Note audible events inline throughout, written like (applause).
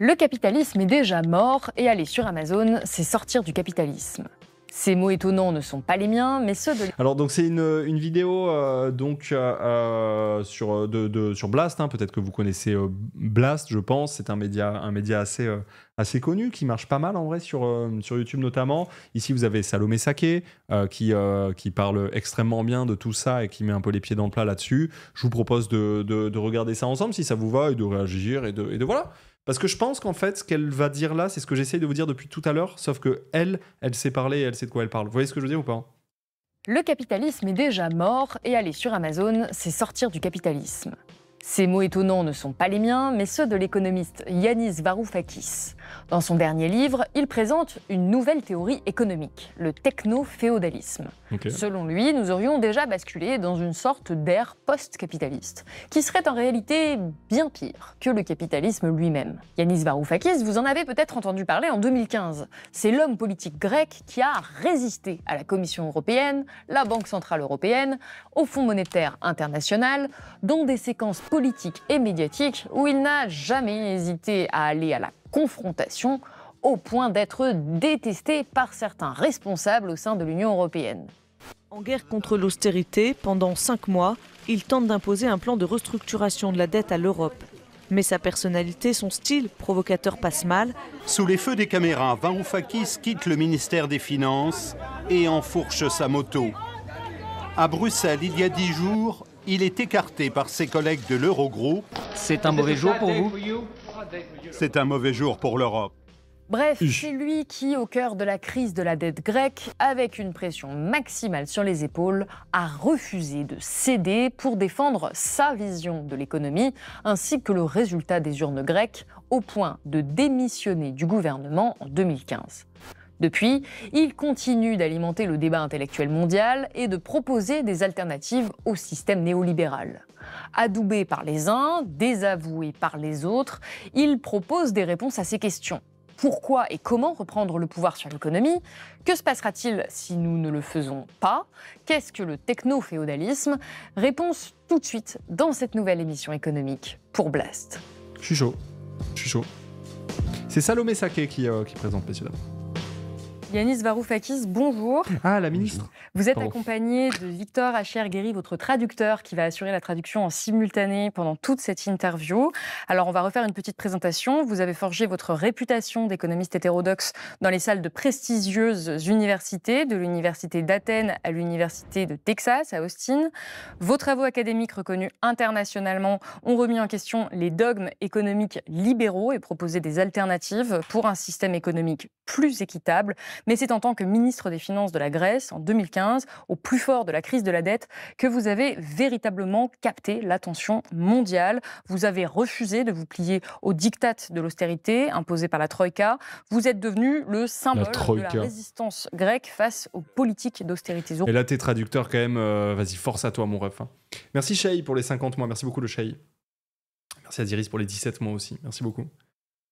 Le capitalisme est déjà mort et aller sur Amazon, c'est sortir du capitalisme. Ces mots étonnants ne sont pas les miens, mais ceux de... Alors donc c'est une, vidéo euh, donc euh, euh, sur, sur Blast, hein, peut-être que vous connaissez Blast, je pense, c'est un média, un média assez, assez connu qui marche pas mal en vrai sur, sur YouTube notamment. Ici vous avez Salomé Saké qui, qui parle extrêmement bien de tout ça et qui met un peu les pieds dans le plat là-dessus. Je vous propose de, regarder ça ensemble si ça vous va et de réagir et de, et de voilà. Parce que je pense qu'en fait, ce qu'elle va dire là, c'est ce que j'essaye de vous dire depuis tout à l'heure, sauf que elle, elle sait parler et elle sait de quoi elle parle. Vous voyez ce que je veux dire ou pas hein Le capitalisme est déjà mort et aller sur Amazon, c'est sortir du capitalisme. Ces mots étonnants ne sont pas les miens, mais ceux de l'économiste Yanis Varoufakis. Dans son dernier livre, il présente une nouvelle théorie économique, le techno-féodalisme. Selon lui, nous aurions déjà basculé dans une sorte d'ère post-capitaliste, qui serait en réalité bien pire que le capitalisme lui-même. Yanis Varoufakis, vous en avez peut-être entendu parler en 2015. C'est l'homme politique grec qui a résisté à la Commission européenne, la Banque centrale européenne, au Fonds monétaire international, dans des séquences politiques et médiatiques où il n'a jamais hésité à aller à la confrontation au point d'être détesté par certains responsables au sein de l'Union européenne. En guerre contre l'austérité, pendant cinq mois, il tente d'imposer un plan de restructuration de la dette à l'Europe. Mais sa personnalité, son style, provocateur passe mal. Sous les feux des caméras, Varoufakis quitte le ministère des Finances et enfourche sa moto. À Bruxelles, il y a dix jours, il est écarté par ses collègues de l'Eurogroupe. C'est un mauvais jour pour vous c'est un mauvais jour pour l'Europe. Bref, c'est lui qui, au cœur de la crise de la dette grecque, avec une pression maximale sur les épaules, a refusé de céder pour défendre sa vision de l'économie ainsi que le résultat des urnes grecques, au point de démissionner du gouvernement en 2015. Depuis, il continue d'alimenter le débat intellectuel mondial et de proposer des alternatives au système néolibéral. Adoubé par les uns, désavoué par les autres, il propose des réponses à ces questions. Pourquoi et comment reprendre le pouvoir sur l'économie Que se passera-t-il si nous ne le faisons pas Qu'est-ce que le techno-féodalisme Réponse tout de suite dans cette nouvelle émission économique pour Blast. Je suis chaud. Je suis chaud. C'est Salomé Saké qui, euh, présente, messieurs Yanis Varoufakis, bonjour. Ah, la ministre. Vous êtes accompagné de Victor acher votre traducteur, qui va assurer la traduction en simultané pendant toute cette interview. Alors, on va refaire une petite présentation. Vous avez forgé votre réputation d'économiste hétérodoxe dans les salles de prestigieuses universités, de l'université d'Athènes à l'université de Texas, à Austin. Vos travaux académiques reconnus internationalement ont remis en question les dogmes économiques libéraux et proposé des alternatives pour un système économique plus équitable, mais c'est en tant que ministre des Finances de la Grèce, en 2015, au plus fort de la crise de la dette, que vous avez véritablement capté l'attention mondiale. Vous avez refusé de vous plier au diktat de l'austérité imposés par la Troïka. Vous êtes devenu le symbole de la résistance grecque face aux politiques d'austérité. Et là, t'es traducteur quand même. Euh, vas-y, force à toi, mon ref. Hein. Merci, Shay, pour les 50 mois. Merci beaucoup, le Shay. Merci à Diris pour les 17 mois aussi. Merci beaucoup.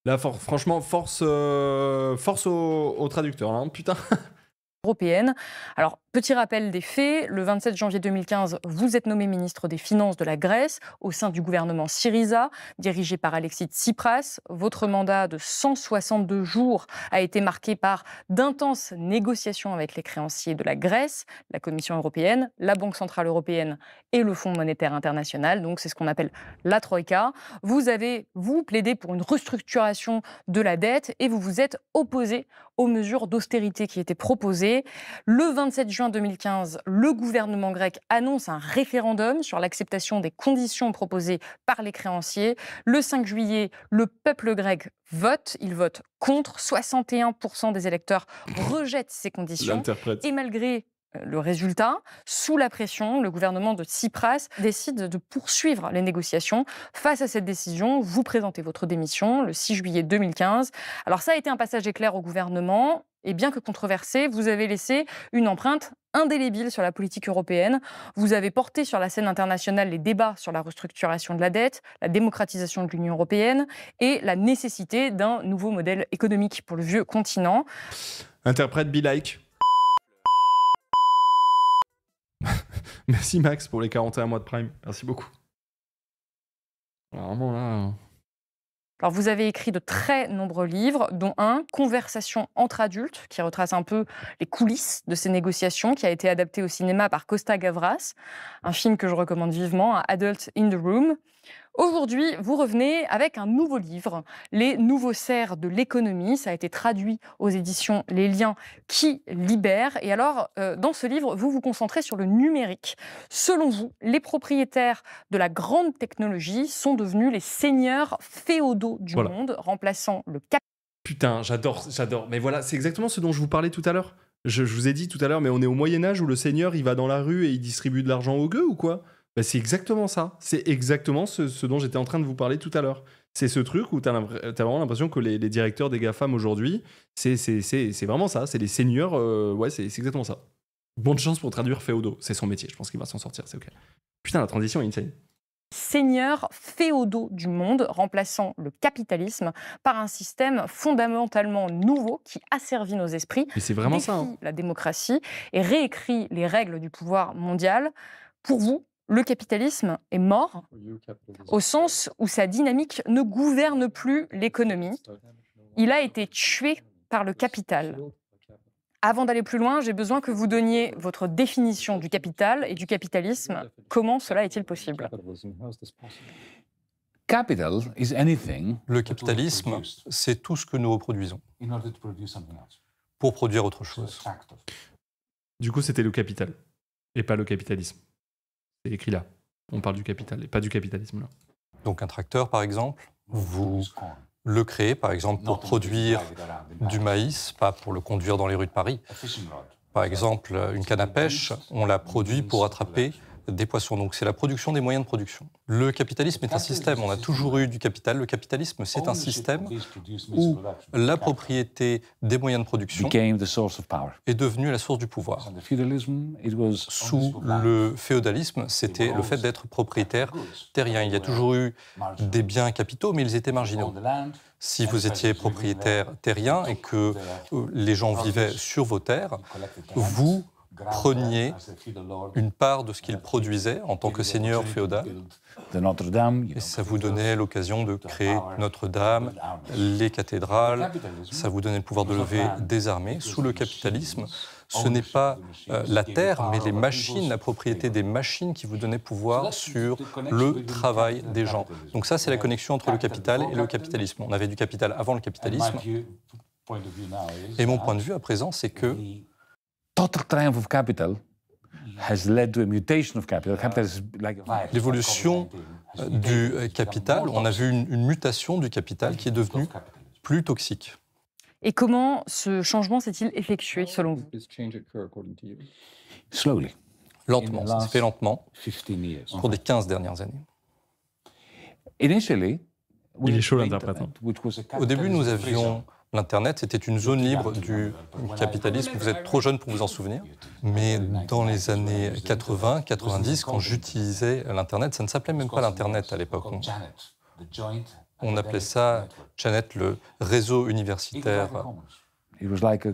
Là, franchement, force, euh, force au, traducteur, hein, putain. (laughs) européenne. Alors, petit rappel des faits, le 27 janvier 2015, vous êtes nommé ministre des Finances de la Grèce au sein du gouvernement Syriza, dirigé par Alexis Tsipras. Votre mandat de 162 jours a été marqué par d'intenses négociations avec les créanciers de la Grèce, la Commission européenne, la Banque centrale européenne et le Fonds monétaire international. Donc, c'est ce qu'on appelle la Troïka. Vous avez, vous, plaidé pour une restructuration de la dette et vous vous êtes opposé aux mesures d'austérité qui étaient proposées. Le 27 juin 2015, le gouvernement grec annonce un référendum sur l'acceptation des conditions proposées par les créanciers. Le 5 juillet, le peuple grec vote, il vote contre, 61% des électeurs rejettent ces conditions. Et malgré euh, le résultat, sous la pression, le gouvernement de Tsipras décide de poursuivre les négociations. Face à cette décision, vous présentez votre démission le 6 juillet 2015. Alors ça a été un passage éclair au gouvernement. Et bien que controversé, vous avez laissé une empreinte indélébile sur la politique européenne. Vous avez porté sur la scène internationale les débats sur la restructuration de la dette, la démocratisation de l'Union européenne et la nécessité d'un nouveau modèle économique pour le vieux continent. Interprète Bilike Merci Max pour les 41 mois de Prime. Merci beaucoup. Hein. Alors, vous avez écrit de très nombreux livres, dont un, Conversation entre adultes, qui retrace un peu les coulisses de ces négociations, qui a été adapté au cinéma par Costa Gavras, un film que je recommande vivement, hein, Adult in the Room, Aujourd'hui, vous revenez avec un nouveau livre, Les nouveaux serfs de l'économie. Ça a été traduit aux éditions Les Liens qui libèrent. Et alors, euh, dans ce livre, vous vous concentrez sur le numérique. Selon vous, les propriétaires de la grande technologie sont devenus les seigneurs féodaux du monde, remplaçant le cap. Putain, j'adore, j'adore. Mais voilà, c'est exactement ce dont je vous parlais tout à l'heure. Je, je, vous ai dit tout à l'heure, mais on est au Moyen Âge où le seigneur, il va dans la rue et il distribue de l'argent aux gueux ou quoi bah, c'est exactement ça. C'est exactement ce, dont j'étais en train de vous parler tout à l'heure. C'est ce truc où tu as, vraiment l'impression que les, directeurs des GAFAM aujourd'hui, c'est vraiment ça. C'est les seigneurs. Euh, ouais, c'est exactement ça. Bonne chance pour traduire Féodo, C'est son métier. Je pense qu'il va s'en sortir. C'est OK. Putain, la transition est insane Seigneur féodaux du monde, remplaçant le capitalisme par un système fondamentalement nouveau qui asservit nos esprits, c'est vraiment hein. la démocratie et réécrit les règles du pouvoir mondial. Pour vous, le capitalisme est mort au sens où sa dynamique ne gouverne plus l'économie. Il a été tué par le capital. Avant d'aller plus loin, j'ai besoin que vous donniez votre définition du capital et du capitalisme. Comment cela est-il possible Le capitalisme, c'est tout ce que nous reproduisons pour produire autre chose. Du coup, c'était le capital et pas le capitalisme. C'est écrit là. On parle du capital et pas du capitalisme Donc un tracteur, par exemple, vous le créez, par exemple, pour produire du maïs, pas pour le conduire dans les rues de Paris. Par exemple, une canne à pêche, on la produit pour attraper des poissons. Donc c'est la production des moyens de production. Le capitalisme est un système. On a toujours eu du capital. Le capitalisme, c'est oh, un système où la propriété des moyens de production est devenue la source du pouvoir. Sous le féodalisme, c'était le fait d'être propriétaire terrien. Il y a toujours eu des biens capitaux, mais ils étaient marginaux si vous étiez propriétaire terrien et que euh, les gens vivaient sur vos terres, vous preniez une part de ce qu'il produisait en tant que seigneur féodal. Et ça vous donnait l'occasion de créer Notre-Dame, les cathédrales, ça vous donnait le pouvoir de lever des armées. Sous le capitalisme, ce n'est pas euh, la terre, mais les machines, la propriété des machines qui vous donnait pouvoir sur le travail des gens. Donc ça, c'est la connexion entre le capital et le capitalisme. On avait du capital avant le capitalisme. Et mon point de vue à présent, c'est que total triumph of capital has led to a mutation of capital. Ah. L'évolution euh, du euh, capital, on a vu une, mutation du capital qui est devenue plus toxique. Et comment ce changement s'est-il effectué selon vous Slowly. Lentement, ça s'est fait lentement pour des 15 dernières années. et Il est chaud l'interprétant. Au début, nous avions L'Internet, c'était une zone libre du capitalisme. Vous êtes trop jeune pour vous en souvenir. Mais dans les années 80, 90, quand j'utilisais l'Internet, ça ne s'appelait même pas l'Internet à l'époque. On appelait ça, Janet, le réseau universitaire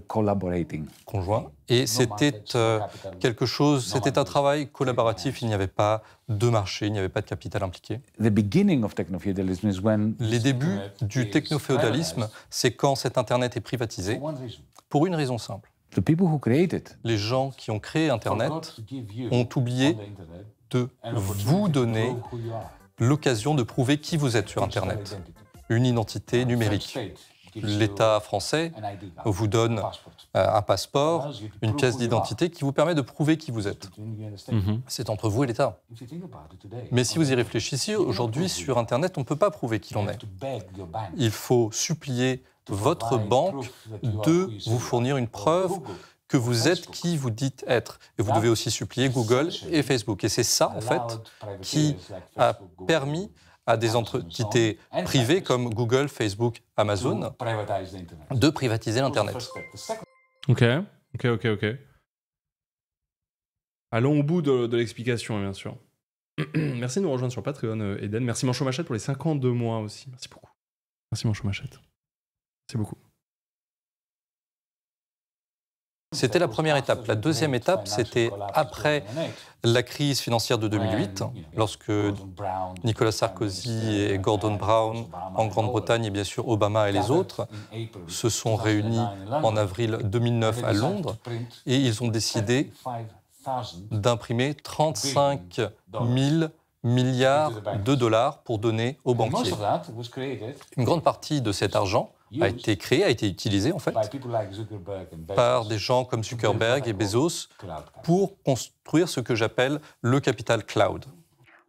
collaborating. Conjoint. Et c'était euh, quelque chose, c'était un travail collaboratif, il n'y avait pas de marché, il n'y avait pas de capital impliqué. Les débuts du féodalisme c'est quand cet Internet est privatisé, pour une raison simple. Les gens qui ont créé Internet ont oublié de vous donner l'occasion de prouver qui vous êtes sur Internet, une identité numérique l'État français vous donne euh, un passeport, une pièce d'identité qui vous permet de prouver qui vous êtes. Mhm. C'est entre vous et l'État. Mais si vous y réfléchissez, aujourd'hui sur Internet, on ne peut pas prouver qui l'on est. Il faut supplier votre banque de vous fournir une preuve que vous êtes qui vous dites être. Et vous devez aussi supplier Google et Facebook. Et c'est ça, en fait, qui a permis à des entités privées comme Google, Facebook, Amazon de privatiser l'Internet. Ok, ok, ok, ok. Allons au bout de, l'explication, hein, bien sûr. (clears throat) Merci de nous rejoindre sur Patreon, euh, Eden. Merci Manchot Machette pour les 52 mois aussi. Merci beaucoup. Merci Manchot Machette. Merci beaucoup. C'était la première étape. La deuxième étape, c'était après la crise financière de 2008, lorsque Nicolas Sarkozy et Gordon Brown en Grande-Bretagne et bien sûr Obama et les autres se sont réunis en avril 2009 à Londres et ils ont décidé d'imprimer 35 000 milliards de dollars pour donner aux banquiers. Une grande partie de cet argent a été créé, a été utilisé en fait par des gens comme Zuckerberg et Bezos pour construire ce que j'appelle le capital cloud.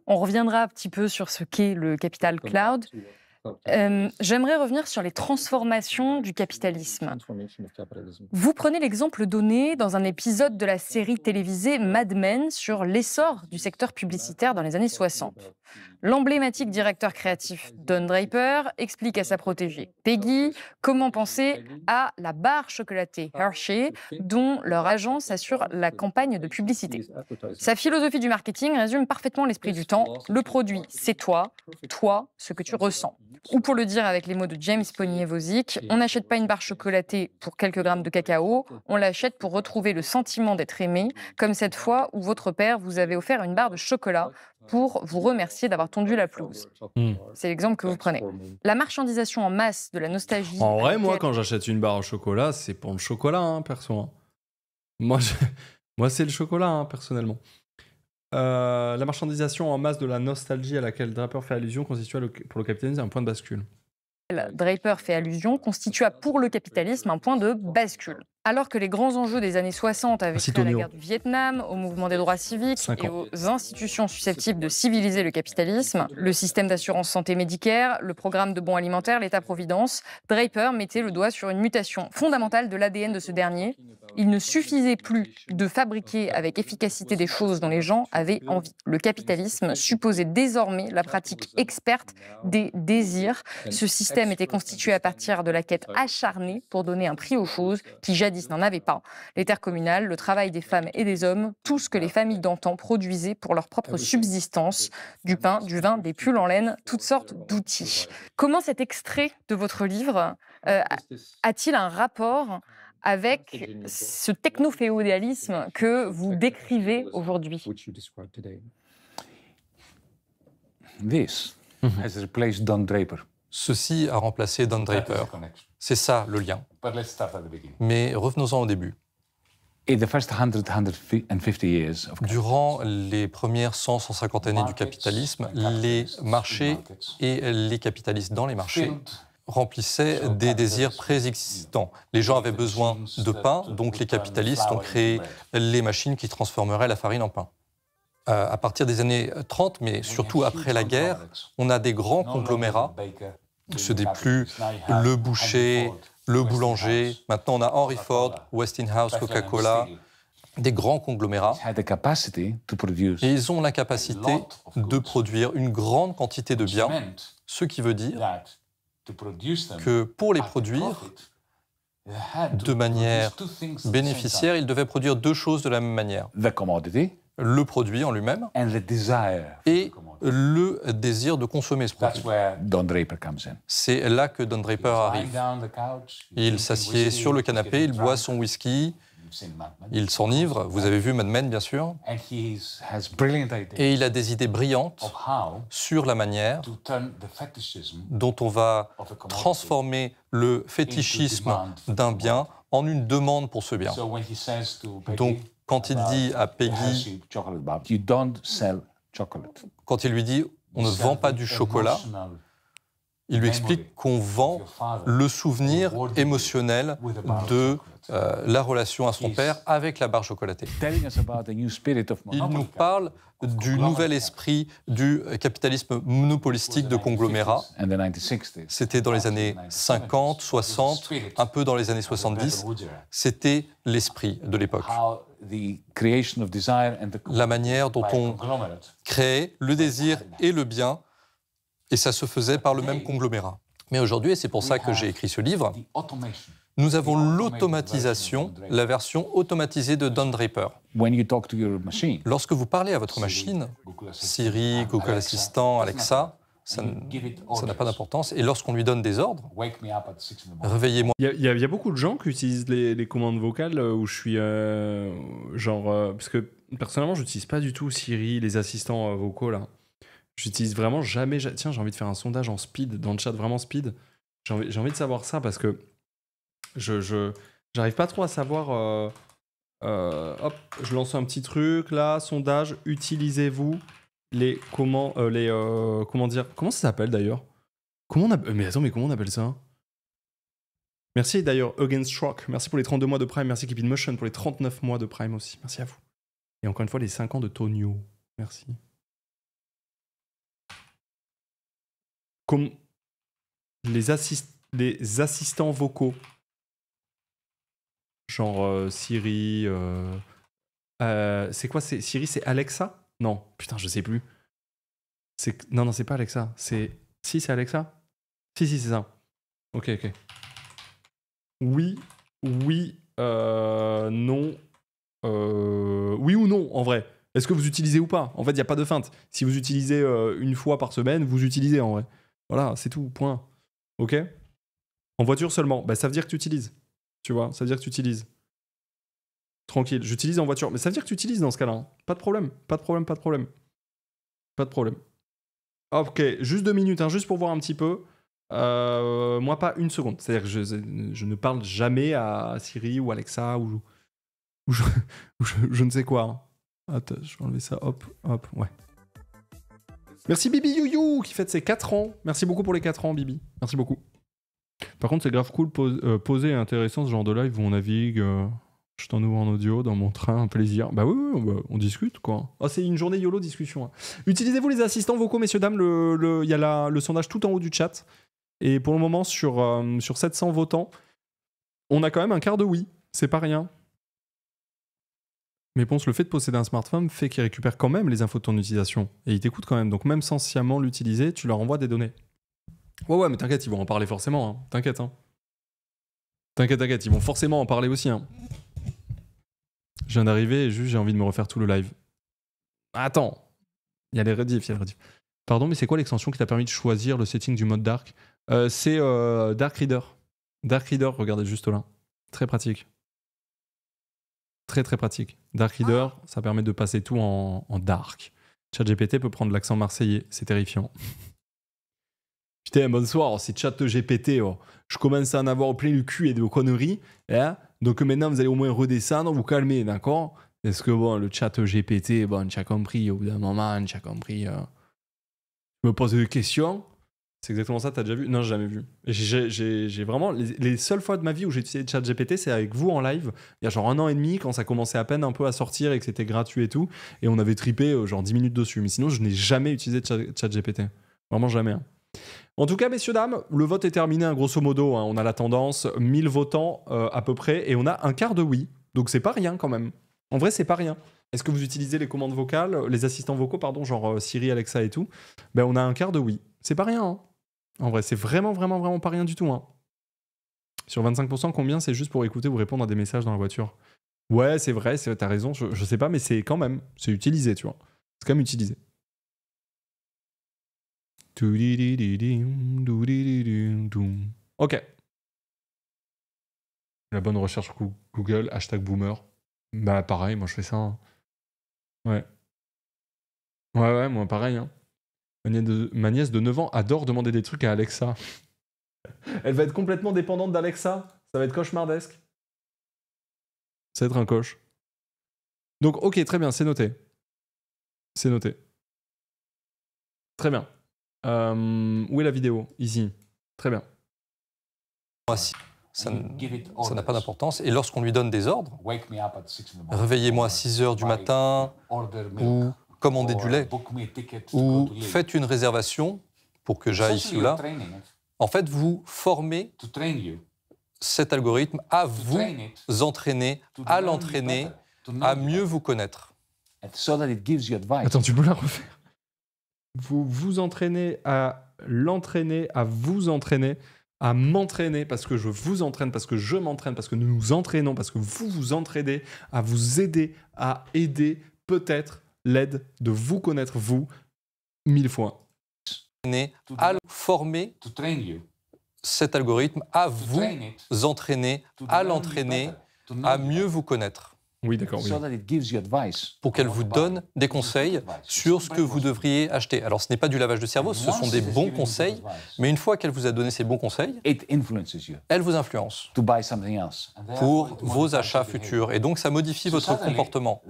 On reviendra un petit peu sur ce qu'est le capital cloud. Euh, j'aimerais revenir sur les transformations du capitalisme. Vous prenez l'exemple donné dans un épisode de la série télévisée Mad Men sur l'essor du secteur publicitaire dans les années 60. L'emblématique directeur créatif Don Draper explique à sa protégée Peggy comment penser à la barre chocolatée ah, Hershey dont leur agence assure la campagne de publicité. Sa philosophie du marketing résume parfaitement l'esprit du temps. Le produit, c'est toi, toi, ce que tu ressens. Ou pour le dire avec les mots de James Poniewozik, on n'achète pas une barre chocolatée pour quelques grammes de cacao, on l'achète pour retrouver le sentiment d'être aimé, comme cette fois où votre père vous avait offert une barre de chocolat pour vous remercier d'avoir tondu la pelouse. Hmm. C'est l'exemple que vous prenez. La marchandisation en masse de la nostalgie. En vrai, moi, euh, quand j'achète une barre au chocolat, c'est pour le chocolat, hein, perso. Hein. Moi, (laughs) moi c'est le chocolat, hein, personnellement. Euh, la marchandisation en masse de la nostalgie à laquelle Draper fait allusion constitue pour le capitalisme un point de bascule. Draper fait allusion constitua pour le capitalisme un point de bascule alors que les grands enjeux des années 60 avaient la guerre du Vietnam, au mouvement des droits civiques et aux institutions susceptibles de civiliser le capitalisme, le système d'assurance santé médicaire, le programme de bons alimentaires, l'État-providence, Draper mettait le doigt sur une mutation fondamentale de l'ADN de ce dernier. Il ne suffisait plus de fabriquer avec efficacité des choses dont les gens avaient envie. Le capitalisme supposait désormais la pratique experte des désirs. Ce système était constitué à partir de la quête acharnée pour donner un prix aux choses qui jadis n'en avaient pas. Les terres communales, le travail des femmes et des hommes, tout ce que les familles d'antan produisaient pour leur propre ah subsistance, du pain, du vin, des pulls en laine, toutes sortes d'outils. Comment cet extrait de votre livre ah, euh, a-t-il un rapport ah, avec ce techno-féodalisme que vous décrivez aujourd'hui This, mm-hmm. has Draper. Ceci a remplacé Don Draper. C'est ça le lien. Mais revenons-en au début. Durant les premières 100-150 années du capitalisme, les marchés et les capitalistes dans les marchés remplissaient des désirs préexistants. Les gens avaient besoin de pain, donc les capitalistes ont créé les machines qui transformeraient la farine en pain. Euh, à partir des années 30, euh, mais surtout après la guerre, on a des grands conglomérats. Ce n'est plus le boucher, le boulanger. Maintenant, on a Henry Ford, Westinghouse, Coca-Cola, des grands conglomérats. Et ils ont la capacité de produire une grande quantité de biens, ce qui veut dire que pour les produire, de manière bénéficiaire, ils devaient produire deux choses de la même manière le produit en lui-même et le désir de consommer ce produit. C'est là que Don Draper arrive. Il s'assied sur le canapé, il boit son whisky, il s'enivre, vous avez vu Mad Men bien sûr, et il a des idées brillantes sur la manière dont on va transformer le fétichisme d'un bien en une demande pour ce bien. Donc quand il bah, dit à Peggy, you don't sell chocolate. quand il lui dit on ne vend pas du chocolat, il lui explique qu'on vend le souvenir émotionnel de euh, la relation à son père avec la barre chocolatée. Il nous parle du nouvel esprit du euh, capitalisme monopolistique de conglomérat. C'était dans les années 50, 60, un peu dans les années 70. C'était l'esprit de l'époque. La manière dont on crée le désir et le bien et ça se faisait par le même conglomérat. Mais aujourd'hui, et c'est pour ça que j'ai écrit ce livre, nous avons l'automatisation, la version automatisée de Don Draper. Lorsque vous parlez à votre machine, Siri, Google Assistant, Alexa, ça n'a pas d'importance. Et lorsqu'on lui donne des ordres, réveillez-moi. Il y, a beaucoup de gens qui utilisent les, commandes vocales euh, où je suis euh, genre. Euh, parce que personnellement, je n'utilise pas du tout Siri, les assistants vocaux là. J'utilise vraiment jamais. Tiens, j'ai envie de faire un sondage en speed, dans le chat vraiment speed. J'ai envie, de savoir ça parce que je j'arrive pas trop à savoir. Euh, euh, hop, je lance un petit truc là, sondage. Utilisez-vous les comment euh, les comment dire comment ça s'appelle d'ailleurs Comment mais attends, mais comment on appelle ça Merci d'ailleurs Against Rock. Merci pour les 32 mois de Prime. Merci Keep Motion pour les 39 mois de Prime aussi. Merci à vous. Et encore une fois les 5 ans de Tonio. Merci. comme les, assistants vocaux, genre euh, Siri, euh, euh, c'est quoi c'est Siri, c'est Alexa Non, putain, je sais plus. non, non, c'est pas Alexa. C'est si, c'est Alexa. Si, si, c'est ça. Ok, ok. Oui, oui, non, oui ou non en vrai. Est-ce que vous utilisez ou pas En fait, il n'y a pas de feinte. Si vous utilisez une fois par semaine, vous utilisez en vrai. Voilà, c'est tout, point. Ok En voiture seulement, bah, ça veut dire que tu utilises. Tu vois, ça veut dire que tu utilises. Tranquille, j'utilise en voiture. Mais ça veut dire que tu utilises dans ce cas-là. Hein. Pas de problème, pas de problème, pas de problème. Pas de problème. Ok, juste deux minutes, hein, juste pour voir un petit peu. Euh, moi, pas une seconde. C'est-à-dire que je, ne parle jamais à Siri ou Alexa ou, je, (laughs) ne sais quoi. Hein. Attends, je vais enlever ça. Hop, hop, ouais. Merci Bibi Youyou qui fête ses 4 ans. Merci beaucoup pour les 4 ans, Bibi. Merci beaucoup. Par contre, c'est grave cool, posé euh, intéressant ce genre de live où on navigue. je t'en ouvre en audio, dans mon train, un plaisir. Bah oui, on discute quoi. Oh, c'est une journée YOLO discussion. Hein. Utilisez-vous les assistants vocaux, messieurs, dames. Il le, y a le sondage tout en haut du chat. Et pour le moment, sur, euh, sur 700 votants, on a quand même un quart de oui. C'est pas rien. Mais Ponce, le fait de posséder un smartphone fait qu'il récupère quand même les infos de ton utilisation. Et il t'écoute quand même. Donc même sans sciemment l'utiliser, tu leur envoies des données. Ouais, ouais, mais t'inquiète, ils vont en parler forcément. Hein. T'inquiète. Hein. T'inquiète, t'inquiète, ils vont forcément en parler aussi. Hein. Je viens d'arriver et juste j'ai envie de me refaire tout le live. Attends. Il y a les rediffs, il y a les rediffs. Pardon, mais c'est quoi l'extension qui t'a permis de choisir le setting du mode dark euh, C'est euh, Dark Reader. Dark Reader, regardez juste là. Très pratique très très pratique. Dark ah. Reader, ça permet de passer tout en, en dark. ChatGPT peut prendre l'accent marseillais, c'est terrifiant. (laughs) Putain, bonsoir, oh, c'est ChatGPT. Oh. Je commence à en avoir plein le cul et de conneries. Hein. Donc maintenant, vous allez au moins redescendre, vous calmer, d'accord Est-ce que bon, le ChatGPT, bon, tu as compris, au bout d'un moment, tu as compris. Euh, je me pose des questions. C'est exactement ça, t'as déjà vu Non, j'ai jamais vu. J'ai vraiment. Les, seules fois de ma vie où j'ai utilisé ChatGPT, c'est avec vous en live, il y a genre un an et demi, quand ça commençait à peine un peu à sortir et que c'était gratuit et tout. Et on avait tripé euh, genre 10 minutes dessus. Mais sinon, je n'ai jamais utilisé ChatGPT. Vraiment jamais. Hein. En tout cas, messieurs, dames, le vote est terminé, hein, grosso modo. Hein. on a la tendance, 1000 votants euh, à peu près, et on a un quart de oui. Donc c'est pas rien quand même. En vrai, c'est pas rien. Est-ce que vous utilisez les commandes vocales, les assistants vocaux, pardon, genre euh, Siri, Alexa et tout Ben on a un quart de oui. C'est pas rien. Hein. En vrai, c'est vraiment, vraiment, vraiment pas rien du tout. Hein. Sur 25%, combien c'est juste pour écouter ou répondre à des messages dans la voiture Ouais, c'est vrai, t'as raison, je, sais pas, mais c'est quand même, c'est utilisé, tu vois. C'est quand même utilisé. Ok. La bonne recherche Google, hashtag boomer. Bah pareil, moi je fais ça. Hein. Ouais. Ouais, ouais, moi pareil. Hein. Ma nièce, de, 9 ans adore demander des trucs à Alexa. Elle va être complètement dépendante d'Alexa. Ça va être cauchemardesque. Ça va être un coche. Donc, ok, très bien, c'est noté. C'est noté. Très bien. Euh, où est la vidéo Ici. Très bien. Ah, ça n'a pas d'importance. Et lorsqu'on lui donne des ordres, réveillez-moi à 6 heures du matin commandez du lait ou faites une réservation pour que j'aille ici ou là. En fait, vous formez cet algorithme à vous entraîner, à l'entraîner, à mieux vous connaître. Attends, tu peux la refaire. Vous vous entraînez à l'entraîner, à vous entraîner, à m'entraîner parce que je vous entraîne, parce que je m'entraîne, parce que nous nous entraînons, parce que vous vous entraînez, à vous aider, à aider peut-être l'aide de vous connaître vous mille fois. À former cet algorithme, à vous entraîner, à l'entraîner, à mieux vous connaître. Oui, d'accord. oui. Pour qu'elle vous donne des conseils sur ce que vous devriez acheter. Alors, ce n'est pas du lavage de cerveau, ce sont des bons conseils, mais une fois qu'elle vous a donné ces bons conseils, elle vous influence pour vos achats futurs. Et donc, ça modifie votre comportement.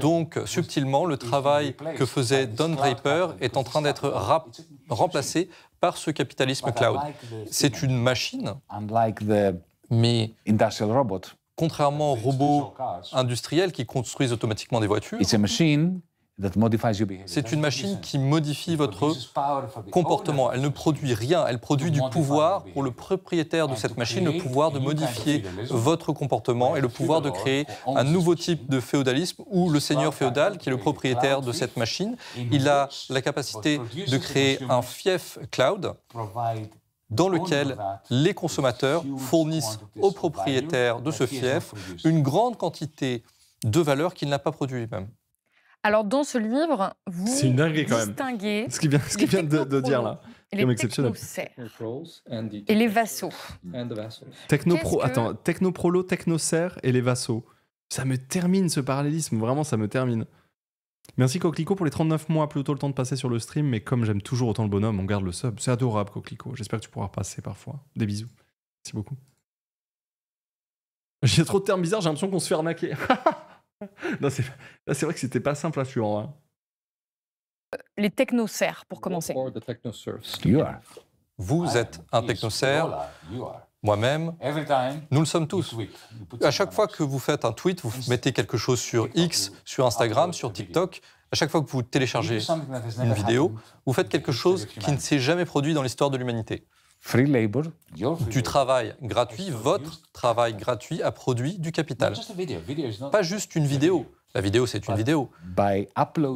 Donc, subtilement, le travail que faisait Don Draper est en train d'être remplacé par ce capitalisme cloud. C'est une machine, mais contrairement aux robots industriels qui construisent automatiquement des voitures. C'est une machine qui modifie votre comportement. Elle ne produit rien, elle produit du pouvoir pour le propriétaire de cette machine, le pouvoir de modifier votre comportement et le pouvoir de créer un nouveau type de féodalisme où le seigneur féodal, qui est le propriétaire de cette machine, il a la capacité de créer un fief cloud dans lequel les consommateurs fournissent aux propriétaires de ce fief une grande quantité de valeur qu'il n'a pas produit lui-même. Alors, dans ce livre, vous distinguez ce qu'il vient, qui vient de, dire là. Et les et les vassaux. Technopro, attends, technoprolo, technocères et les vassaux. Ça me termine ce parallélisme, vraiment, ça me termine. Merci Coquelicot pour les 39 mois, plus tôt le temps de passer sur le stream, mais comme j'aime toujours autant le bonhomme, on garde le sub. C'est adorable Coquelicot, j'espère que tu pourras passer parfois. Des bisous. Merci beaucoup. J'ai trop de termes bizarres, j'ai l'impression qu'on se fait arnaquer. (laughs) non, c'est... vrai que c'était pas simple à suivre. Hein. Euh, les technosphères, pour commencer. Vous êtes un technosphère moi-même, nous le sommes tous. À chaque fois que vous faites un tweet, vous mettez quelque chose sur X, sur Instagram, sur TikTok, à chaque fois que vous téléchargez une vidéo, vous faites quelque chose qui ne s'est jamais produit dans l'histoire de l'humanité. Free Du travail gratuit, votre travail gratuit a produit du capital. Pas juste une vidéo. La vidéo, c'est une vidéo.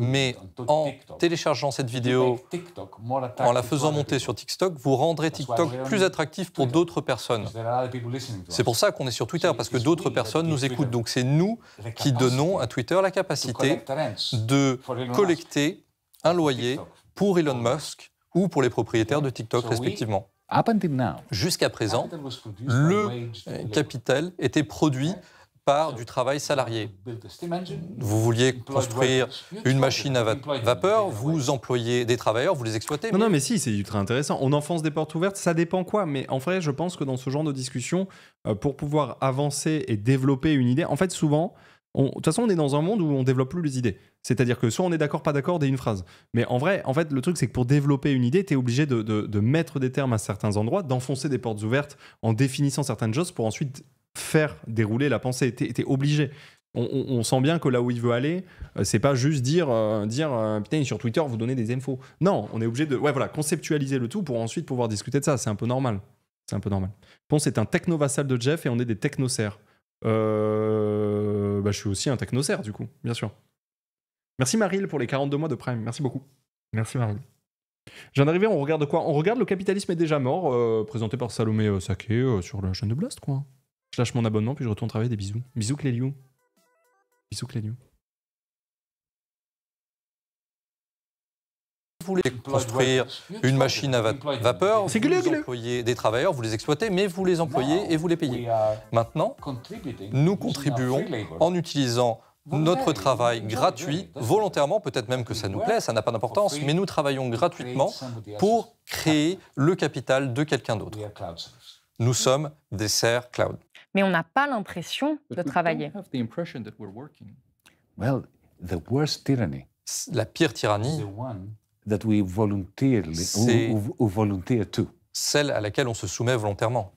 Mais en téléchargeant cette vidéo, en la faisant monter sur TikTok, vous rendrez TikTok plus attractif pour d'autres personnes. C'est pour ça qu'on est sur Twitter, parce que d'autres personnes nous écoutent. Donc c'est nous qui donnons à Twitter la capacité de collecter un loyer pour Elon Musk ou pour les propriétaires de TikTok respectivement. Jusqu'à présent, le euh, capital était produit du travail salarié. Vous vouliez construire une machine à vapeur, vous employez des travailleurs, vous les exploitez. Non, mais... si, c'est ultra intéressant. On enfonce des portes ouvertes, ça dépend quoi. Mais en vrai, je pense que dans ce genre de discussion, euh, pour pouvoir avancer et développer une idée, en fait, souvent, de toute façon, on est dans un monde où on développe plus les idées. C'est-à-dire que soit on est d'accord, pas d'accord, dès une phrase. Mais en vrai, en fait, le truc, c'est que pour développer une idée, tu es obligé de, mettre des termes à certains endroits, d'enfoncer des portes ouvertes en définissant certaines choses pour ensuite faire dérouler la pensée. était es obligé. On, sent bien que là où il veut aller, euh, c'est pas juste dire, euh, dire euh, putain, sur Twitter, vous donnez des infos. Non, on est obligé de ouais, voilà, conceptualiser le tout pour ensuite pouvoir discuter de ça. C'est un peu normal. C'est un peu normal. Bon, c'est un techno-vassal de Jeff et on est des technocères. Bah, je suis aussi un technocère, du coup, bien sûr. Merci Maril pour les 42 mois de Prime. Merci beaucoup. Merci Maril. J'en arrivais, on regarde quoi On regarde Le capitalisme est déjà mort, présenté par Salomé Saké sur la chaîne de Blast, quoi. Je lâche mon abonnement, puis je retourne travailler. Des bisous. Bisous, Cléliou. Bisous, Cléliou. Vous voulez construire une machine à vapeur, vous employez des travailleurs, vous les exploitez, mais vous les employez et vous les payez. Maintenant, nous contribuons en utilisant notre travail gratuit, volontairement, peut-être même que ça nous plaît, ça n'a pas d'importance, mais nous travaillons gratuitement pour créer le capital de quelqu'un d'autre. Nous sommes des serres cloud mais on n'a pas l'impression de travailler. la pire tyrannie, c'est celle à laquelle on se soumet volontairement.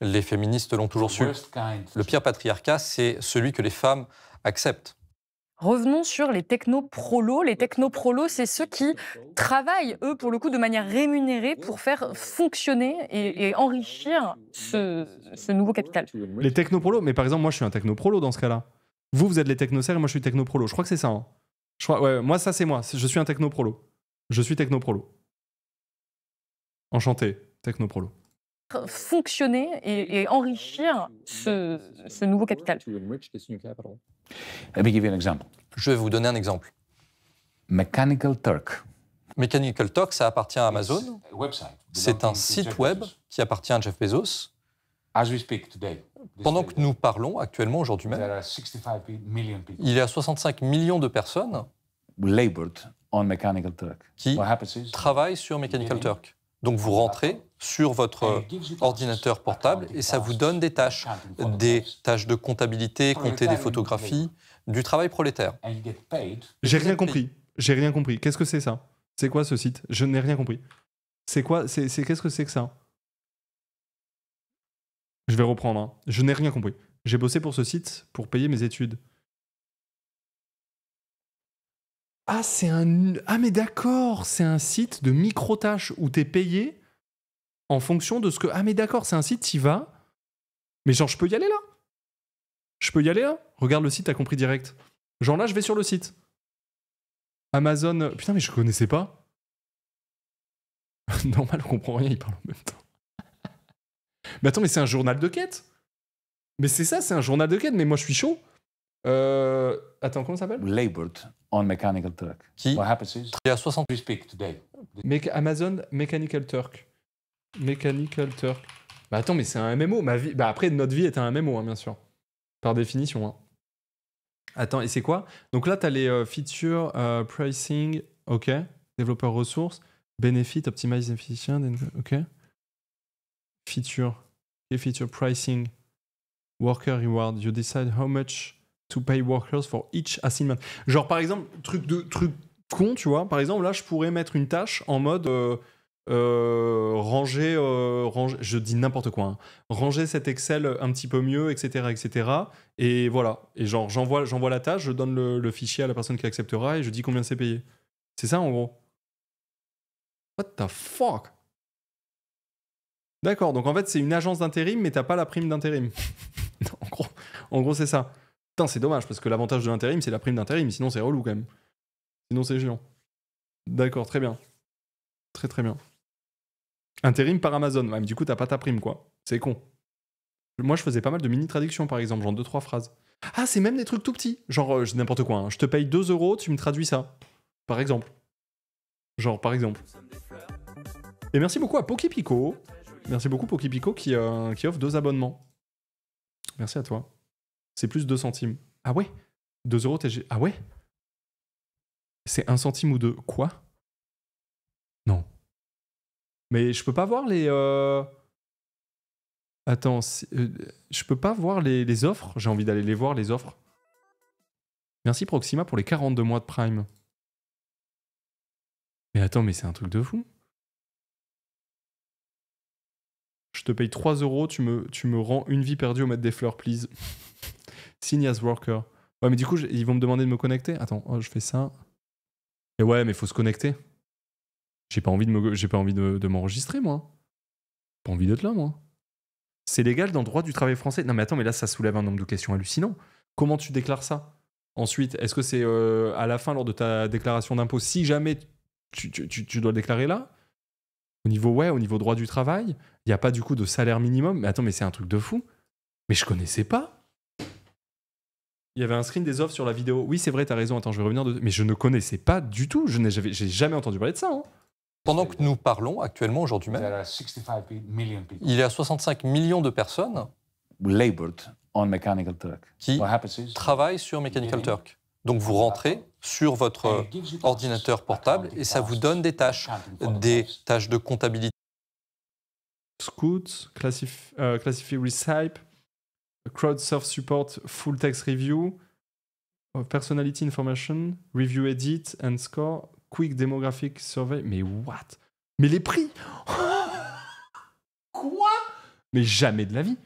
Les féministes l'ont toujours su. Le pire patriarcat, c'est celui que les femmes acceptent. Revenons sur les technoprolos. Les technoprolos, c'est ceux qui travaillent, eux, pour le coup, de manière rémunérée pour faire fonctionner et, enrichir ce, nouveau capital. Les technoprolos, mais par exemple, moi, je suis un technoprolo dans ce cas-là. Vous, vous êtes les technocères, moi, je suis technoprolo. Je crois que c'est ça. Hein. Je crois, moi, ça, c'est moi. Je suis un technoprolo. Je suis technoprolo. Enchanté, technoprolo fonctionner et, enrichir ce nouveau capital. Je vais vous donner un exemple. Mechanical Turk. Mechanical Turk, ça appartient à Amazon. C'est un site web qui appartient à Jeff Bezos. As speak today, Pendant que nous parlons actuellement, aujourd'hui même, il y a 65 millions de personnes on Mechanical Turk. qui travaillent sur Mechanical Turk. Donc vous rentrez sur votre ordinateur portable et ça vous donne des tâches, des tâches de comptabilité, compter des photographies, du travail prolétaire. J'ai rien compris. J'ai rien compris. Qu'est-ce que c'est ça C'est quoi ce site Je n'ai rien compris. C'est quoi C'est qu'est-ce que c'est que ça Je vais reprendre. Hein. Je n'ai rien compris. J'ai bossé pour ce site pour payer mes études. Ah, c'est un. Ah, mais d'accord, c'est un site de micro-tâches où t'es payé en fonction de ce que. Ah, mais d'accord, c'est un site, t'y vas. Mais genre, je peux y aller là Je peux y aller là Regarde le site, t'as compris direct. Genre là, je vais sur le site. Amazon. Putain, mais je connaissais pas. (laughs) Normal, on comprend rien, ils parlent en même temps. mais attends, mais c'est un journal de quête Mais c'est ça, c'est un journal de quête, mais moi je suis chaud. Euh, attends, comment ça s'appelle Labeled on Mechanical Turk. Qui speak Make Amazon Mechanical Turk. Mechanical Turk. Bah attends, mais c'est un MMO. Ma vie... Bah après, notre vie est un MMO, hein, bien sûr. Par définition. Hein. Attends, et c'est quoi Donc là, tu as les feature features, euh, pricing, ok, développeur ressources, benefit, optimize efficient, ok. Feature, feature pricing, worker reward, you decide how much to pay workers for each assignment. Genre par exemple, truc de truc con, tu vois, par exemple, là, je pourrais mettre une tâche en mode... Euh, euh, euh, ranger, je dis n'importe quoi, hein. ranger cet Excel un petit peu mieux, etc., etc. Et voilà. Et genre, j'envoie, j'envoie la tâche, je donne le, fichier à la personne qui acceptera et je dis combien c'est payé. C'est ça en gros. What the fuck D'accord. Donc en fait, c'est une agence d'intérim, mais t'as pas la prime d'intérim. (laughs) en gros, c'est ça. Putain, c'est dommage parce que l'avantage de l'intérim, c'est la prime d'intérim. Sinon, c'est relou quand même. Sinon, c'est géant. D'accord, très bien. Très très bien. Intérim par Amazon. Ouais, mais du coup, t'as pas ta prime, quoi. C'est con. Moi, je faisais pas mal de mini-traductions, par exemple, genre deux, trois phrases. Ah, c'est même des trucs tout petits. Genre, euh, n'importe quoi. Hein. Je te paye 2 euros, tu me traduis ça. Par exemple. Genre, par exemple. Et merci beaucoup à Pokipico. Merci beaucoup Pokipico qui, euh, qui offre deux abonnements. Merci à toi. C'est plus 2 centimes. Ah ouais 2 euros TG. Ah ouais C'est 1 centime ou 2, Quoi mais je peux pas voir les. Euh, attends, euh, je peux pas voir les, offres. J'ai envie d'aller les voir, les offres. Merci Proxima pour les 42 mois de Prime. Mais attends, mais c'est un truc de fou. Je te paye 3 euros, tu me, tu me rends une vie perdue au mettre des fleurs, please. (laughs) Sign as worker. Ouais, mais du coup, ils vont me demander de me connecter. Attends, oh, je fais ça. Et ouais, mais il faut se connecter. J'ai pas envie de j'ai pas envie de, m'enregistrer, moi. Pas envie d'être là, moi. C'est légal dans le droit du travail français. Non, mais attends, mais là, ça soulève un nombre de questions hallucinants. Comment tu déclares ça Ensuite, est-ce que c'est euh, à la fin, lors de ta déclaration d'impôt, si jamais tu, dois le déclarer là Au niveau, ouais, au niveau droit du travail, il n'y a pas du coup de salaire minimum. Mais attends, mais c'est un truc de fou. Mais je connaissais pas. Il y avait un screen des offres sur la vidéo. Oui, c'est vrai, tu as raison. Attends, je vais revenir. De... Mais je ne connaissais pas du tout. Je n'ai jamais entendu parler de ça. Hein. Pendant que nous parlons, actuellement, aujourd'hui même, il y a 65 millions de personnes qui travaillent sur Mechanical Turk. Donc vous rentrez sur votre ordinateur portable et ça vous donne des tâches, des tâches de comptabilité. Scoot, classify, euh, crowd Recipe, Support, Full Text Review, uh, Personality Information, Review Edit and Score, Quick Demographic Survey. Mais what Mais les prix (laughs) Quoi Mais jamais de la vie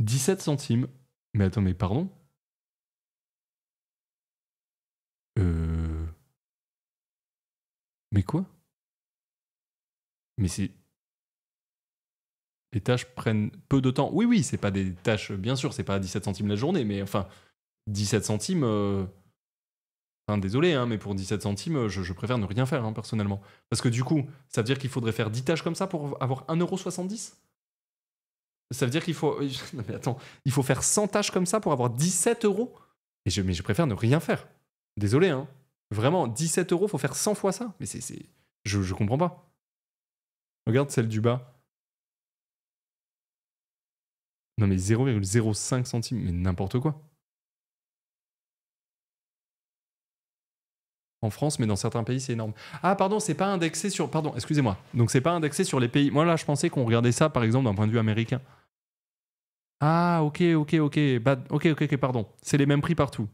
17 centimes. Mais attends, mais pardon Euh. Mais quoi Mais c'est. Les tâches prennent peu de temps. Oui, oui, c'est pas des tâches, bien sûr, c'est pas 17 centimes la journée, mais enfin, 17 centimes. Euh, désolé, hein, mais pour 17 centimes, je, préfère ne rien faire, hein, personnellement. Parce que du coup, ça veut dire qu'il faudrait faire 10 tâches comme ça pour avoir 1,70€ Ça veut dire qu'il faut. (laughs) mais attends, il faut faire 100 tâches comme ça pour avoir 17 euros je, Mais je préfère ne rien faire. Désolé, hein. Vraiment, 17 euros, faut faire 100 fois ça. Mais c'est. Je, je comprends pas. Regarde celle du bas. Non, mais 0,05 centimes, mais n'importe quoi. en France, mais dans certains pays, c'est énorme. Ah, pardon, c'est pas indexé sur. Pardon, excusez-moi. Donc, c'est pas indexé sur les pays. Moi, là, je pensais qu'on regardait ça, par exemple, d'un point de vue américain. Ah, ok, ok, ok. Ok, ok, ok, pardon. C'est les mêmes prix partout.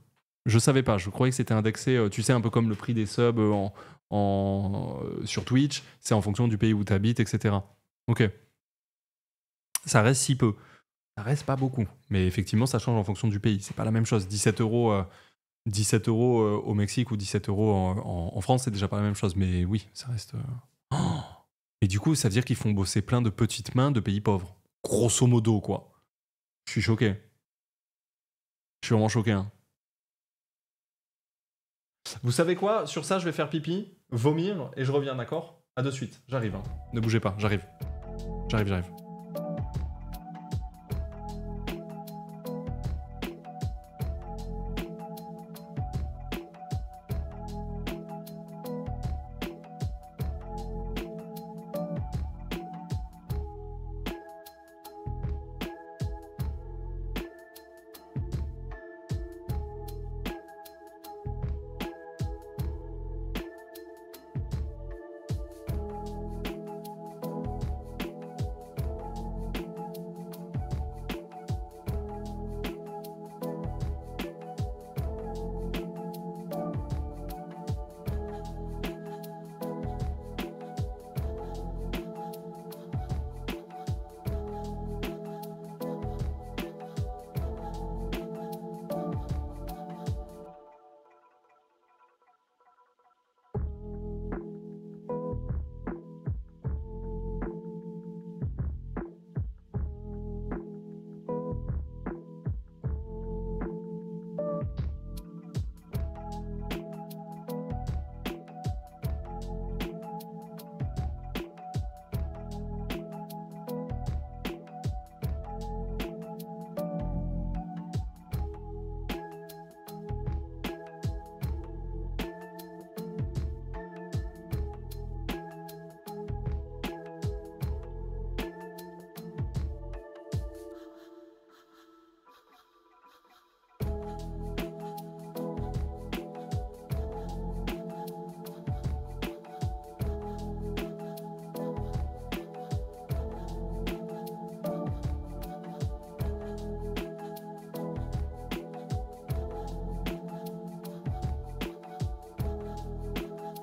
Je savais pas. Je croyais que c'était indexé, euh, tu sais, un peu comme le prix des subs euh, en, euh, sur Twitch. C'est en fonction du pays où tu habites, etc. Ok. Ça reste si peu. Ça reste pas beaucoup. Mais effectivement, ça change en fonction du pays. C'est pas la même chose. 17 euros. 17 euros euh, au Mexique ou 17 euros en, France, c'est déjà pas la même chose. Mais oui, ça reste. et euh. (gasps) du coup, ça veut dire qu'ils font bosser plein de petites mains de pays pauvres. Grosso modo, quoi. Je suis choqué. Je suis vraiment choqué. Hein. Vous savez quoi Sur ça, je vais faire pipi, vomir et je reviens, d'accord À de suite, j'arrive. Hein. Ne bougez pas, j'arrive. J'arrive, j'arrive.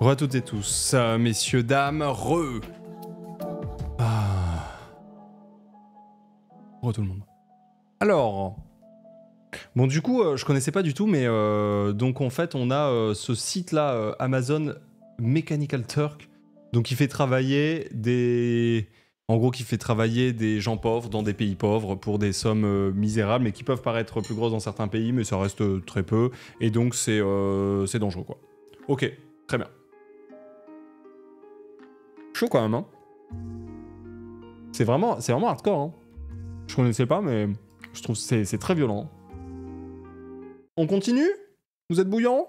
à toutes et tous, euh, messieurs, dames, re. Ah. tout le monde. Alors. Bon, du coup, euh, je connaissais pas du tout, mais euh, donc en fait, on a ce site-là, Amazon Mechanical Turk. Donc, il fait travailler des. En gros, qui fait travailler des gens pauvres dans des pays pauvres pour des sommes misérables, mais qui peuvent paraître plus grosses dans certains pays, mais ça reste très peu. Et donc, c'est c'est dangereux, quoi. Ok, très bien quand même, hein. C'est vraiment, c'est vraiment hardcore, hein. Je connaissais pas, mais je trouve c'est très violent. On continue Vous êtes bouillant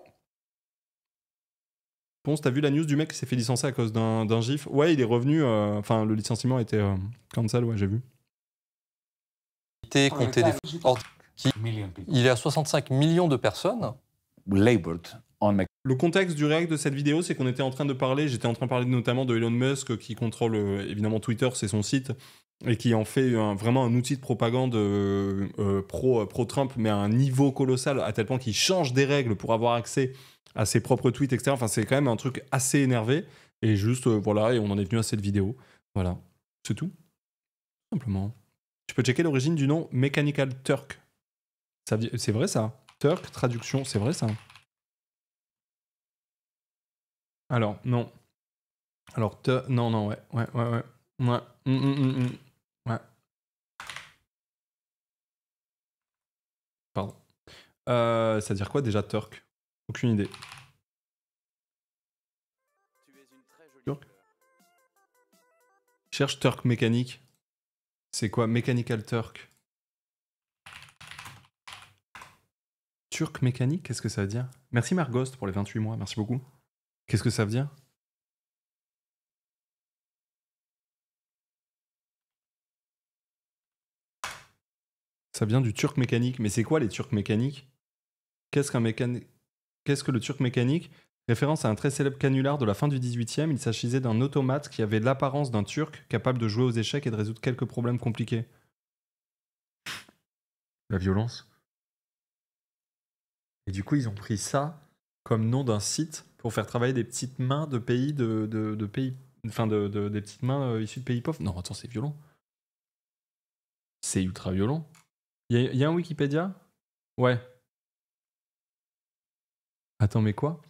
tu as vu la news du mec s'est fait licencier à cause d'un gif Ouais, il est revenu. Euh, enfin, le licenciement était euh, cancel, ouais, j'ai vu. Il est à 65 millions de personnes. Labeled mec le contexte du React de cette vidéo, c'est qu'on était en train de parler, j'étais en train de parler notamment de Elon Musk euh, qui contrôle euh, évidemment Twitter, c'est son site, et qui en fait vraiment un outil de propagande euh, pro, pro, Trump, mais à un niveau colossal, à tel point qu'il change des règles pour avoir accès à ses propres tweets, etc. Enfin, c'est quand même un truc assez énervé. Et juste, voilà, et on en est venu à cette vidéo. Voilà, c'est tout. Simplement. Tu peux checker l'origine du nom Mechanical Turk. C'est vrai ça Turk, traduction, c'est vrai ça alors, non. Alors, te. Non, non, ouais. Ouais, ouais, ouais. Ouais. Hum, hum, hum, Pardon. Euh, ça veut dire quoi déjà, Turk Aucune idée. Cherche Turk mécanique. C'est quoi Mechanical Turk Turk mécanique, qu'est-ce que ça veut dire Merci Margost pour les 28 mois, merci beaucoup. Qu'est-ce que ça veut dire Ça vient du turc mécanique. Mais c'est quoi les turcs mécaniques Qu'est-ce qu'un mécanique Qu'est-ce que le turc mécanique Référence à un très célèbre canular de la fin du 18e, il s'agissait d'un automate qui avait l'apparence d'un turc capable de jouer aux échecs et de résoudre quelques problèmes compliqués. La violence. Et du coup, ils ont pris ça comme nom d'un site pour faire travailler des petites mains de pays de, de, pays enfin de, des petites mains euh, issues de pays pauvres. Non, attends, c'est violent. C'est ultra violent. Il y, a un Wikipédia Ouais. Attends, mais quoi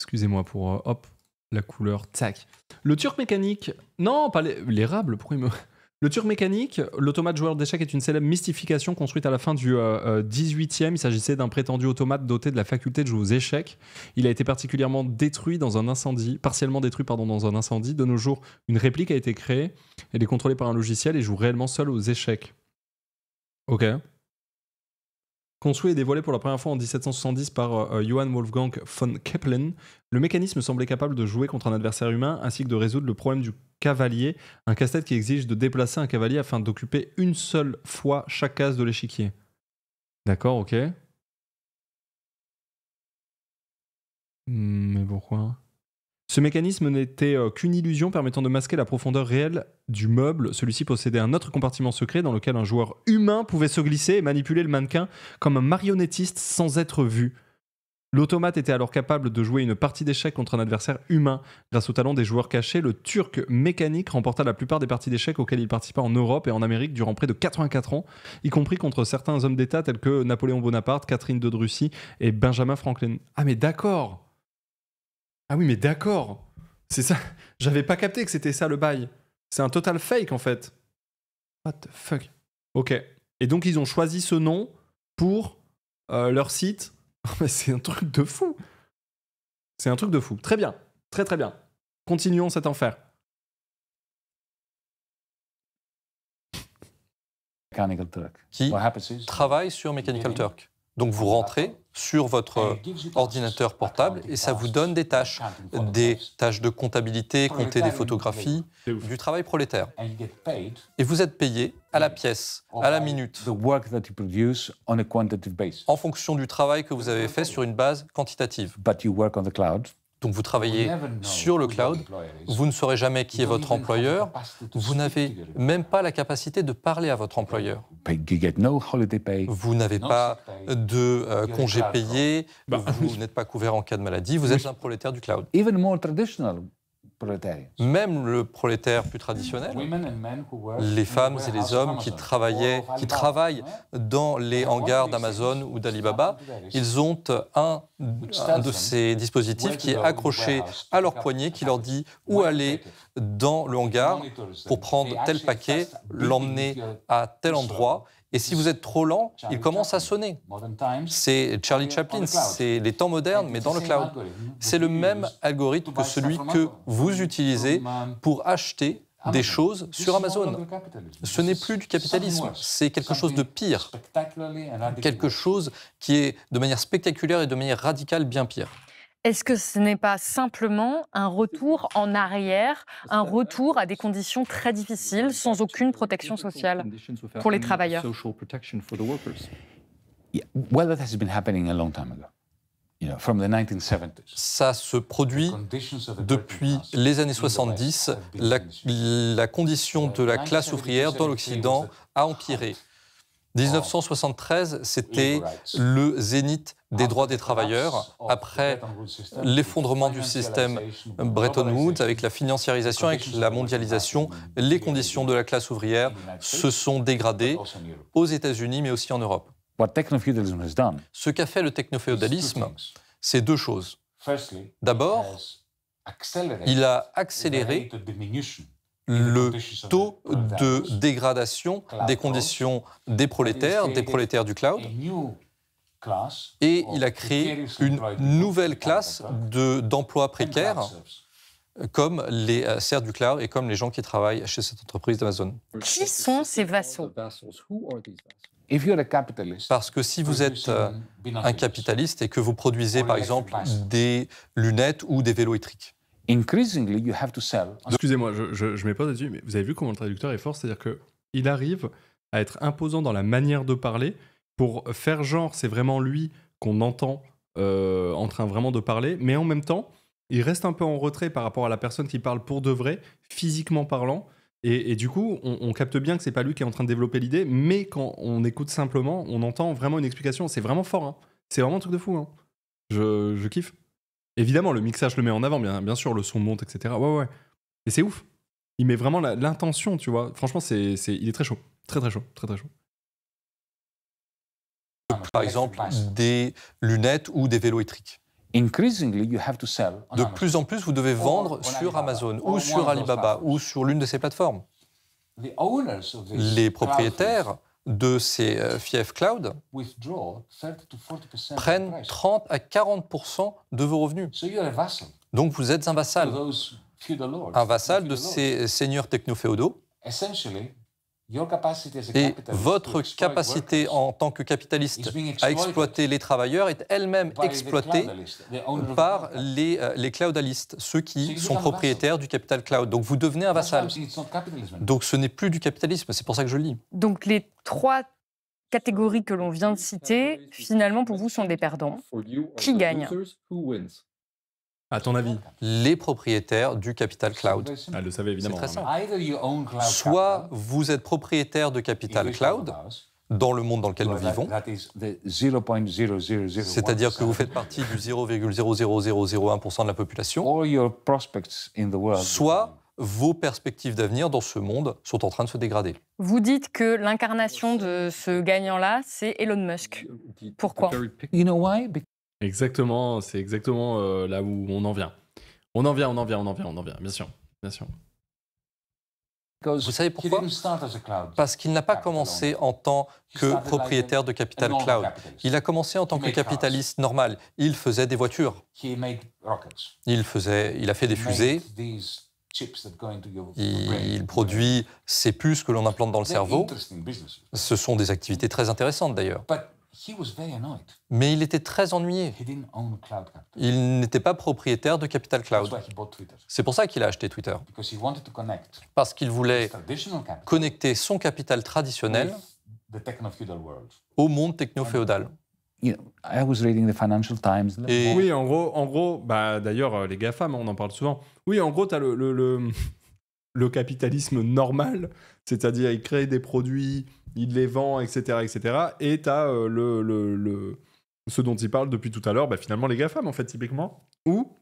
Excusez-moi pour euh, hop la couleur. Tac. Le turc mécanique. Non, pas l'érable. Pourquoi il me (laughs) Le tour mécanique, l'automate joueur d'échecs est une célèbre mystification construite à la fin du 18e. Euh, euh, Il s'agissait d'un prétendu automate doté de la faculté de jouer aux échecs. Il a été particulièrement détruit dans un incendie, partiellement détruit pardon, dans un incendie. De nos jours, une réplique a été créée. Elle est contrôlée par un logiciel et joue réellement seul aux échecs. Ok. Construit et dévoilé pour la première fois en 1770 par euh, Johann Wolfgang von Keplen, le mécanisme semblait capable de jouer contre un adversaire humain ainsi que de résoudre le problème du cavalier, un casse-tête qui exige de déplacer un cavalier afin d'occuper une seule fois chaque case de l'échiquier. D'accord, ok. Hmm, mais pourquoi ce mécanisme n'était euh, qu'une illusion permettant de masquer la profondeur réelle du meuble. Celui-ci possédait un autre compartiment secret dans lequel un joueur humain pouvait se glisser et manipuler le mannequin comme un marionnettiste sans être vu. L'automate était alors capable de jouer une partie d'échecs contre un adversaire humain. Grâce au talent des joueurs cachés, le Turc mécanique remporta la plupart des parties d'échecs auxquelles il participa en Europe et en Amérique durant près de 84 ans, y compris contre certains hommes d'État tels que Napoléon Bonaparte, Catherine de Russie et Benjamin Franklin. Ah mais d'accord Ah oui mais d'accord C'est ça J'avais pas capté que c'était ça le bail. C'est un total fake en fait. What the fuck Ok. Et donc ils ont choisi ce nom pour euh, leur site (laughs) Oh, mais c'est un truc de fou. C'est un truc de fou. Très bien. Très très bien. Continuons cet enfer. Mechanical Turk. Qui travaille sur Mechanical Turk. Donc vous rentrez sur votre ordinateur portable et ça vous donne des tâches, des tâches de comptabilité, compter des photographies, du travail prolétaire. Et vous êtes payé à la pièce, à la minute, en fonction du travail que vous avez fait sur une base quantitative. Donc vous travaillez sur le cloud, vous ne saurez jamais qui est votre employeur, vous n'avez même pas la capacité de parler à votre employeur. Vous n'avez pas de euh, congé congés payés, bah, vous (laughs) n'êtes pas couvert en cas de maladie, vous êtes un prolétaire du cloud. Même le prolétaire plus traditionnel, les femmes et les hommes qui travaillaient, qui travaillent dans les hangars d'Amazon ou d'Alibaba, ils ont un, un, de ces dispositifs qui est accroché à leur poignet, qui leur dit où aller dans le hangar pour prendre tel paquet, l'emmener à tel endroit, et si vous êtes trop lent, il commence à sonner. C'est Charlie Chaplin, c'est les temps modernes, mais dans le cloud. C'est le même algorithme que celui que vous utilisez pour acheter des choses sur Amazon. Ce n'est plus du capitalisme, c'est quelque chose de pire, quelque chose qui est de manière spectaculaire et de manière radicale bien pire. Est-ce que ce n'est pas simplement un retour en arrière, un euh, retour à des conditions très difficiles, sans aucune protection sociale pour les travailleurs ça se produit depuis les années 70. La, condition de la classe ouvrière dans l'Occident a empiré. 1973, c'était le zénith des droits des travailleurs après l'effondrement du système Bretton Woods avec la financiarisation, avec la mondialisation. Les conditions de la classe ouvrière se sont dégradées aux États-Unis mais aussi en Europe. Ce qu'a fait le technoféodalisme, c'est deux choses. D'abord, il a accéléré le taux de dégradation des conditions des prolétaires, des prolétaires du cloud. Et il a créé une nouvelle classe d'emplois précaires comme les euh, serfs du cloud et comme les gens qui travaillent chez cette entreprise d'Amazon. Qui sont ces vassaux parce que si vous êtes euh, un capitaliste et que vous produisez par exemple des lunettes ou des vélos électriques, Increasingly, you have to sell. Excusez-moi, je, je, je pas dessus mais vous avez vu comment le traducteur est fort, c'est-à-dire qu'il arrive à être imposant dans la manière de parler pour faire genre c'est vraiment lui qu'on entend euh, en train vraiment de parler, mais en même temps, il reste un peu en retrait par rapport à la personne qui parle pour de vrai, physiquement parlant. Et, du coup, on, capte bien que c'est pas lui qui est en train de développer l'idée, mais quand on écoute simplement, on entend vraiment une explication. C'est vraiment fort, hein. c'est vraiment un truc de fou. Hein. je kiffe. Évidemment, le mixage le met en avant, bien, bien sûr, le son monte, etc. Ouais, ouais. Et c'est ouf. Il met vraiment l'intention, tu vois. Franchement, c'est, c'est, il est très chaud. Très, très chaud. Très, très chaud. Par exemple, des lunettes ou des vélos électriques. De plus en plus, vous devez vendre sur Amazon ou sur Alibaba ou sur l'une de ces plateformes. Les propriétaires de ces euh, fiefs cloud prennent 30 à 40 de vos revenus. Donc vous êtes un vassal, un vassal de ces seigneurs techno-féodaux et votre capacité en tant que capitaliste à exploiter les travailleurs est elle-même exploitée par les, euh, les cloudalistes, ceux qui sont propriétaires du capital cloud. Donc vous devenez un vassal. Donc ce n'est plus du capitalisme, c'est pour ça que je le dis. Donc les trois catégories que l'on vient de citer, finalement pour vous, sont des perdants. Qui gagne à ton avis Les propriétaires du capital cloud. Ah, le savait évidemment. Soit vous êtes propriétaire de capital cloud dans le monde dans lequel nous vivons, c'est-à-dire que vous faites partie du 0,00001% de la population, soit vos perspectives d'avenir dans ce monde sont en train de se dégrader. Vous dites que l'incarnation de ce gagnant-là, c'est Elon Musk. Pourquoi Exactement, c'est exactement euh, là où on en vient. On en vient, on en vient, on en vient, on en vient, bien sûr, bien sûr. Vous savez pourquoi Parce qu'il n'a pas commencé en tant que propriétaire de Capital Cloud. Il a commencé en tant que capitaliste normal. Il faisait des voitures. Il, faisait, il a fait des fusées. Il produit ces puces que l'on implante dans le cerveau. Ce sont des activités très intéressantes d'ailleurs. Mais il était très ennuyé. Il n'était pas propriétaire de Capital Cloud. C'est pour ça qu'il a acheté Twitter. Parce qu'il voulait connecter son capital traditionnel au monde techno-féodal. Oui, en gros, en gros bah, d'ailleurs, euh, les GAFAM, on en parle souvent. Oui, en gros, tu as le, le, (laughs) le capitalisme normal, c'est-à-dire il crée des produits il les vend, etc. etc. Et t'as euh, le, le, ce dont il parle depuis tout à l'heure, bah, finalement les GAFAM, en fait, typiquement, ou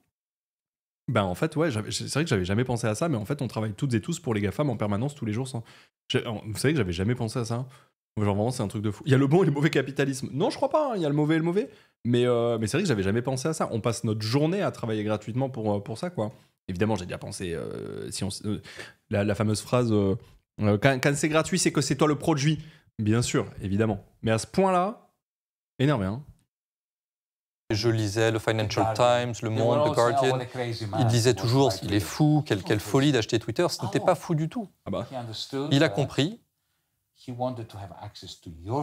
ben en fait, ouais, c'est vrai que j'avais jamais pensé à ça, mais en fait, on travaille toutes et tous pour les GAFAM en permanence tous les jours. Sans... Vous savez que j'avais jamais pensé à ça. Genre vraiment, c'est un truc de fou. Il y a le bon et le mauvais capitalisme. Non, je crois pas, hein, il y a le mauvais et le mauvais. Mais, euh, mais c'est vrai que j'avais jamais pensé à ça. On passe notre journée à travailler gratuitement pour, euh, pour ça, quoi. Évidemment, j'ai déjà pensé. si on, la, fameuse phrase euh, quand, c'est gratuit, c'est que c'est toi le produit. Bien sûr, évidemment. Mais à ce point-là, énervé. Hein. je lisais le Financial Times, Le Monde, le oh, Guardian. Il disait toujours il est fou, quelle, folie d'acheter Twitter. Ce n'était oh. pas fou du tout. Ah bah. Il a compris.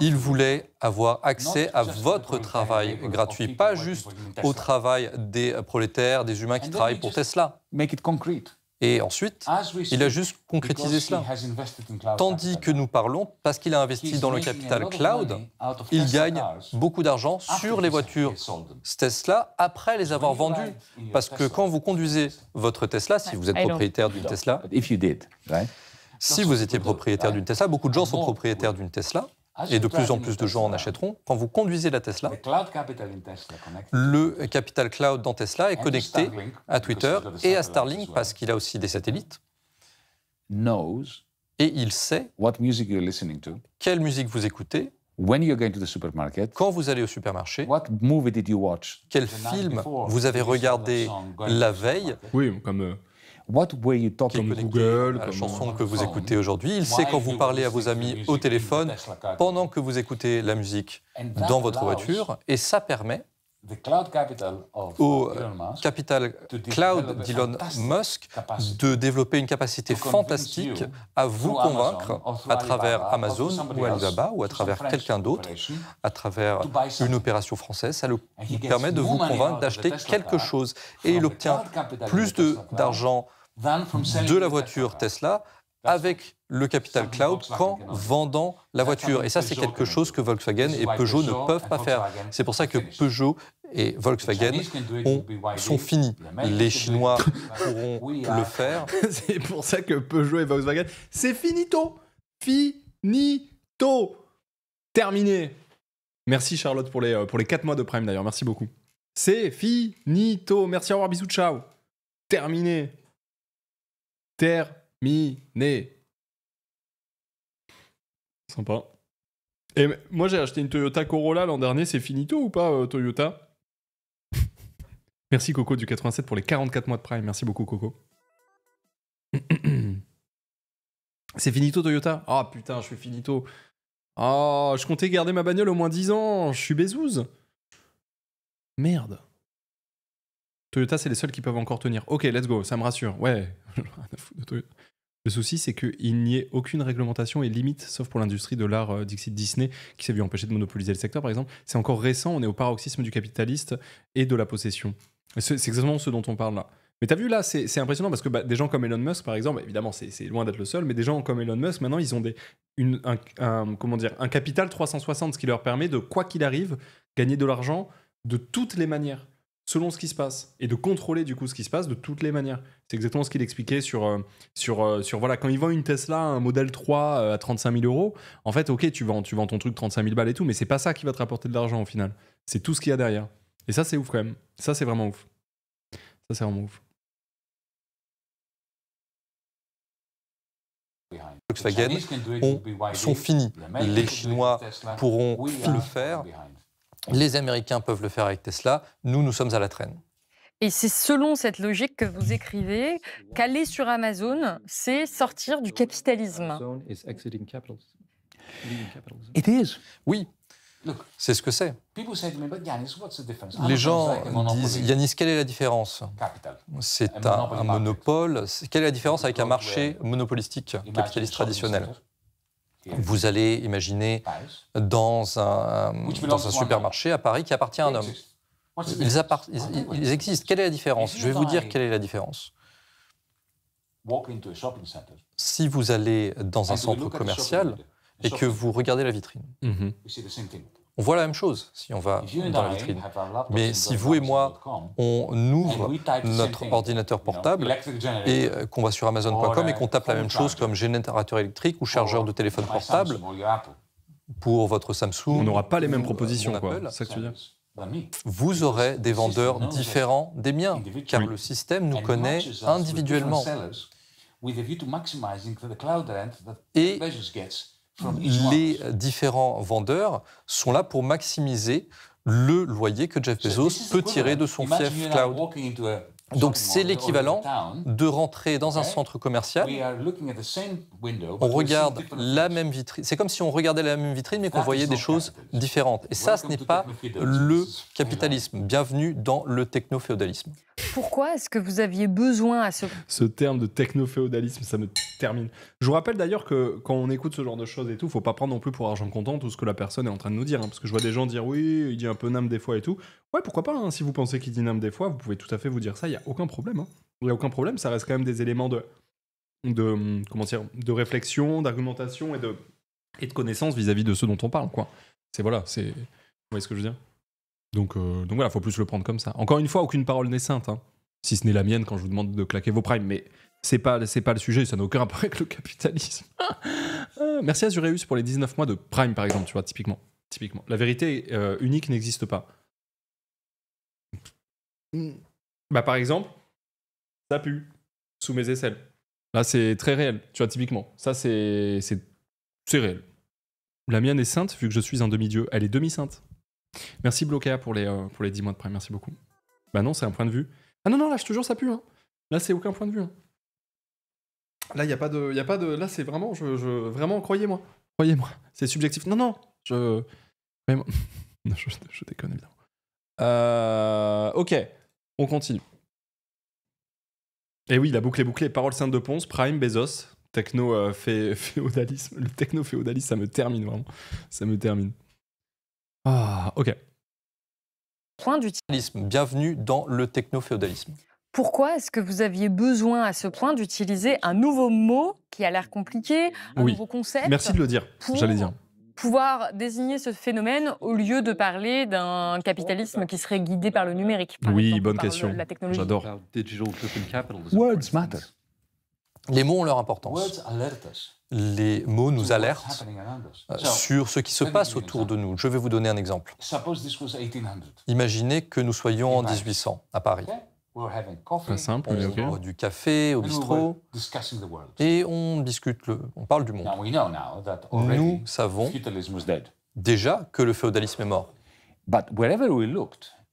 Il voulait avoir accès à votre travail gratuit, pas juste au travail des prolétaires, des humains qui travaillent pour Tesla. Make it concrete. Et ensuite, il a juste concrétisé cela. Tandis que nous parlons, parce qu'il a investi dans le capital cloud, il gagne beaucoup d'argent sur les voitures Tesla après les avoir vendues. Parce que quand vous conduisez votre Tesla, si vous êtes propriétaire d'une Tesla, si vous étiez propriétaire d'une Tesla, beaucoup de gens sont propriétaires d'une Tesla, ah, et de plus en plus de gens en achèteront. Quand vous conduisez la Tesla, le capital cloud dans Tesla est connecté à Twitter et à Starlink parce qu'il a aussi des satellites. Et il sait quelle musique vous écoutez, quand vous allez au supermarché, quel film vous avez regardé la veille. Oui, comme euh, What were La chanson que vous écoutez aujourd'hui. Il sait quand vous parlez à vos amis au téléphone pendant que vous écoutez la musique dans votre voiture. Et ça permet au capital cloud d'Elon Musk de développer une capacité fantastique à vous convaincre à travers Amazon ou Alibaba ou à travers quelqu'un d'autre, à travers une opération française. Ça lui permet de vous convaincre d'acheter quelque chose et il obtient plus d'argent de la voiture Tesla avec le capital cloud qu'en vendant la voiture. Et ça, c'est quelque chose que Volkswagen et Peugeot ne peuvent pas faire. C'est pour ça que Peugeot et Volkswagen sont finis. Les Chinois pourront le faire. (laughs) c'est pour ça que Peugeot et Volkswagen, c'est finito. Finito. Terminé. Merci Charlotte pour les, euh, pour les 4 mois de Prime d'ailleurs. Merci beaucoup. C'est finito. Merci, au revoir, bisous, ciao. Terminé terminé. Sympa. Et moi j'ai acheté une Toyota Corolla l'an dernier, c'est finito ou pas euh, Toyota (laughs) Merci Coco du 87 pour les 44 mois de Prime, merci beaucoup Coco. (clears throat) c'est finito Toyota Ah oh, putain, je suis finito. Ah, oh, je comptais garder ma bagnole au moins 10 ans, je suis bézouze. Merde. Toyota, c'est les seuls qui peuvent encore tenir. Ok, let's go, ça me rassure. Ouais, (laughs) Le souci, c'est qu'il n'y ait aucune réglementation et limite, sauf pour l'industrie de l'art euh, Disney, qui s'est vu empêcher de monopoliser le secteur, par exemple. C'est encore récent, on est au paroxysme du capitaliste et de la possession. C'est exactement ce dont on parle là. Mais t'as vu là, c'est impressionnant parce que bah, des gens comme Elon Musk, par exemple, évidemment, c'est loin d'être le seul, mais des gens comme Elon Musk, maintenant, ils ont des, une, comment dire, un capital 360, ce qui leur permet de, quoi qu'il arrive, gagner de l'argent de toutes les manières selon ce qui se passe et de contrôler du coup ce qui se passe de toutes les manières. C'est exactement ce qu'il expliquait sur, euh, sur, euh, sur voilà, quand il vend une Tesla, un modèle euh, 3 à 35 000 euros, en fait, ok, tu vends, tu vends ton truc 35 000 balles et tout, mais c'est pas ça qui va te rapporter de l'argent au final. C'est tout ce qu'il y a derrière. Et ça, c'est ouf quand même. Ça, c'est vraiment ouf. Ça, c'est vraiment ouf. Volkswagen sont finis. Les Chinois pourront le faire les Américains peuvent le faire avec Tesla. Nous, nous sommes à la traîne. Et c'est selon cette logique que vous écrivez qu'aller sur Amazon, c'est sortir du capitalisme. It is. Oui, c'est ce que c'est. Les gens disent, Yanis, quelle est la différence C'est un, monopole. Quelle est la différence avec un marché monopolistique capitaliste traditionnel vous allez imaginer dans un, dans un supermarché à Paris qui appartient à un homme. Ils, existent. Quelle est la différence Je vais vous dire quelle est la différence. Si vous allez dans un centre commercial et que vous regardez la vitrine, on voit la même chose si on va dans la vitrine. Mais si vous et moi, on ouvre notre ordinateur portable et euh, qu'on va sur Amazon.com et qu'on tape la même chose comme générateur électrique ou chargeur de téléphone portable pour votre Samsung. On n'aura pas les mêmes euh, propositions, quoi. vous aurez des vendeurs différents des miens, car le système nous connaît individuellement. Et Hein, les différents vendeurs sont là pour maximiser le loyer que Jeff Bezos peut tirer de euh, son fief cloud. Donc c'est l'équivalent de rentrer dans un centre commercial. On regarde la même vitrine. C'est comme si on regardait la même vitrine mais qu'on voyait des choses différentes. Et ça, ce n'est pas le capitalisme. Bienvenue dans le techno-féodalisme pourquoi est-ce que vous aviez besoin à ce... Ce terme de techno-féodalisme, ça me termine. Je vous rappelle d'ailleurs que quand on écoute ce genre de choses et tout, faut pas prendre non plus pour argent comptant tout ce que la personne est en train de nous dire. Hein, parce que je vois des gens dire oui, il dit un peu nam des fois et tout. Ouais, pourquoi pas, hein, si vous pensez qu'il dit nam des fois, vous pouvez tout à fait vous dire ça, il n'y a aucun problème. Hein. Il n'y a aucun problème, ça reste quand même des éléments de, de, comment dire, de réflexion, d'argumentation et de, et de connaissance vis-à-vis de ce dont on parle. quoi. C'est voilà, c'est... Vous voyez ce que je veux dire donc, euh, donc voilà, faut plus le prendre comme ça. Encore une fois, aucune parole n'est sainte, hein. si ce n'est la mienne quand je vous demande de claquer vos primes. Mais c'est pas, c'est pas le sujet, ça n'a aucun rapport avec le capitalisme. (laughs) Euh, merci à Azureus pour les 19 mois de prime, par exemple, tu vois, typiquement. typiquement. La vérité euh, unique n'existe pas. Mm. Bah, par exemple, ça pue sous mes aisselles. Là, c'est très réel, tu vois, typiquement. Ça, c'est, c'est, c'est réel. La mienne est sainte, vu que je suis un demi-dieu. Elle est demi-sainte. Merci Bloca pour les, euh, pour les 10 mois de prime merci beaucoup. Bah non, c'est un point de vue. Ah non, non, là, je te ça pue. Hein. Là, c'est aucun point de vue. Hein. Là, il n'y a, pas de, y a pas de... Là, c'est vraiment... Je, Vraiment, croyez-moi. Croyez-moi. C'est subjectif. Non, non. Je... (laughs) je, déconne, évidemment. Euh, ok. On continue. Et eh oui, la boucle est bouclée. Parole sainte de Ponce, Prime, Bezos, techno-féodalisme. Euh, (laughs) Le techno-féodalisme, ça me termine, vraiment. Ça me termine. Ah, ok. Point d'utilisme, Bienvenue dans le techno-féodalisme. Pourquoi est-ce que vous aviez besoin à ce point d'utiliser un nouveau mot qui a l'air compliqué, un nouveau concept Merci de le dire, j'allais dire. Pouvoir désigner ce phénomène au lieu de parler d'un capitalisme qui serait guidé par le numérique. oui, bonne question. J'adore. Words matter. Les mots ont leur importance. Les mots nous alertent euh, sur ce qui se passe autour de nous. Je vais vous donner un exemple. Imaginez que nous soyons en 1800 à Paris. simple, on boit du café au bistrot et on discute, on parle du monde. Nous savons déjà que le féodalisme est mort.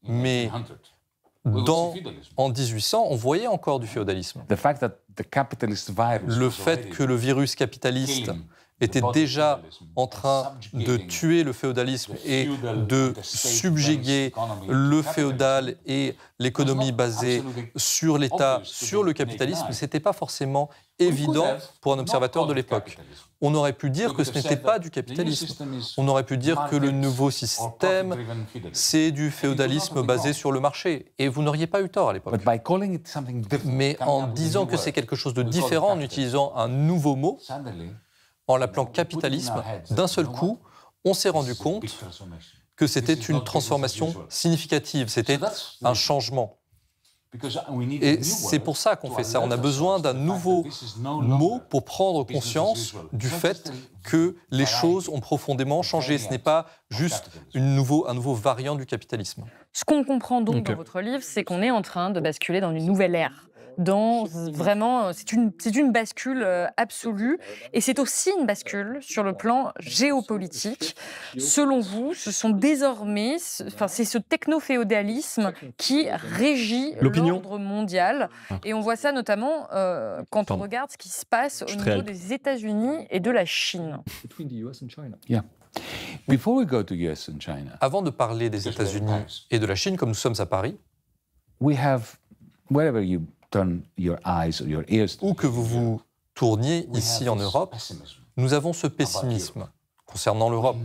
Mais en 1800, on voyait encore du féodalisme. le fait que le virus capitaliste était déjà en train de tuer le féodalisme et de subjuguer le féodal et l'économie basée sur l'État, sur le capitalisme, ce n'était pas forcément évident pour un observateur de l'époque on aurait pu dire que ce n'était pas du capitalisme. On aurait pu dire que le nouveau système, c'est du féodalisme basé sur le marché. Et vous n'auriez pas eu tort à l'époque. Mais en disant que c'est quelque chose de différent, en utilisant un nouveau mot, en l'appelant capitalisme, d'un seul coup, on s'est rendu compte que c'était une transformation significative, c'était un changement. Et c'est pour ça qu'on fait ça. On a besoin d'un nouveau mot pour prendre conscience du fait que les choses ont profondément changé. Ce n'est pas juste un nouveau variant du capitalisme. Ce qu'on comprend donc dans votre livre, c'est qu'on est en train de basculer dans une nouvelle ère dans vraiment, euh, c'est une, une bascule euh, absolue et c'est aussi une bascule sur le plan géopolitique. Selon vous, ce sont désormais, enfin, c'est ce techno-féodalisme qui régit l'ordre mondial ah. et on voit ça notamment euh, quand on regarde ce qui se passe au niveau des États-Unis et de la Chine. Avant de parler des États-Unis et de la Chine, comme nous sommes à Paris, we have, you ou que vous vous tourniez ici en Europe, nous avons ce pessimisme concernant l'Europe.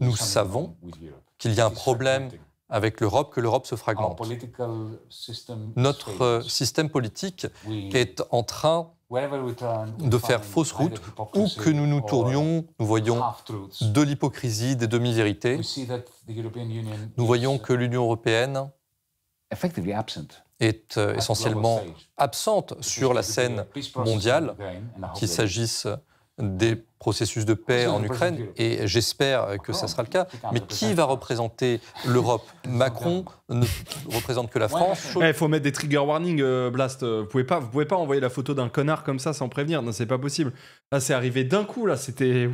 Nous savons qu'il y a un problème avec l'Europe, que l'Europe se fragmente. Notre euh, système politique est en train de faire fausse route, où que nous nous tournions, nous voyons de l'hypocrisie, des demi-vérités. Nous voyons que l'Union européenne est euh, essentiellement absente sur la scène mondiale, qu'il s'agisse des processus de paix en Ukraine, et j'espère que ça sera le cas. Mais qui va représenter l'Europe Macron ne représente que la France. Il eh, faut mettre des trigger warnings, euh, Blast. Euh, vous pouvez pas, vous pouvez pas envoyer la photo d'un connard comme ça sans prévenir. Non, c'est pas possible. Là, c'est arrivé d'un coup. Là, c'était.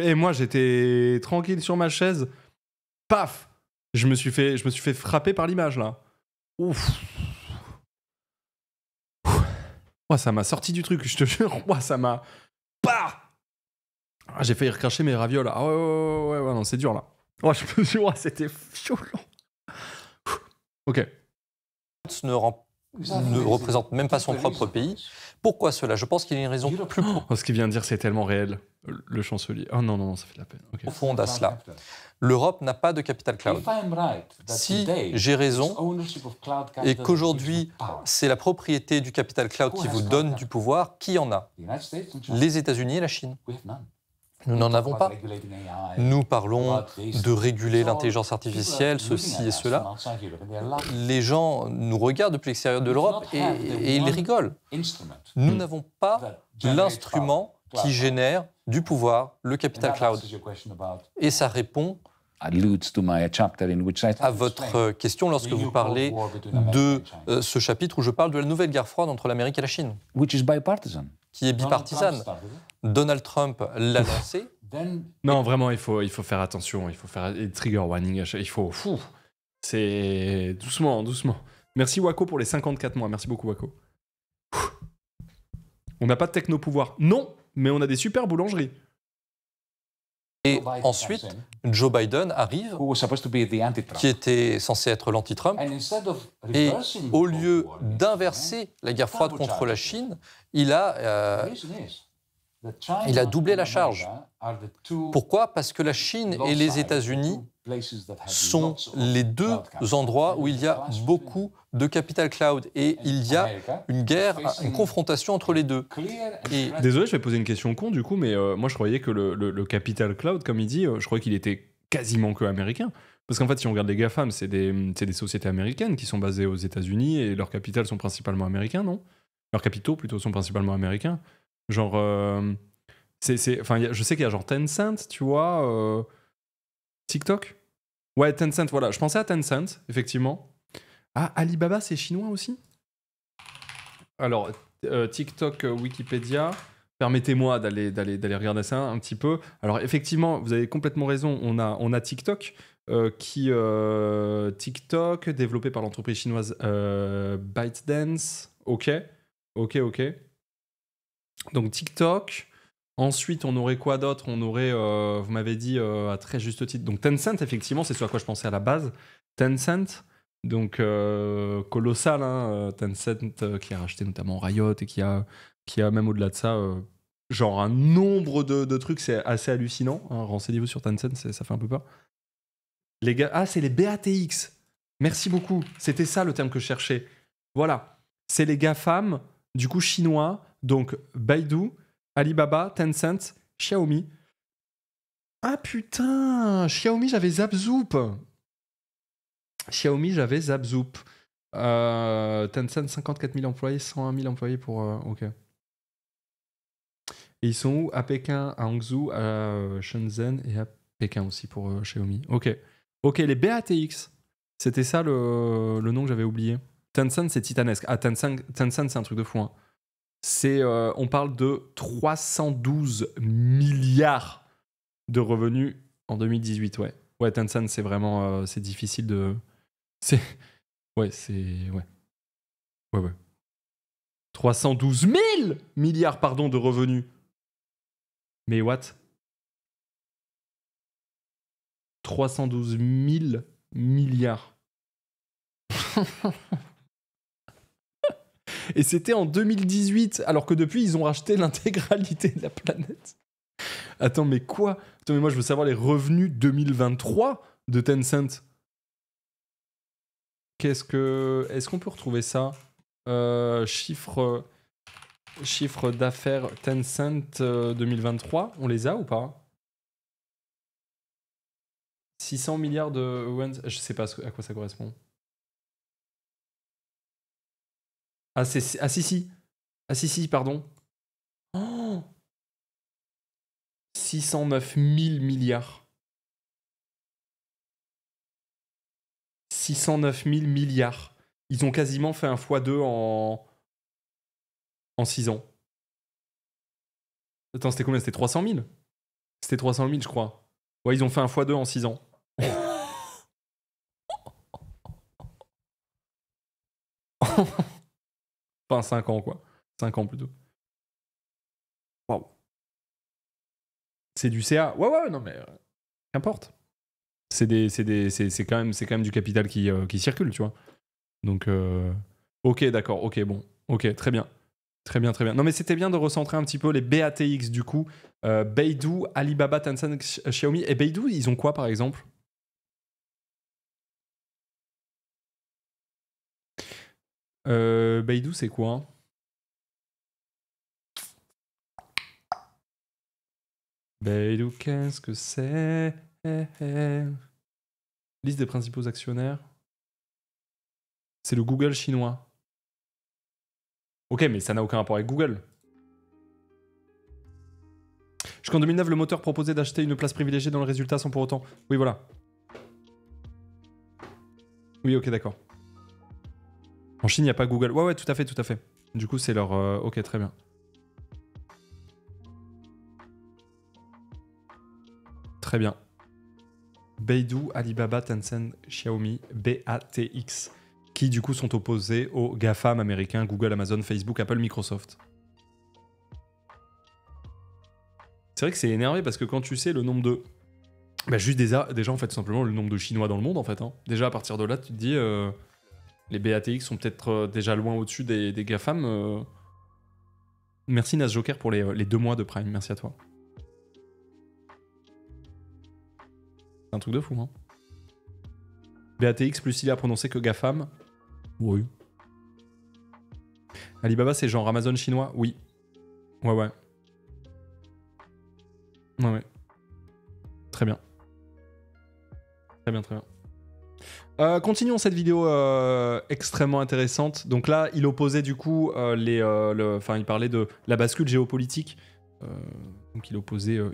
Et moi, j'étais tranquille sur ma chaise. Paf Je me suis fait, je me suis fait frapper par l'image là. Ouf. ça m'a sorti du truc, je te jure. ça m'a. Bah J'ai failli recracher mes ravioles. Ah, ouais, ouais, ouais, non, c'est dur là. je c'était violent. ok Ok. Ne rend ne représente même pas son propre pays. Pourquoi cela Je pense qu'il y a une raison plus oh, ce qu'il vient de dire, c'est tellement réel. Le chancelier. oh, non, non, ça fait la peine. Okay. fond à cela. L'Europe n'a pas de capital cloud. Si j'ai raison et qu'aujourd'hui c'est la propriété du capital cloud qui vous donne du pouvoir, qui en a Les États-Unis et la Chine. Nous n'en avons pas. Nous parlons de réguler l'intelligence artificielle, ceci et cela. Les gens nous regardent depuis l'extérieur de l'Europe et, ils rigolent. Nous n'avons pas l'instrument qui génère du pouvoir, le capital cloud. Et ça répond à votre euh, question lorsque vous parlez de euh, ce chapitre où je parle de la nouvelle guerre froide entre l'Amérique et la Chine. Which is bipartisan qui est bipartisane. Donald Trump l'a lancé. non, vraiment, il faut, il faut faire attention. Il faut faire trigger warning. Il faut. C'est doucement, doucement. Merci Waco pour les 54 mois. Merci beaucoup Waco On n'a pas de techno pouvoir. Non, mais on a des super boulangeries. Et ensuite, Joe Biden arrive, qui était censé être l'anti-Trump, et au lieu d'inverser la guerre froide contre la Chine, il a, euh, il a doublé la charge. Pourquoi Parce que la Chine et les États-Unis sont les deux endroits où il y a beaucoup de Capital Cloud. Et il y a hein. une guerre, une confrontation entre les deux. Et... Désolé, je vais poser une question con du coup, mais euh, moi je croyais que le, Capital Cloud, comme il dit, euh, je croyais qu'il était quasiment que américain. Parce qu'en fait, si on regarde les GAFAM, c'est des, sociétés américaines qui sont basées aux États-Unis et leurs capitaux sont principalement américains, non Leurs capitaux plutôt sont principalement américains. Genre. Euh, c'est, enfin, je sais qu'il y a genre Tencent, tu vois. TikTok Ouais, Tencent, voilà. Je pensais à Tencent, effectivement. Ah, Alibaba, c'est chinois aussi Alors, euh, TikTok, euh, Wikipédia. Permettez-moi d'aller, d'aller, d'aller regarder ça un petit peu. Alors, effectivement, vous avez complètement raison. On a, on a TikTok. Euh, qui TikTok développé par l'entreprise chinoise ByteDance. Ok, ok, ok. Donc TikTok, Ensuite, on aurait quoi d'autre On aurait, vous m'avez dit à très juste titre, donc Tencent, effectivement, c'est ce à quoi je pensais à la base. Tencent, donc euh, colossal, hein, euh, Tencent euh, qui a racheté notamment Riot et qui a, qui a même au-delà de ça, genre un nombre de, trucs, c'est assez hallucinant. Hein, renseignez-vous sur Tencent, ça fait un peu peur. Les gars, ah, c'est les BATX. Merci beaucoup. C'était ça le terme que je cherchais. Voilà. C'est les GAFAM, du coup chinois, donc Baidu, Alibaba, Tencent, Xiaomi. Ah putain, Xiaomi, j'avais zapzoup. Xiaomi, j'avais Zapzoop. Euh, Tencent, 54 000 employés, 101 000 employés pour. Euh, ok. Et ils sont où À Pékin, à Hangzhou, à Shenzhen et à Pékin aussi pour euh, Xiaomi. Ok. Ok, les BATX. C'était ça le, nom que j'avais oublié. Tencent, c'est titanesque. Ah, Tencent, c'est un truc de fou. Hein. C'est, euh, on parle de 312 milliards de revenus en 2018. Ouais, ouais Tencent, c'est vraiment c'est difficile de. C'est. Ouais, c'est. Ouais. Ouais, ouais. 312 000 milliards, pardon, de revenus. Mais what 312 000 milliards. (laughs) Et c'était en 2018, alors que depuis, ils ont racheté l'intégralité de la planète. Attends, mais quoi Attends, mais moi, je veux savoir les revenus 2023 de Tencent ce que, est-ce qu'on peut retrouver ça euh, Chiffre, chiffre d'affaires Tencent 2023, euh, on les a ou pas 600 milliards de je sais pas à quoi ça correspond. Ah, c'est, ah si si, ah si si, pardon. 609 000 milliards. 609 000 milliards. Ils ont quasiment fait un x2 en... en 6 ans. Attends, c'était combien C'était 300 000 C'était 300 000, je crois. Ouais, ils ont fait un x2 en 6 ans. enfin, (laughs) 5 ans, quoi. 5 ans plutôt. Waouh. C'est du CA. Ouais, ouais, non, mais. Euh, qu'importe c'est c'est quand même, c'est quand même du capital qui, euh, qui circule, tu vois. Donc, euh, ok, d'accord, ok, bon, ok, très bien, très bien, très bien. Non, mais c'était bien de recentrer un petit peu les BATX du coup, euh, Beidou, Alibaba, Tencent, Xiaomi. Et Beidou, ils ont quoi par exemple Beidou, c'est quoi Beidou, qu'est-ce que c'est euh, euh. Liste des principaux actionnaires. C'est le Google chinois. Ok, mais ça n'a aucun rapport avec Google. Jusqu'en 2009, le moteur proposait d'acheter une place privilégiée dans le résultat sans pour autant. Oui, voilà. Oui, ok, d'accord. En Chine, il n'y a pas Google. Ouais, ouais, tout à fait, tout à fait. Du coup, c'est leur. Euh, ok, très bien. Très bien. Baidu, Alibaba, Tencent, Xiaomi, BATX, qui du coup sont opposés aux GAFAM américains, Google, Amazon, Facebook, Apple, Microsoft. C'est vrai que c'est énervé parce que quand tu sais le nombre de. Bah juste déjà, en fait, simplement le nombre de Chinois dans le monde en fait. Hein. Déjà à partir de là, tu te dis. Euh, les BATX sont peut-être euh, déjà loin au-dessus des, GAFAM. Euh. Merci Nas Joker pour les deux mois de Prime, merci à toi. C'est un truc de fou. Hein. BATX plus il a prononcé que GAFAM. Oui. Alibaba, c'est genre Amazon chinois Oui. Ouais, ouais. Ouais, ouais. Très bien. Très bien, très bien. Euh, continuons cette vidéo euh, extrêmement intéressante. Donc là, il opposait du coup euh, les, enfin, il parlait de la bascule géopolitique donc il opposait, euh,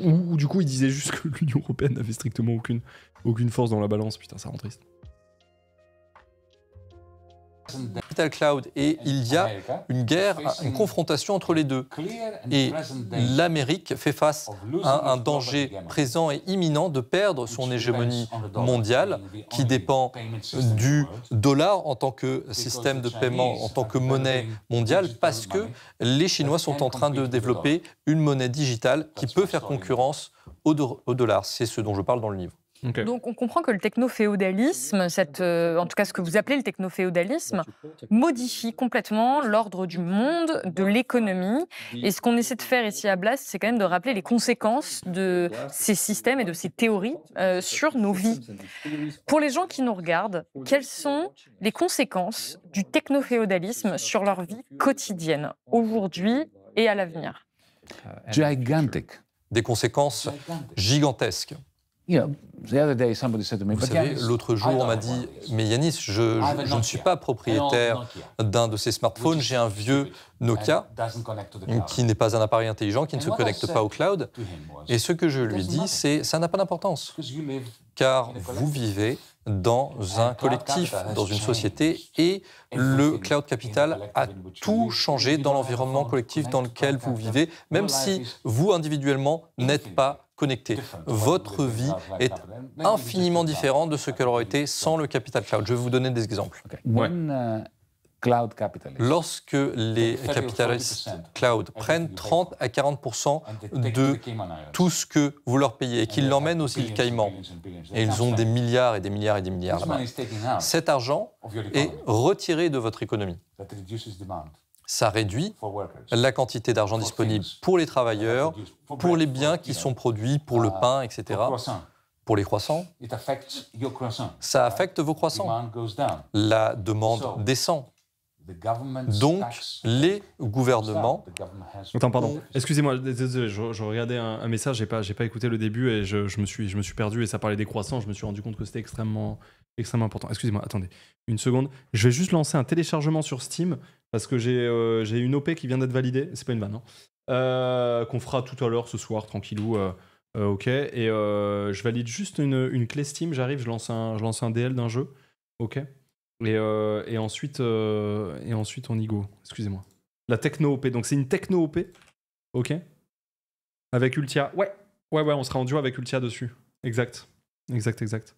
euh, ou, du coup il disait juste que (laughs) l'Union Européenne n'avait strictement aucune, aucune force dans la balance, putain ça rend triste. Capital Cloud et il y a une guerre, une confrontation entre les deux. Et l'Amérique fait face à un danger présent et imminent de perdre son hégémonie mondiale qui dépend du dollar en tant que système de paiement, en tant que monnaie mondiale, parce que les Chinois sont en train de développer une monnaie digitale qui peut faire concurrence au dollar. C'est ce dont je parle dans le livre. Donc on comprend que le techno-féodalisme, euh, en tout cas ce que vous appelez le techno-féodalisme, modifie complètement l'ordre du monde, de l'économie. Et ce qu'on essaie de faire ici à Blast, c'est quand même de rappeler les conséquences de ces systèmes et de ces théories euh, sur nos vies. Pour les gens qui nous regardent, quelles sont les conséquences du techno-féodalisme sur leur vie quotidienne, aujourd'hui et à l'avenir euh, Gigantic. Des conséquences gigantesques. Vous savez, l'autre jour, on m'a dit, mais Yanis, je, je ne suis pas propriétaire d'un de ces smartphones, j'ai un vieux Nokia qui n'est pas un appareil intelligent, qui ne se connecte pas au cloud. Et ce que je lui dis, c'est, ça n'a pas d'importance, car vous vivez dans un collectif, dans une société, et le cloud capital a tout changé dans l'environnement collectif dans lequel vous vivez, même si vous, individuellement, n'êtes pas connecter Votre vie est infiniment différente de ce qu'elle aurait été sans le capital cloud. Je vais vous donner des exemples. Euh, Lorsque les capitalistes cloud prennent 30 à 40 de tout ce que vous leur payez et qu'ils l'emmènent aussi le Caïman, et ils ont des milliards et des milliards et des milliards là-bas, cet argent est retiré de votre économie ça réduit la quantité d'argent disponible pour les travailleurs, pour les biens qui sont produits, pour le ah, pain, etc., pour les croissants. Ça affecte vos croissants. La demande descend. Donc, les gouvernements. Attends, pardon. Excusez-moi, je, regardais un, un message, j'ai pas, j'ai pas écouté le début et je, je, me suis, je me suis perdu et ça parlait des croissants. Je me suis rendu compte que c'était extrêmement, extrêmement important. Excusez-moi, attendez une seconde. Je vais juste lancer un téléchargement sur Steam parce que j'ai euh, une OP qui vient d'être validée, c'est pas une vanne, hein, euh, qu'on fera tout à l'heure ce soir, tranquillou. Euh, ok, et je valide juste une, clé Steam, j'arrive, je, lance un, lance un DL d'un jeu. Ok. Et, ensuite, et ensuite, on y go. Excusez-moi. La techno OP, donc c'est une techno OP. Ok. Avec Ultia. Ouais, ouais, ouais, on sera en duo avec Ultia dessus. Exact. Exact, exact.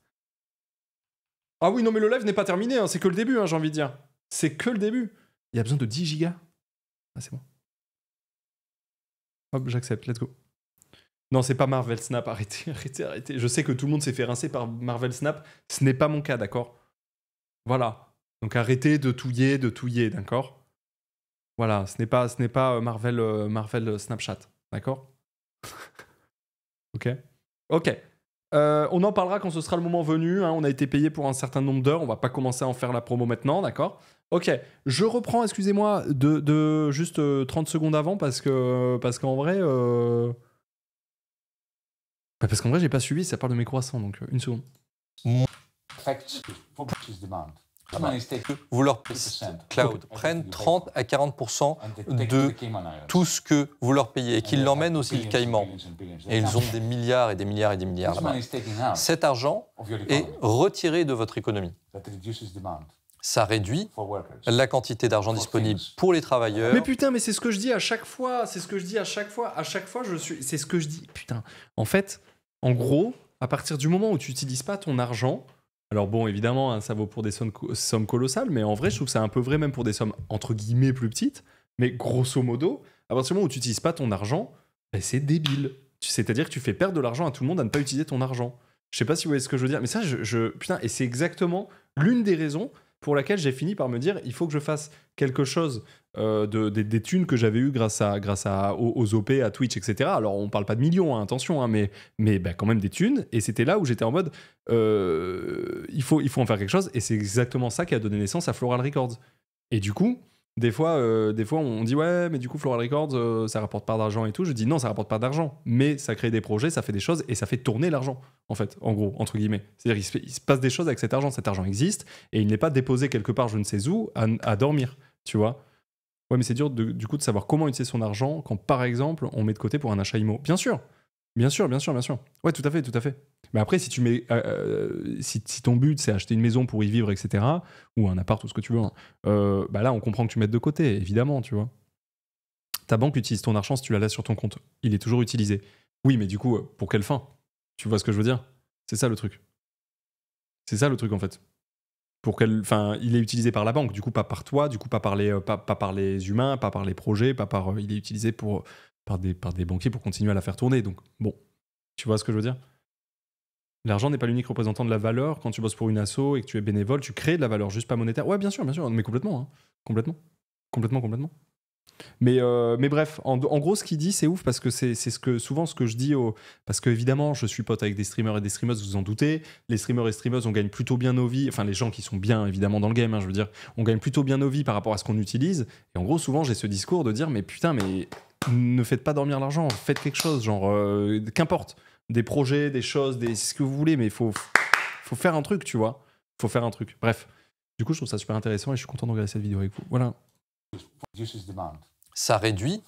Ah oui, non, mais le live n'est pas terminé, hein, c'est que le début, hein, j'ai envie de dire. C'est que le début. Il y a besoin de 10 gigas Ah, c'est bon. Hop, j'accepte, let's go. Non, c'est pas Marvel Snap, (laughs) arrêtez, arrêtez, arrêtez. Je sais que tout le monde s'est fait rincer par Marvel Snap, ce n'est pas mon cas, d'accord Voilà. Donc arrêtez de touiller, de touiller, d'accord Voilà, ce n'est pas, ce n'est pas euh, Marvel, euh, Marvel Snapchat, d'accord (laughs) Ok Ok. Euh, on en parlera quand ce sera le moment venu. Hein. On a été payé pour un certain nombre d'heures. On va pas commencer à en faire la promo maintenant, d'accord Ok, je reprends, excusez-moi, de, juste 30 euh, secondes avant parce que parce qu'en vrai. Euh, bah, parce qu'en vrai, j'ai pas suivi, ça parle de mes croissants, donc euh, une seconde. Ah bah, vous leur cloud prennent 30 à 40 de tout ce que vous leur payez et qu'ils l'emmènent aussi le Caïman. Et ils ont des milliards et des milliards et des milliards. Cet argent est retiré de votre économie ça réduit oh, la quantité d'argent disponible pour les travailleurs. Mais putain, mais c'est ce que je dis à chaque fois, c'est ce que je dis à chaque fois, à chaque fois je suis, c'est ce que je dis. Putain, en fait, en gros, à partir du moment où tu n'utilises pas ton argent, alors bon, évidemment, hein, ça vaut pour des sommes, colossales, mais en vrai, je trouve que c'est un peu vrai même pour des sommes entre guillemets plus petites. Mais grosso modo, à partir du moment où tu n'utilises pas ton argent, ben, c'est débile. C'est-à-dire que tu fais perdre de l'argent à tout le monde à ne pas utiliser ton argent. Je sais pas si vous voyez ce que je veux dire, mais ça, je, je putain, et c'est exactement l'une des raisons pour laquelle j'ai fini par me dire il faut que je fasse quelque chose euh, de, des, des, thunes que j'avais eues grâce, à, grâce à, aux, OP, à Twitch, etc. Alors on ne parle pas de millions, hein, attention, hein, mais, mais bah, quand même des thunes. Et c'était là où j'étais en mode euh, il, faut, il faut en faire quelque chose. Et c'est exactement ça qui a donné naissance à Floral Records. Et du coup, des fois, euh, des fois, on dit ouais, mais du coup, Floral Records, euh, ça rapporte pas d'argent et tout. Je dis non, ça rapporte pas d'argent, mais ça crée des projets, ça fait des choses et ça fait tourner l'argent, en fait, en gros, entre guillemets. C'est-à-dire, il, se, passe des choses avec cet argent. Cet argent existe et il n'est pas déposé quelque part, je ne sais où, à, dormir, tu vois. Ouais, mais c'est dur du coup de savoir comment utiliser son argent quand, par exemple, on met de côté pour un achat IMO. Bien sûr, bien sûr, bien sûr, bien sûr. Ouais, tout à fait, tout à fait. Mais après, si, tu mets, euh, euh, si, si, ton but c'est acheter une maison pour y vivre, etc., ou un appart ou ce que tu veux, hein, euh, bah là on comprend que tu mettes de côté, évidemment, tu vois. Ta banque utilise ton argent si tu la laisses sur ton compte. Il est toujours utilisé. Oui, mais du coup, pour quelle fin Tu vois ce que je veux dire C'est ça le truc. C'est ça le truc en fait. Pour quelle, enfin il est utilisé par la banque, du coup pas par toi, du coup pas par les, pas, par les humains, pas par les projets, pas par. il est utilisé pour, par, des, par des banquiers pour continuer à la faire tourner. Donc bon, tu vois ce que je veux dire L'argent n'est pas l'unique représentant de la valeur. Quand tu bosses pour une asso et que tu es bénévole, tu crées de la valeur, juste pas monétaire. Ouais, bien sûr, bien sûr, mais complètement. Hein. Complètement. Complètement, complètement. Mais, euh, mais bref, en, gros, ce qu'il dit, c'est ouf parce que c'est ce que, souvent ce que je dis. parce qu'évidemment, je suis pote avec des streamers et des streameuses, vous vous en doutez. Les streamers et streameuses, on gagne plutôt bien nos vies. Enfin, les gens qui sont bien, évidemment, dans le game, hein, je veux dire, on gagne plutôt bien nos vies par rapport à ce qu'on utilise. Et en gros, souvent, j'ai ce discours de dire, mais putain, mais ne faites pas dormir l'argent, faites quelque chose, genre, euh, qu'importe des projets, des choses, des ce que vous voulez, mais il faut, faut faire un truc, tu vois. faut faire un truc. Bref. Du coup, je trouve ça super intéressant et je suis content de regarder cette vidéo avec vous. Voilà. Ça réduit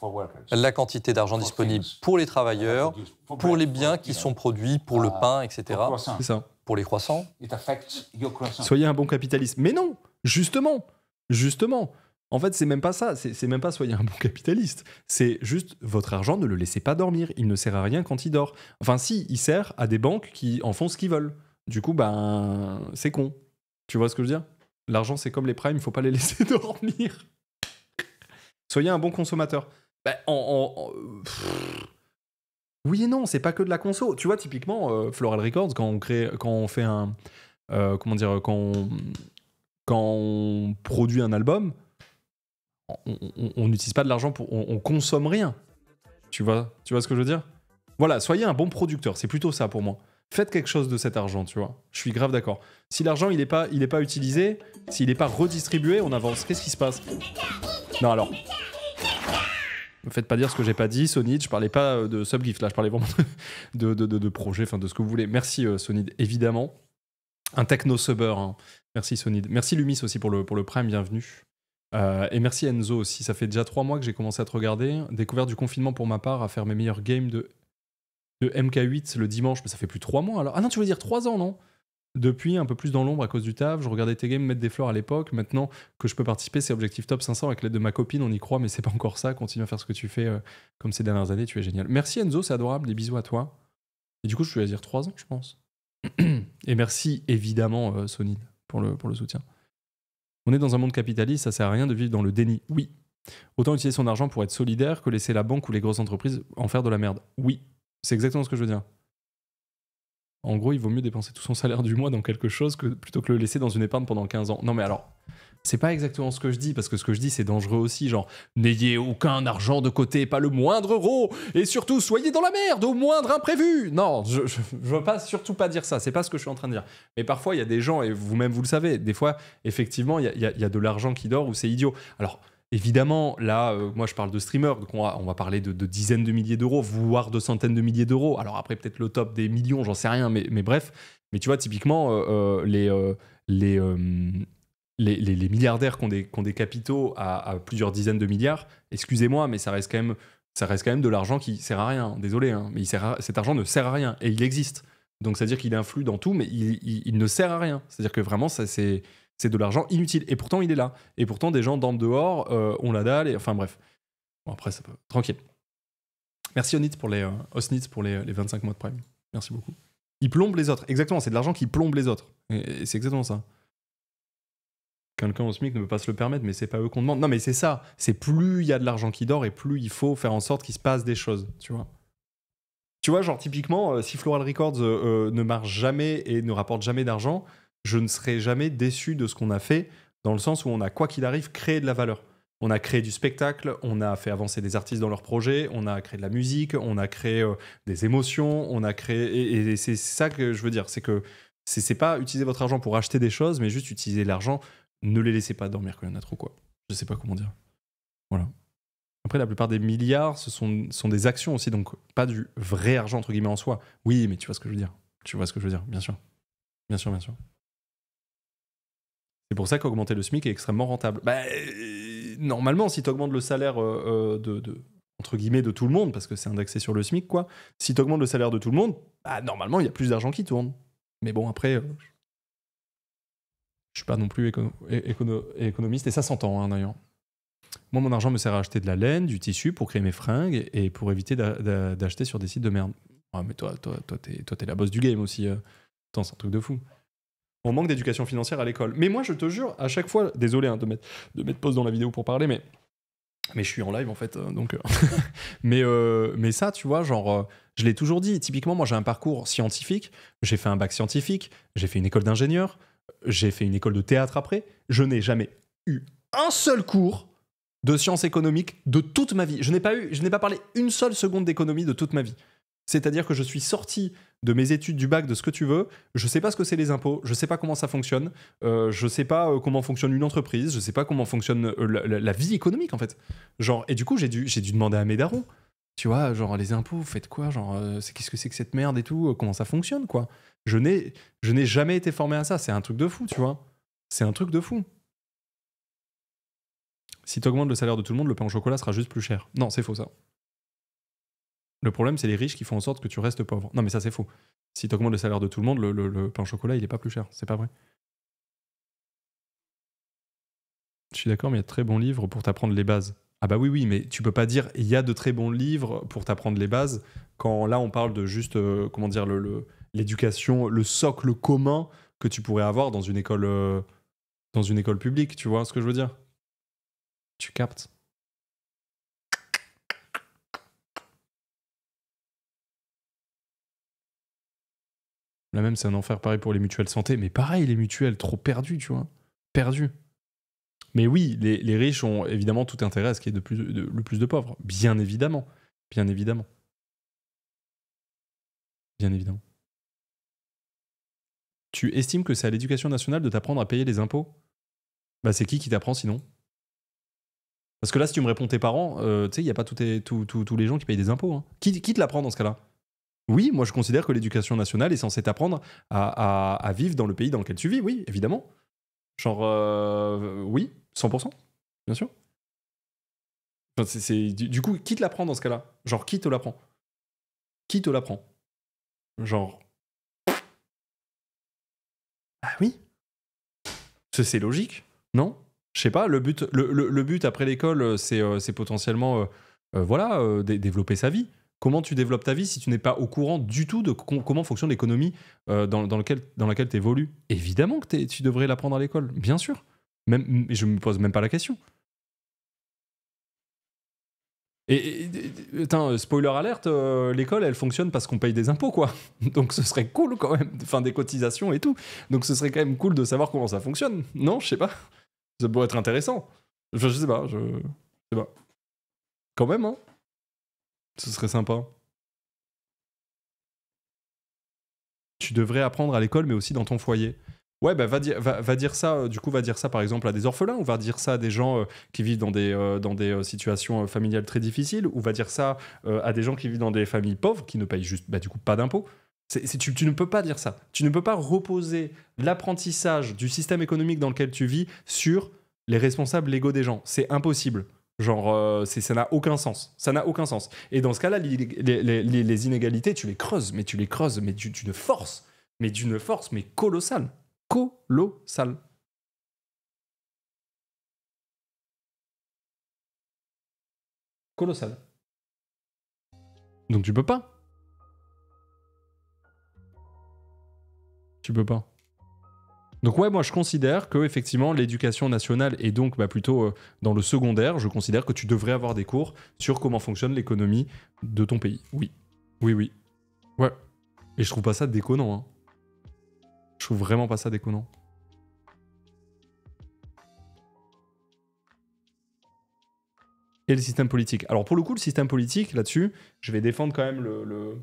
la quantité d'argent disponible pour les travailleurs, pour les biens qui sont produits, pour le ah, pain, etc. ça. Pour les croissants. Soyez un bon capitaliste. Mais non, justement, justement, en fait, c'est même pas ça, c'est même pas soyez un bon capitaliste. C'est juste votre argent, ne le laissez pas dormir. Il ne sert à rien quand il dort. Enfin, si, il sert à des banques qui en font ce qu'ils veulent. Du coup, ben, c'est con. Tu vois ce que je veux dire L'argent, c'est comme les primes, il ne faut pas les (laughs) laisser dormir. soyez un bon consommateur. Ben, en. oui et non, c'est pas que de la conso. Tu vois, typiquement, euh, Floral Records, quand on, crée, quand on fait un. Euh, comment dire Quand quand on produit un album on n'utilise pas de l'argent On, consomme rien. Tu vois, tu vois ce que je veux dire Voilà, soyez un bon producteur, c'est plutôt ça pour moi. Faites quelque chose de cet argent, tu vois. Je suis grave d'accord. Si l'argent, il n'est pas, est pas utilisé, s'il n'est pas redistribué, on avance. Qu'est-ce qui se passe Non, alors. Ne faites pas dire ce que j'ai pas dit, Sonid. Je parlais pas euh, de subgift, là, je parlais vraiment (laughs) de, de, projet, enfin de ce que vous voulez. Merci, euh, Sonid, évidemment. Un techno-subber. Hein. Merci, Sonid. Merci, Lumis, aussi, pour le, pour le prime. Bienvenue. Euh, et merci Enzo aussi, ça fait déjà trois mois que j'ai commencé à te regarder. Découverte du confinement pour ma part, à faire mes meilleurs games de, de MK8 le dimanche, mais ça fait plus trois mois alors. Ah non, tu veux dire trois ans, non depuis, un peu plus dans l'ombre à cause du taf, je regardais tes games mettre des fleurs à l'époque. Maintenant que je peux participer, c'est Objectif Top 500 avec l'aide de ma copine, on y croit, mais c'est pas encore ça. Continue à faire ce que tu fais euh, comme ces dernières années, tu es génial. Merci Enzo, c'est adorable, des bisous à toi. Et du coup, je suis à dire 3 ans, je pense. (clears throat) Et merci évidemment euh, pour le, pour le soutien. On est dans un monde capitaliste, ça sert à rien de vivre dans le déni. Oui. Autant utiliser son argent pour être solidaire que laisser la banque ou les grosses entreprises en faire de la merde. Oui. C'est exactement ce que je veux dire. En gros, il vaut mieux dépenser tout son salaire du mois dans quelque chose que, plutôt que le laisser dans une épargne pendant 15 ans. Non, mais alors, c'est pas exactement ce que je dis, parce que ce que je dis, c'est dangereux aussi. Genre, n'ayez aucun argent de côté, pas le moindre euro, et surtout, soyez dans la merde au moindre imprévu. Non, je, veux pas, surtout pas dire ça, c'est pas ce que je suis en train de dire. Mais parfois, il y a des gens, et vous-même vous le savez, des fois, effectivement, il y y a de l'argent qui dort ou c'est idiot. Alors, Évidemment, là, euh, moi je parle de streamers, donc on va, on va parler de, dizaines de milliers d'euros, voire de centaines de milliers d'euros. Alors après, peut-être le top des millions, j'en sais rien, mais, mais, bref. Mais tu vois, typiquement, euh, euh, les, les, les, milliardaires qui ont des, qui ont des capitaux à, plusieurs dizaines de milliards, excusez-moi, mais ça reste quand même, ça reste quand même de l'argent qui sert à rien. Désolé, hein, mais il sert cet argent ne sert à rien et il existe. Donc c'est-à-dire qu'il influe dans tout, mais il, il ne sert à rien. C'est-à-dire que vraiment, ça c'est c'est de l'argent inutile. Et pourtant, il est là. Et pourtant, des gens dorment dehors, euh, ont on la dalle, et enfin bref. Bon, après, ça peut. Tranquille. Merci Onit pour les, euh, pour les, 25 mois de prime. Merci beaucoup. Il plombe les autres. Exactement, c'est de l'argent qui plombe les autres. Et, c'est exactement ça. Quelqu'un au SMIC ne peut pas se le permettre, mais c'est pas eux qu'on demande. Non, mais c'est ça. C'est plus il y a de l'argent qui dort et plus il faut faire en sorte qu'il se passe des choses, tu vois. Tu vois, genre typiquement, euh, si Floral Records ne marche jamais et ne rapporte jamais d'argent, je ne serai jamais déçu de ce qu'on a fait, dans le sens où on a, quoi qu'il arrive, créé de la valeur. On a créé du spectacle, on a fait avancer des artistes dans leurs projets, on a créé de la musique, on a créé euh, des émotions, on a créé. Et, c'est ça que je veux dire, c'est que c'est pas utiliser votre argent pour acheter des choses, mais juste utiliser l'argent. Ne les laissez pas dormir quand y en a trop, quoi. Je sais pas comment dire. Voilà. Après, la plupart des milliards, ce sont, sont des actions aussi, donc pas du vrai argent, entre guillemets, en soi. Oui, mais tu vois ce que je veux dire. Tu vois ce que je veux dire, bien sûr. Bien sûr, bien sûr. C'est pour ça qu'augmenter le SMIC est extrêmement rentable. Bah, euh, normalement, si tu augmentes le salaire euh, euh, de, entre guillemets, de tout le monde, parce que c'est indexé sur le SMIC, quoi, si tu augmentes le salaire de tout le monde, bah, normalement, il y a plus d'argent qui tourne. Mais bon, après, je suis pas non plus économiste, et ça s'entend hein, d'ailleurs. Moi, mon argent me sert à acheter de la laine, du tissu pour créer mes fringues et pour éviter d'acheter sur des sites de merde. mais toi, toi, toi, t'es, es la boss du game aussi. Attends, c'est un truc de fou on manque d'éducation financière à l'école. Mais moi, je te jure, à chaque fois, désolé hein, de, mettre, de mettre pause dans la vidéo pour parler, mais, mais je suis en live en fait, euh, donc. Euh, (laughs) mais, euh, mais ça, tu vois, genre, je l'ai toujours dit. Typiquement, moi, j'ai un parcours scientifique. J'ai fait un bac scientifique. J'ai fait une école d'ingénieur. J'ai fait une école de théâtre après. Je n'ai jamais eu un seul cours de sciences économiques de toute ma vie. Je n'ai pas eu, je n'ai pas parlé une seule seconde d'économie de toute ma vie. C'est-à-dire que je suis sorti de mes études, du bac, de ce que tu veux. Je sais pas ce que c'est les impôts, je sais pas comment ça fonctionne, euh, je sais pas euh, comment fonctionne une entreprise, je sais pas comment fonctionne euh, la, vie économique en fait. Genre, et du coup, j'ai dû, dû demander à mes tu vois, genre les impôts, vous faites quoi Genre, c'est, qu'est-ce que c'est que cette merde et tout Comment ça fonctionne quoi je n'ai, je n'ai jamais été formé à ça, c'est un truc de fou, tu vois. C'est un truc de fou. Si tu augmentes le salaire de tout le monde, le pain au chocolat sera juste plus cher. Non, c'est faux ça. Le problème, c'est les riches qui font en sorte que tu restes pauvre. Non, mais ça, c'est faux. Si tu augmentes le salaire de tout le monde, le, pain au chocolat, il n'est pas plus cher. C'est pas vrai. Je suis d'accord, mais il y a de très bons livres pour t'apprendre les bases. Ah bah oui, oui, mais tu peux pas dire il y a de très bons livres pour t'apprendre les bases quand là on parle de juste, euh, comment dire, l'éducation, le, socle commun que tu pourrais avoir dans une école, euh, dans une école publique, tu vois ce que je veux dire Tu captes Là même, c'est un enfer pareil pour les mutuelles santé, mais pareil, les mutuelles, trop perdues, tu vois. Perdues. Mais oui, les, riches ont évidemment tout intérêt à ce qu'il y ait de plus, le plus de pauvres. Bien évidemment. Bien évidemment. Bien évidemment. Tu estimes que c'est à l'éducation nationale de t'apprendre à payer les impôts Bah, c'est qui qui t'apprend sinon Parce que là, si tu me réponds tes parents, euh, tu sais, il n'y a pas tous tout, tout, tous les gens qui payent des impôts. Hein. Qui, qui te l'apprend dans ce cas-là oui, moi je considère que l'éducation nationale est censée t'apprendre à, vivre dans le pays dans lequel tu vis, oui, évidemment. Genre, euh, oui, 100%, bien sûr. du, coup, qui te l'apprend dans ce cas-là Genre, qui te l'apprend Qui te l'apprend Genre... Ah oui C'est logique, non Je sais pas, le but, le, but après l'école, c'est euh, potentiellement, euh, voilà, développer sa vie comment tu développes ta vie si tu n'es pas au courant du tout de comment fonctionne l'économie euh, dans, dans laquelle tu évolues Évidemment que tu devrais l'apprendre à l'école, bien sûr. Même, je ne me pose même pas la question. Et, et spoiler alerte, euh, l'école, elle fonctionne parce qu'on paye des impôts, quoi. (laughs) Donc ce serait cool quand même, enfin des cotisations et tout. Donc ce serait quand même cool de savoir comment ça fonctionne. Non, je sais pas. Ça pourrait être intéressant. Je, sais pas, je, je sais pas. Quand même, hein. Ce serait sympa. Tu devrais apprendre à l'école, mais aussi dans ton foyer. Ouais, bah, va, dire, va, dire ça, euh, du coup, va dire ça par exemple à des orphelins, ou va dire ça à des gens euh, qui vivent dans des, euh, dans des situations familiales très difficiles, ou va dire ça à des gens qui vivent dans des familles pauvres, qui ne payent juste, bah, du coup, pas d'impôts. tu, tu, ne peux pas dire ça. Tu ne peux pas reposer l'apprentissage du système économique dans lequel tu vis sur les responsables légaux des gens. C'est impossible. Genre, euh, ça n'a aucun sens. Ça n'a aucun sens. Et dans ce cas-là, les, inégalités, tu les creuses, mais tu les creuses, mais d'une force, mais d'une force, mais colossale. Colossale. Colossale. Donc tu peux pas. Tu peux pas. Donc ouais, moi je considère que effectivement l'éducation nationale est donc bah, plutôt euh, dans le secondaire, je considère que tu devrais avoir des cours sur comment fonctionne l'économie de ton pays. Oui, oui, oui. Ouais. Et je trouve pas ça déconnant. Hein. Je trouve vraiment pas ça déconnant. Et le système politique. Alors pour le coup, le système politique là-dessus, je vais défendre quand même le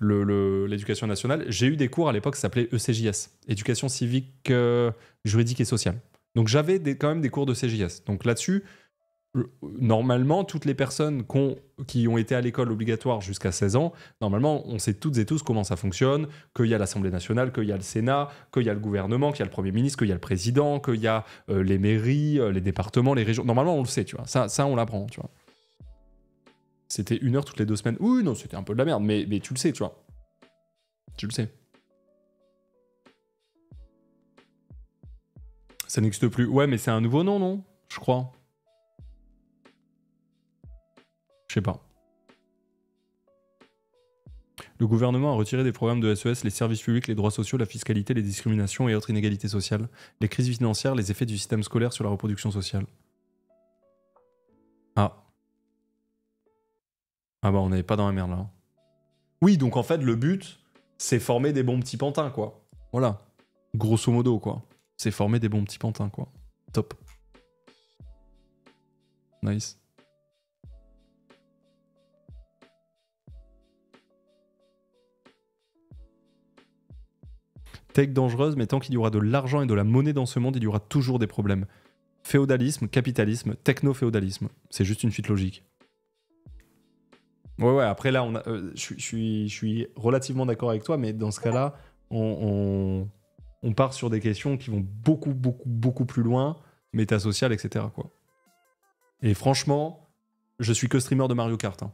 l'éducation nationale, j'ai eu des cours à l'époque qui s'appelaient ECJS, éducation civique, euh, juridique et sociale. Donc j'avais quand même des cours de CJS. Donc là-dessus, normalement, toutes les personnes qui ont été à l'école obligatoire jusqu'à 16 ans, normalement, on sait toutes et tous comment ça fonctionne, qu'il y a l'Assemblée nationale, qu'il y a le Sénat, qu'il y a le gouvernement, qu'il y a le Premier ministre, qu'il y a le président, qu'il y a euh, les mairies, euh, les départements, les régions. Normalement, on le sait, tu vois. Ça, ça on l'apprend, tu vois. C'était une heure toutes les deux semaines. Oui, non, c'était un peu de la merde, mais, mais tu le sais, tu vois. Tu le sais. Ça n'existe plus. Ouais, mais c'est un nouveau nom, non Je crois. Je sais pas. Le gouvernement a retiré des programmes de SES e les services publics, les droits sociaux, la fiscalité, les discriminations et autres inégalités sociales, les crises financières, les effets du système scolaire sur la reproduction sociale. Ah. Ah bah on n'est pas dans la merde là. Hein. Oui, donc en fait le but, c'est former des bons petits pantins quoi. Voilà. Grosso modo quoi. C'est former des bons petits pantins quoi. Top. Nice. Tech dangereuse, mais tant qu'il y aura de l'argent et de la monnaie dans ce monde, il y aura toujours des problèmes. Féodalisme, capitalisme, techno-féodalisme. C'est juste une suite logique. Ouais, ouais, après là, euh, je, suis, relativement d'accord avec toi, mais dans ce cas-là, on, part sur des questions qui vont beaucoup, beaucoup, beaucoup plus loin, méta social, etc. Quoi. Et franchement, je suis que streamer de Mario Kart. Hein.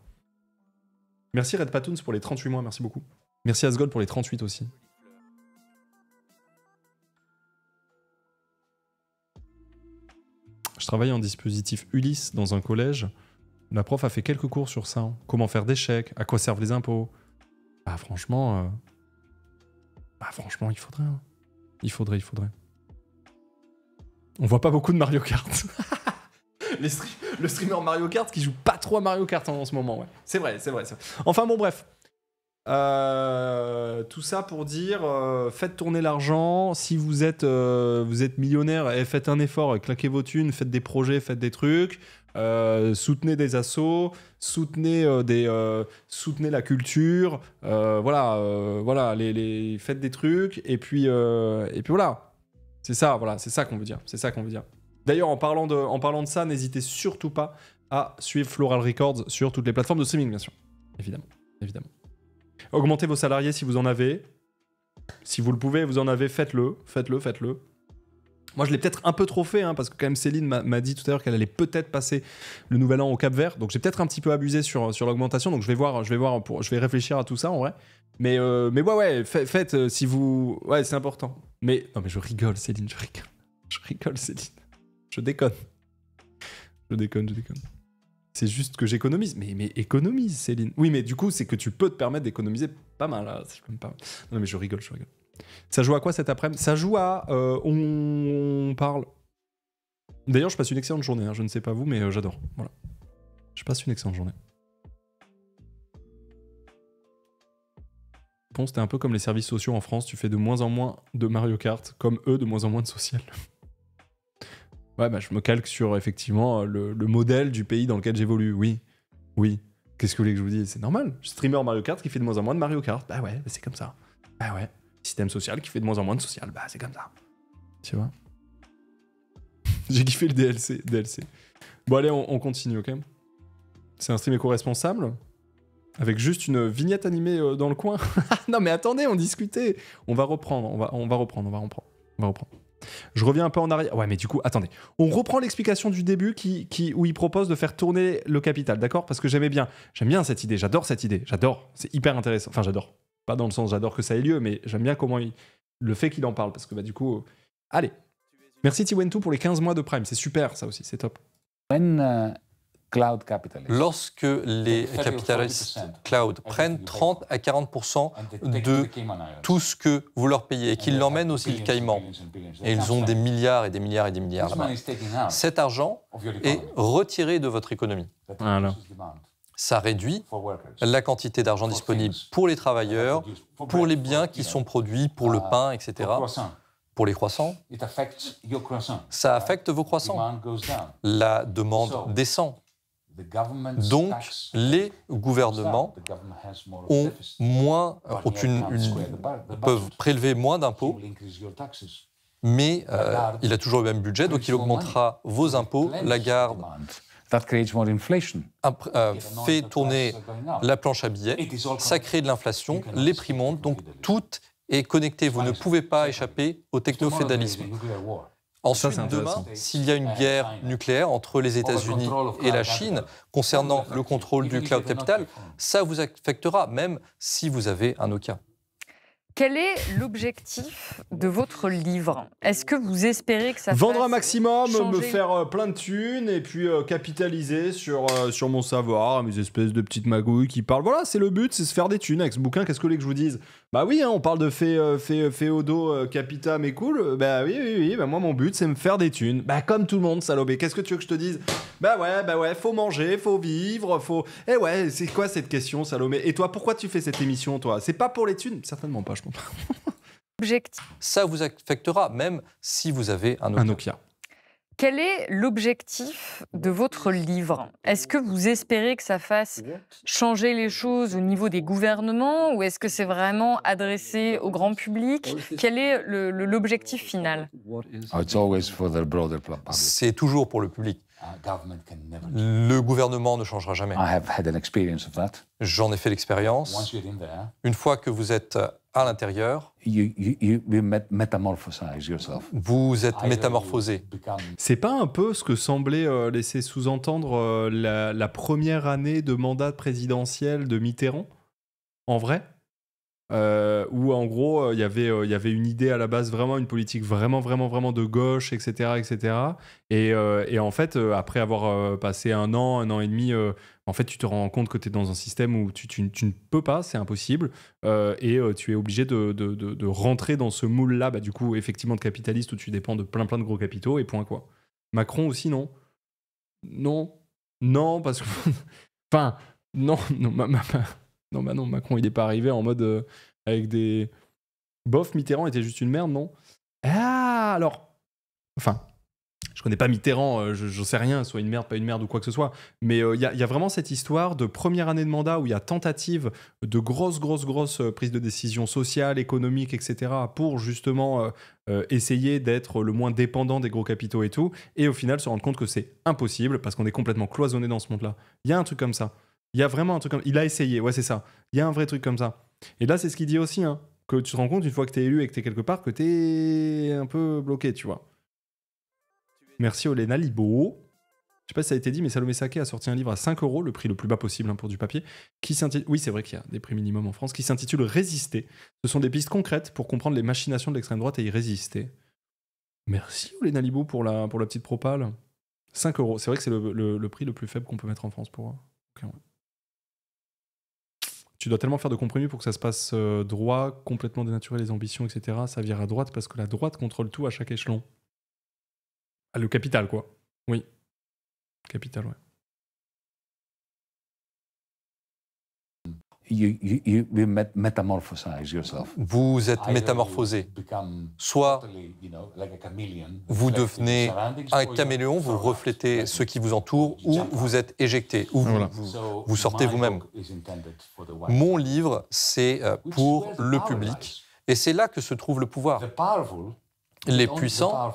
Merci Red Patoons pour les 38 mois, merci beaucoup. Merci Asgold pour les 38 aussi. Je travaille en dispositif Ulysse dans un collège. Ma prof a fait quelques cours sur ça. Hein. Comment faire des chèques, à quoi servent les impôts. Bah franchement, euh, bah franchement, il faudrait. Hein. Il faudrait, il faudrait. On voit pas beaucoup de Mario Kart. (laughs) le streamer Mario Kart qui joue pas trop à Mario Kart en, ce moment, ouais. C'est vrai, c'est vrai, Enfin bon, bref. Euh, tout ça pour dire, euh, faites tourner l'argent. Si vous êtes, vous êtes millionnaire, et eh, faites un effort, claquez vos thunes, faites des projets, faites des trucs. Euh, soutenez des assauts, soutenez euh, des, euh, la culture, voilà, voilà, les, faites des trucs et puis et puis voilà, c'est ça, voilà, c'est ça qu'on veut dire, c'est ça qu'on veut dire. D'ailleurs, en parlant de, en parlant de ça, n'hésitez surtout pas à suivre Floral Records sur toutes les plateformes de streaming, bien sûr, évidemment, évidemment. Augmentez vos salariés si vous en avez. Si vous le pouvez, vous en avez, faites-le, faites-le, faites-le. Moi, je l'ai peut-être un peu trop fait, hein, parce que quand même Céline m'a dit tout à l'heure qu'elle allait peut-être passer le Nouvel An au Cap Vert, donc j'ai peut-être un petit peu abusé sur, sur l'augmentation. Donc je vais voir, je vais voir, pour, je vais réfléchir à tout ça en vrai. Mais euh, mais ouais ouais, faites euh, si vous, ouais c'est important. Mais non mais je rigole Céline, je rigole, je rigole Céline, je déconne, je déconne, je déconne. C'est juste que j'économise. Mais, mais économise, Céline. Oui, mais du coup, c'est que tu peux te permettre d'économiser pas mal. Là. Hein, non, mais je rigole, je rigole. Ça joue à quoi cet après-midi Ça joue à. Euh, on... parle. D'ailleurs, je passe une excellente journée. Hein, je ne sais pas vous, mais euh, j'adore. Voilà. Je passe une excellente journée. Bon, c'était un peu comme les services sociaux en France. Tu fais de moins en moins de Mario Kart, comme eux, de moins en moins de social. (laughs) ouais, bah, je me calque sur effectivement euh, le, modèle du pays dans lequel j'évolue. Oui. Oui. Qu'est-ce que vous voulez que je vous dise C'est normal. streamer Mario Kart qui fait de moins en moins de Mario Kart. Bah ouais, c'est comme ça. Bah ouais système social qui fait de moins en moins de social. Bah, c'est comme ça. Tu vois (laughs) J'ai kiffé le DLC, DLC. Bon, allez, on, continue, ok C'est un stream éco-responsable avec juste une vignette animée euh, dans le coin. (laughs) non, mais attendez, on discutait. On va reprendre, on va, on va reprendre, on va reprendre. On va reprendre. Je reviens un peu en arrière. Ouais, mais du coup, attendez. On reprend l'explication du début qui, qui, où il propose de faire tourner le capital, d'accord Parce que j'aimais bien. J'aime bien cette idée. J'adore cette idée. J'adore. C'est hyper intéressant. Enfin, j'adore. Pas dans le sens j'adore que ça ait lieu, mais j'aime bien comment le fait qu'il en parle, parce que bah, du coup, allez. Merci Tiwentu pour les 15 mois de Prime, c'est super ça aussi, c'est top. Uh, cloud Lorsque les capitalistes cloud prennent 30 à 40 de tout ce que vous leur payez et qu'ils l'emmènent aussi le Caïman, et ils ont des milliards et des milliards et des milliards là-bas, cet argent est retiré de votre économie. Voilà ça réduit la quantité d'argent disponible pour les travailleurs, pour les biens qui sont produits, pour le ah, pain, etc., pour les croissants. Ça affecte vos croissants. La demande descend. Donc, les gouvernements ont moins, peuvent prélever moins d'impôts, mais euh, il a toujours le même budget, donc il augmentera vos impôts. La garde That inflation. Euh, fait tourner la planche à billets, ça crée de l'inflation, les prix montent, donc tout est connecté. Vous ne pouvez pas échapper au techno fédalisme Ensuite, demain, s'il y a une guerre nucléaire entre les États-Unis et la Chine concernant le contrôle du cloud capital, ça vous affectera, même si vous avez un Nokia. Quel est l'objectif de votre livre Est-ce que vous espérez que ça Vendre un maximum, me faire euh, plein de thunes et puis euh, capitaliser sur, euh, sur mon savoir, mes espèces de petites magouilles qui parlent. Voilà, c'est le but, c'est se faire des thunes avec ce bouquin. Qu'est-ce que vous voulez que je vous dise bah oui, hein, on parle de fait, euh, fait, féodo, euh, capita, mais cool. Bah oui, oui, oui. Bah moi, mon but, c'est me faire des thunes. Bah comme tout le monde, Salomé, Qu'est-ce que tu veux que je te dise Bah ouais, bah ouais, faut manger, faut vivre, faut. Eh ouais, c'est quoi cette question, Salomé Et toi, pourquoi tu fais cette émission, toi C'est pas pour les thunes Certainement pas, je comprends. (laughs) Object, Ça vous affectera, même si vous avez un Nokia. Un Nokia. Quel est l'objectif de votre livre Est-ce que vous espérez que ça fasse changer les choses au niveau des gouvernements ou est-ce que c'est vraiment adressé au grand public Quel est l'objectif final ah, C'est toujours pour le public. Ah, le gouvernement ne changera jamais. J'en ai fait l'expérience. Une fois que vous êtes à l'intérieur. Vous êtes uh, métamorphosé. C'est pas un peu ce que semblait euh, laisser sous-entendre euh, la, première année de mandat présidentiel de Mitterrand En vrai euh, où en gros il y avait une idée à la base vraiment une politique vraiment vraiment vraiment de gauche etc etc et, et en fait après avoir passé un an un an et demi en fait, tu te rends compte que tu es dans un système où tu, ne peux pas, c'est impossible, euh, et euh, tu es obligé de, rentrer dans ce moule-là, bah, du coup, effectivement, de capitaliste où tu dépends de plein plein de gros capitaux, et point quoi. Macron aussi, non Non Non, parce que. (laughs) enfin, non, non, non, bah non, Macron, il n'est pas arrivé en mode euh, avec des. Bof, Mitterrand était juste une merde, non Ah, alors. Enfin, je connais pas Mitterrand, euh, je, je, sais rien, soit une merde, pas une merde ou quoi que ce soit. Mais euh, il y, a, vraiment cette histoire de première année de mandat où il y a tentative de grosses, grosses, grosses euh, prises de décision sociales, économiques, etc. pour justement essayer d'être le moins dépendant des gros capitaux et tout. Et au final, se rendre compte que c'est impossible parce qu'on est complètement cloisonné dans ce monde-là. Il y a un truc comme ça. Il y a vraiment un truc comme Il a essayé, ouais, c'est ça. Il y a un vrai truc comme ça. Et là, c'est ce qu'il dit aussi, hein, que tu te rends compte une fois que tu es élu et que tu es quelque part que tu es un peu bloqué, tu vois. Merci Olena Libo. Je sais pas si ça a été dit, mais Salomé Saké a sorti un livre à 5 euros, le prix le plus bas possible hein, pour du papier, qui s'intitule, oui c'est vrai qu'il y a des prix minimum en France, qui s'intitule Résister. Ce sont des pistes concrètes pour comprendre les machinations de l'extrême droite et y résister. Merci Olena Libo pour la, pour la petite propale. 5 euros, c'est vrai que c'est le, prix le plus faible qu'on peut mettre en France pour... Euh, tu dois tellement faire de compromis pour que ça se passe euh, droit, complètement dénaturer les ambitions, etc. Ça vire à droite parce que la droite contrôle tout à chaque échelon. Ah, le capital, quoi. Oui. Capital, ouais. Vous êtes uh, métamorphosé. Soit vous devenez un caméléon, vous reflétez ce qui vous entoure, ou vous êtes éjecté, ou vous, vous, sortez vous-même. Mon livre, c'est euh, pour le public. Et c'est là que se trouve le pouvoir les puissants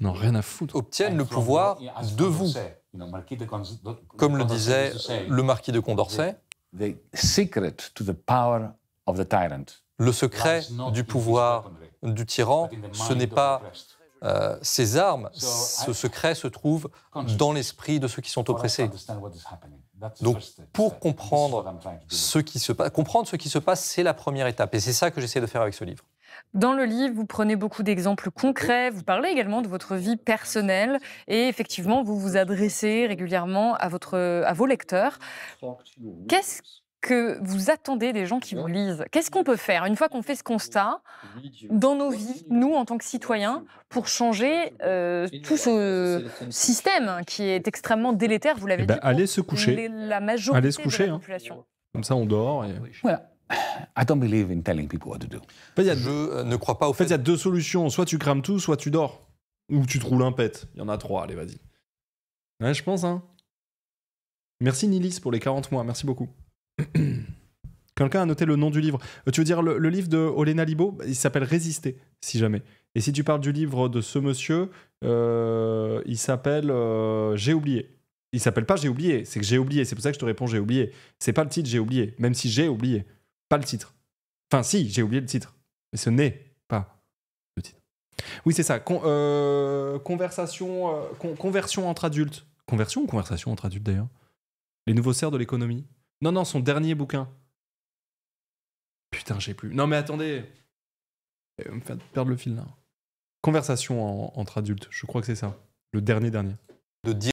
n'ont rien à foutre, obtiennent le pouvoir de vous. Comme le disait le marquis de Condorcet, le secret du pouvoir du tyran, ce n'est pas euh, ses armes, ce secret se trouve dans l'esprit de ceux qui sont oppressés. Donc, pour comprendre ce qui se passe, comprendre ce qui se passe, c'est la première étape, et c'est ça que j'essaie de faire avec ce livre. Dans le livre, vous prenez beaucoup d'exemples concrets, vous parlez également de votre vie personnelle et effectivement, vous vous adressez régulièrement à, votre, à vos lecteurs. Qu'est-ce que vous attendez des gens qui vous lisent Qu'est-ce qu'on peut faire une fois qu'on fait ce constat dans nos vies, nous en tant que citoyens, pour changer euh, tout ce système qui est extrêmement délétère Vous l'avez eh ben, dit. Allez se coucher. La majorité allez se coucher, de la hein. population. Comme ça, on dort. Et... Voilà. I don't believe in telling people what to do. je euh, ne crois pas au fait. il y a deux solutions. Soit tu crames tout, soit tu dors. Ou tu te roules un pet. Il y en a trois, allez, vas-y. Ouais, je pense, hein. Merci Nilis pour les 40 mois, merci beaucoup. (clears throat) Quelqu'un a noté le nom du livre. Euh, tu veux dire le, livre de Olena Libo Il s'appelle Résister, si jamais. Et si tu parles du livre de ce monsieur, euh, il s'appelle J'ai oublié. Il s'appelle pas J'ai oublié, c'est que j'ai oublié. C'est pour ça que je te réponds J'ai oublié. C'est pas le titre J'ai oublié, même si j'ai oublié pas le titre. Enfin, si, j'ai oublié le titre. Mais ce n'est pas le titre. Oui, c'est ça. Euh, conversation, euh, conversion entre adultes. Conversion ou conversation entre adultes d'ailleurs Les nouveaux serfs de l'économie. Non, non, son dernier bouquin. Putain, j'ai plus. Non, mais attendez. Euh, me faire perdre le fil là. Conversation entre adultes. Je crois que c'est ça. Le dernier dernier. De dire.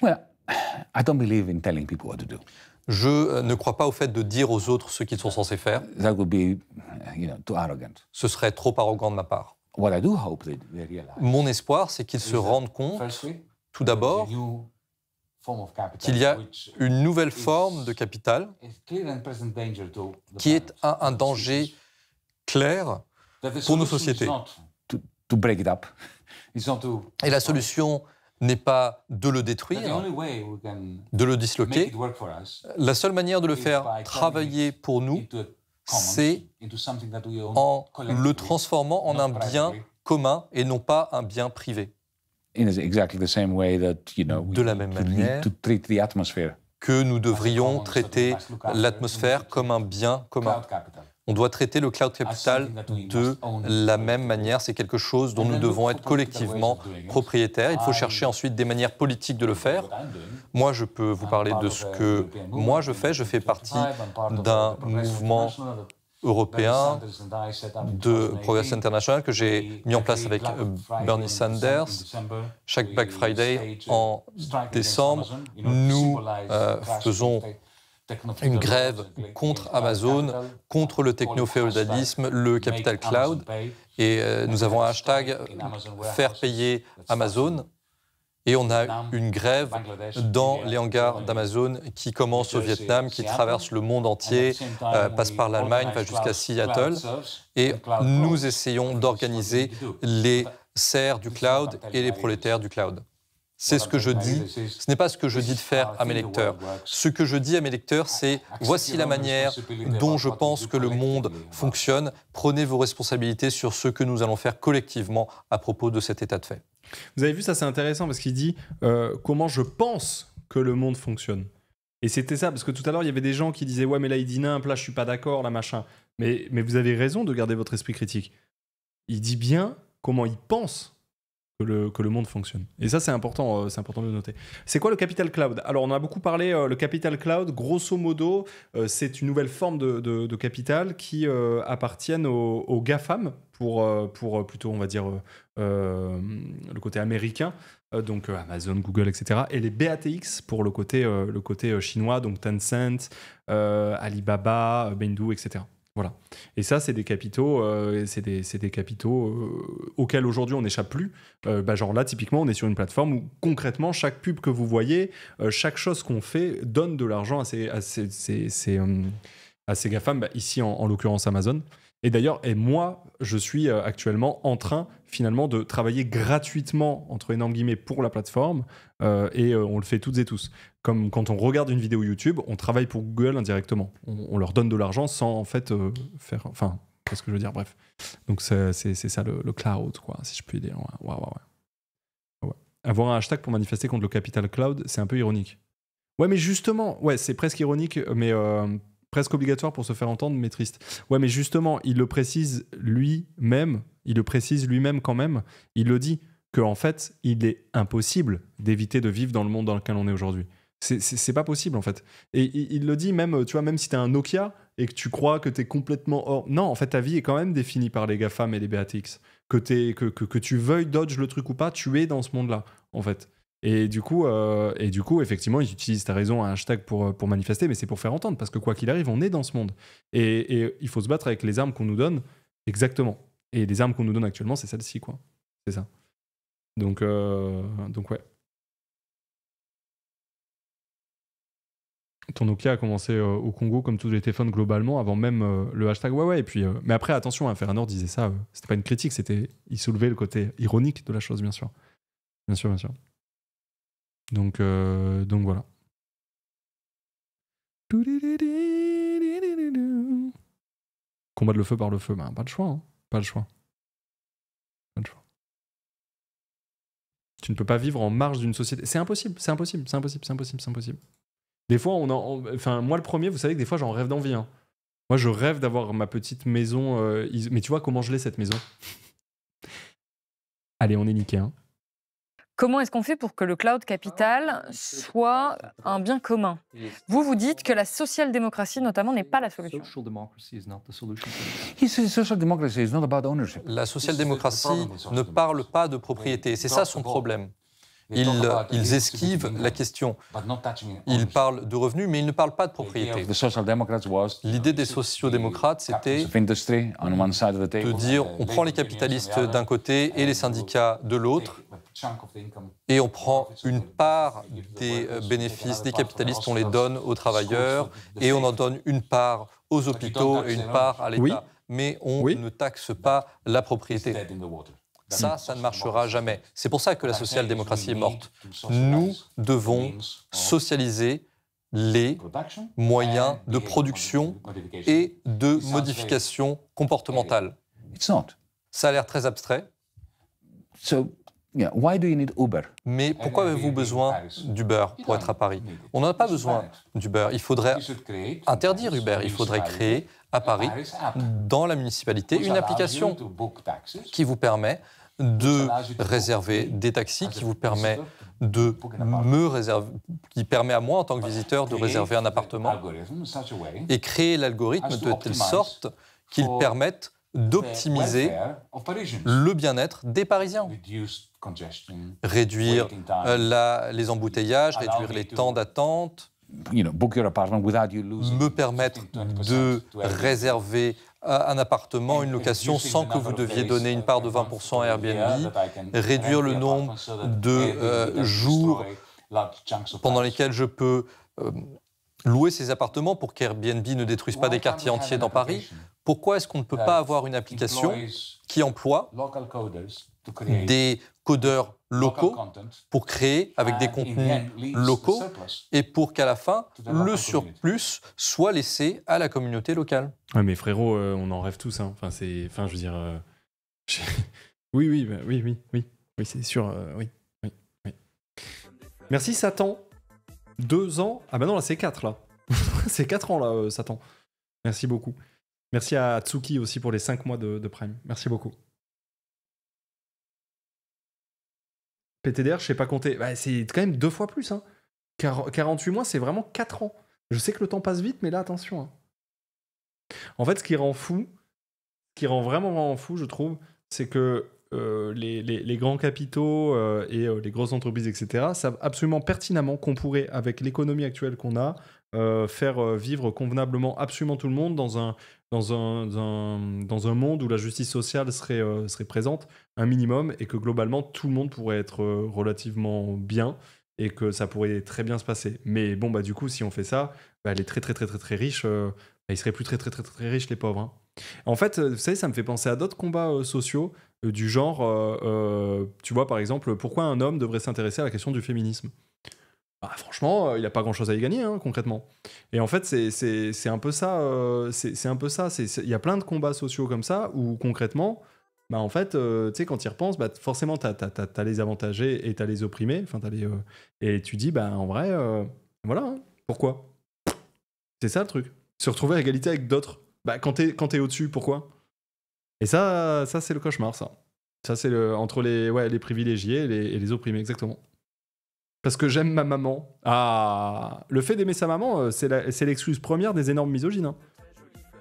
Voilà. I don't believe in telling people what to do. Je euh, ne crois pas au fait de dire aux autres ce qu'ils sont censés faire. Ce serait trop arrogant de ma part. Mon espoir, c'est qu'ils se rendent compte, tout d'abord, qu'il y a une nouvelle forme de capital qui est un, un danger clair pour nos sociétés. Et la solution n'est pas de le détruire, de le disloquer. La seule manière de le faire travailler pour nous, c'est en le transformant en un bien commun et non pas un bien privé. De la même manière que nous devrions traiter l'atmosphère comme un bien commun on doit traiter le cloud capital de la même manière. C'est quelque chose dont nous devons être collectivement propriétaires. Il faut chercher ensuite des manières politiques de le faire. Moi, je peux vous parler de ce que moi je fais. Je fais partie d'un mouvement européen de Progress International que j'ai mis en place avec euh, Bernie Sanders. Chaque Black Friday en décembre, nous euh, faisons une grève contre Amazon, contre le techno-féodalisme, le capital cloud. Et euh, nous avons un hashtag euh, faire payer Amazon. Et on a une grève dans les hangars d'Amazon qui commence au Vietnam, qui traverse le monde entier, euh, passe par l'Allemagne, va jusqu'à Seattle. Et nous essayons d'organiser les serres du cloud et les prolétaires du cloud. C'est ce que je dis. Ce n'est pas ce que je dis de faire à mes lecteurs. Ce que je dis à mes lecteurs, c'est voici la manière dont je pense que le monde fonctionne. Prenez vos responsabilités sur ce que nous allons faire collectivement à propos de cet état de fait. Vous avez vu, ça c'est intéressant parce qu'il dit euh, comment je pense que le monde fonctionne. Et c'était ça, parce que tout à l'heure, il y avait des gens qui disaient Ouais, mais là, il dit n'importe, là, je suis pas d'accord, là, machin. Mais, mais vous avez raison de garder votre esprit critique. Il dit bien comment il pense que le, que le monde fonctionne. Et ça, c'est important, euh, c'est important de noter. C'est quoi le capital cloud Alors, on a beaucoup parlé, euh, le capital cloud, grosso modo, euh, c'est une nouvelle forme de, de, capital qui appartient appartiennent aux, aux, GAFAM, pour, pour plutôt, on va dire, le côté américain, donc Amazon, Google, etc. Et les BATX pour le côté, le côté chinois, donc Tencent, Alibaba, Baidu, etc. Voilà. Et ça, c'est des capitaux, euh, c'est des, capitaux euh, auxquels aujourd'hui on n'échappe plus. Euh, bah, genre là, typiquement, on est sur une plateforme où concrètement, chaque pub que vous voyez, chaque chose qu'on fait donne de l'argent à ces, GAFAM, bah, ici en, l'occurrence Amazon. Et d'ailleurs, et moi, je suis actuellement en train finalement de travailler gratuitement, entre énormes guillemets, pour la plateforme, et on le fait toutes et tous comme quand on regarde une vidéo YouTube, on travaille pour Google indirectement. On, leur donne de l'argent sans en fait euh, faire. Enfin, qu'est-ce que je veux dire Bref. Donc c'est ça le, cloud, quoi, si je puis dire. Ouais, Avoir un hashtag pour manifester contre le capital cloud, c'est un peu ironique. Ouais, mais justement, ouais, c'est presque ironique, mais euh, presque obligatoire pour se faire entendre, mais triste. Ouais, mais justement, il le précise lui-même, il le précise lui-même quand même, il le dit, qu'en en fait, il est impossible d'éviter de vivre dans le monde dans lequel on est aujourd'hui. C'est pas possible en fait. Et il, le dit même, tu vois, même si t'es un Nokia et que tu crois que t'es complètement hors. Non, en fait, ta vie est quand même définie par les GAFAM et les BATX. Que, que, que, que tu veuilles dodge le truc ou pas, tu es dans ce monde-là en fait. Et du coup, euh, et du coup effectivement, ils utilisent, ta raison, un hashtag pour, euh, pour manifester, mais c'est pour faire entendre, parce que quoi qu'il arrive, on est dans ce monde. Et, et il faut se battre avec les armes qu'on nous donne, exactement. Et les armes qu'on nous donne actuellement, c'est celle-ci, quoi. C'est ça. Donc, euh, donc ouais. ton Nokia a commencé euh, au Congo comme tous les téléphones globalement avant même euh, le hashtag Huawei. Et puis, euh, mais après, attention, hein, Ferranor disait ça, c'était pas une critique, c'était il soulevait le côté ironique de la chose, bien sûr. Bien sûr, bien sûr. Donc, donc voilà. de le feu par le feu, ben, pas de hein. choix, pas de choix. Pas de choix. Tu ne peux pas vivre en marge d'une société. C'est impossible, c'est impossible, c'est impossible, c'est impossible, c'est impossible. Des fois, on enfin, moi le premier, vous savez que des fois, j'en rêve d'envie. Hein. Moi, je rêve d'avoir ma petite maison. Euh, mais tu vois comment je l'ai cette maison Allez, on est niqué. Hein. Comment est-ce qu'on fait pour que le cloud capital soit un bien commun Vous vous dites que la social-démocratie, notamment, n'est pas la solution. La social-démocratie ne parle pas de propriété. C'est ça son problème. Ils, euh, esquivent la question. Ils parlent de revenus, mais ils ne parlent pas de propriété. L'idée des sociodémocrates, c'était de dire on prend les capitalistes d'un côté et les syndicats de l'autre, et on prend une part des euh, bénéfices des capitalistes, on les donne aux travailleurs, et on en donne une part aux hôpitaux et une part à l'État. Mais on ne taxe pas la propriété. Ben ça, ça ne marchera jamais. C'est pour ça que la social-démocratie est morte. Nous devons socialiser les moyens de production et de modification comportementale. Ça a l'air très abstrait. Mais pourquoi avez-vous besoin d'Uber pour être à Paris On n'en a pas besoin d'Uber. Il faudrait interdire Uber. Il faudrait créer à Paris, dans la municipalité, une application qui vous permet de réserver des taxis ah, qui vous permet de me réserver, qui permet à moi en tant que visiteur de réserver un appartement et créer l'algorithme de telle sorte qu'il permette d'optimiser le bien-être des Parisiens. Réduire euh, la, les embouteillages, réduire les temps d'attente, me permettre de réserver un appartement, une location, sans que vous deviez donner une part de 20% à Airbnb, réduire le nombre de euh, jours pendant lesquels je peux euh, louer ces appartements pour qu'Airbnb ne détruise pas des quartiers entiers dans Paris. Pourquoi est-ce qu'on ne peut pas avoir une application qui emploie des codeurs locaux pour créer avec des contenus locaux et pour qu'à la fin, le surplus soit laissé à la communauté locale. mais frérot, euh, on en rêve tous. Hein. Enfin, c'est, enfin, je veux dire, euh, (laughs) oui, oui, bah, oui, oui, oui, oui, c'est sûr, euh, oui, oui, Merci Satan. Deux ans. Ah ben non, là c'est quatre là. (laughs) c'est quatre ans là, Satan. Merci beaucoup. Merci à Tsuki aussi pour les cinq mois de Prime. Merci beaucoup. PTDR, je sais pas compter. Bah, c'est quand même deux fois plus. 48 hein. mois, c'est vraiment 4 ans. Je sais que le temps passe vite, mais là, attention. Hein. En fait, ce qui rend fou, ce qui rend vraiment, vraiment fou, je trouve, c'est que euh, les, grands capitaux euh, et euh, les grosses entreprises, etc., savent absolument pertinemment qu'on pourrait, avec l'économie actuelle qu'on a, faire vivre convenablement absolument tout le monde dans un, dans un, dans un monde où la justice sociale serait, serait présente un minimum et que globalement tout le monde pourrait être relativement bien et que ça pourrait très bien se passer. Mais bon, bah du coup, si on fait ça, bah, les très très très très très riches, bah, ils seraient plus très très très très, riches les pauvres. Hein. En fait, vous savez, ça me fait penser à d'autres combats sociaux. Euh, du genre, euh, euh, tu vois, par exemple, pourquoi un homme devrait s'intéresser à la question du féminisme bah, franchement, il n'y a pas grand-chose à y gagner, hein, concrètement. Et en fait, c'est un peu ça. c'est un peu ça. Il y a plein de combats sociaux comme ça où, concrètement, bah en fait, tu sais, quand tu y repenses, bah, forcément, tu as, les avantagés et tu as les opprimés. Enfin, les, et tu dis, bah, en vrai, voilà, hein, pourquoi C'est ça le truc. Se retrouver à égalité avec d'autres. Bah, quand tu es, es au-dessus, pourquoi et ça, ça c'est le cauchemar, ça. Ça, c'est entre les, ouais, les privilégiés et les, opprimés, exactement. Parce que j'aime ma maman. Ah Le fait d'aimer sa maman, euh, c'est l'excuse première des énormes misogynes. Hein.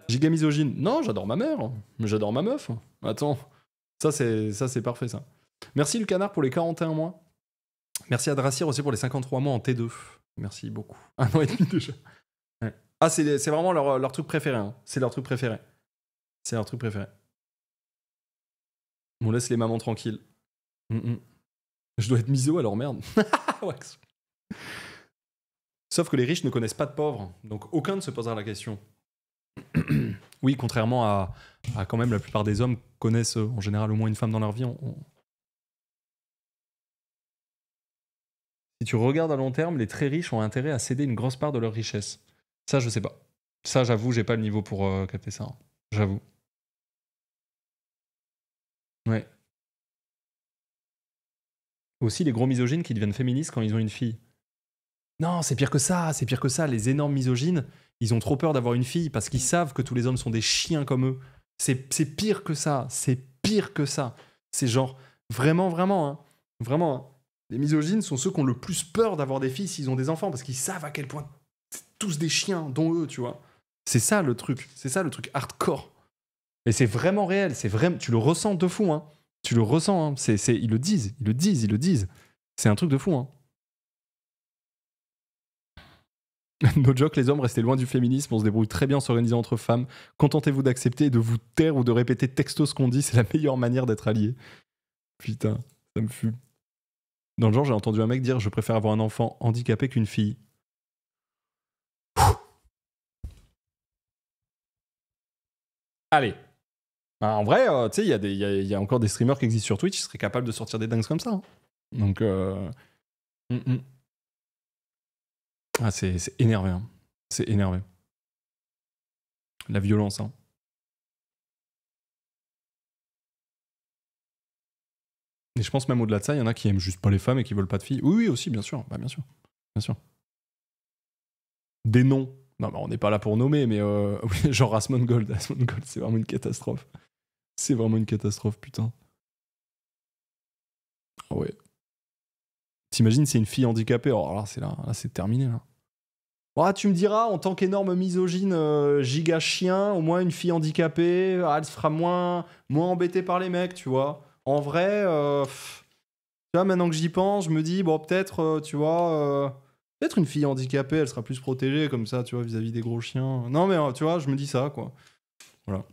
Giga misogyne. Non, j'adore ma mère. Mais J'adore ma meuf. Attends. Ça, c'est, ça, c'est parfait, ça. Merci, le canard, pour les 41 mois. Merci à Dracir aussi pour les 53 mois en T2. Merci beaucoup. (laughs) Un an et demi déjà. Ah, c'est, vraiment leur, leur, truc préféré. Hein. C'est leur truc préféré. C'est leur truc préféré. On laisse les mamans tranquilles. Mm, mm. Je dois être miso alors merde. (laughs) Sauf que les riches ne connaissent pas de pauvres, donc aucun ne se posera la question. (clears throat) oui, contrairement à, quand même la plupart des hommes connaissent euh, en général au moins une femme dans leur vie. Si tu regardes à long terme, les très riches ont intérêt à céder une grosse part de leur richesse. Ça, je sais pas. Ça, j'avoue, j'ai pas le niveau pour euh, capter ça. Hein. J'avoue. Ouais. Aussi les gros misogynes qui deviennent féministes quand ils ont une fille. Non, c'est pire que ça, c'est pire que ça. Les énormes misogynes, ils ont trop peur d'avoir une fille parce qu'ils savent que tous les hommes sont des chiens comme eux. C'est pire que ça, c'est pire que ça. C'est genre, vraiment, vraiment, hein, vraiment, hein. les misogynes sont ceux qui ont le plus peur d'avoir des filles s'ils ont des enfants parce qu'ils savent à quel point tous des chiens, dont eux, tu vois. C'est ça le truc, c'est ça le truc hardcore. Et c'est vraiment réel, c'est vraiment, tu le ressens de fou, hein. Tu le ressens, hein. c'est, ils le disent, ils le disent, ils le disent. C'est un truc de fou, hein. (laughs) No joke, les hommes restaient loin du féminisme, on se débrouille très bien en s'organisant entre femmes. Contentez-vous d'accepter de vous taire ou de répéter texto ce qu'on dit, c'est la meilleure manière d'être allié. Putain, ça me fume. Dans le genre, j'ai entendu un mec dire Je préfère avoir un enfant handicapé qu'une fille. Allez, bah, en vrai, euh, tu sais, il y, a encore des streamers qui existent sur Twitch qui seraient capables de sortir des dingues comme ça. Hein. Donc. Euh, mm, mm. Ah, c'est énervé. Hein. C'est énervé. La violence. Hein. Et je pense même au-delà de ça, il y en a qui aiment juste pas les femmes et qui veulent pas de filles. Oui, oui, aussi, bien sûr. Bah, bien sûr. Bien sûr. Des noms. Non, mais on n'est pas là pour nommer, mais euh, (laughs) genre Asmon Gold. Asmon Gold, c'est vraiment une catastrophe. C'est vraiment une catastrophe, putain. Ah ouais. T'imagines, c'est une fille handicapée. Oh, alors là, c'est là, c'est terminé. Là. Ah, tu me diras, en tant qu'énorme misogyne euh, giga chien, au moins une fille handicapée, ah, elle se fera moins, moins embêtée par les mecs, tu vois. En vrai, euh, tu vois, maintenant que j'y pense, je me dis, bon, peut-être, euh, tu vois Peut-être une fille handicapée, elle sera plus protégée comme ça, tu vois, vis-à-vis des gros chiens. Non, mais hein, tu vois, je me dis ça, quoi. Voilà.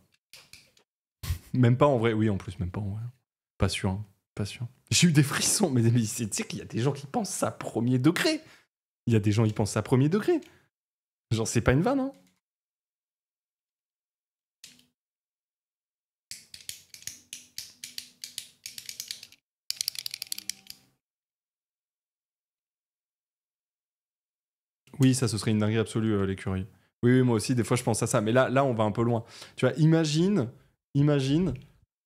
Même pas en vrai, oui, en plus, même pas en vrai. Pas sûr, hein. pas sûr. J'ai eu des frissons, mais, mais tu sais qu'il y a des gens qui pensent ça à premier degré. Il y a des gens qui pensent ça à premier degré. Genre, c'est pas une vanne, hein. Oui, ça, ce serait une dinguerie absolue, euh, l'écurie. Oui, oui, moi aussi, des fois, je pense à ça. Mais là, là, on va un peu loin. Tu vois, imagine, imagine,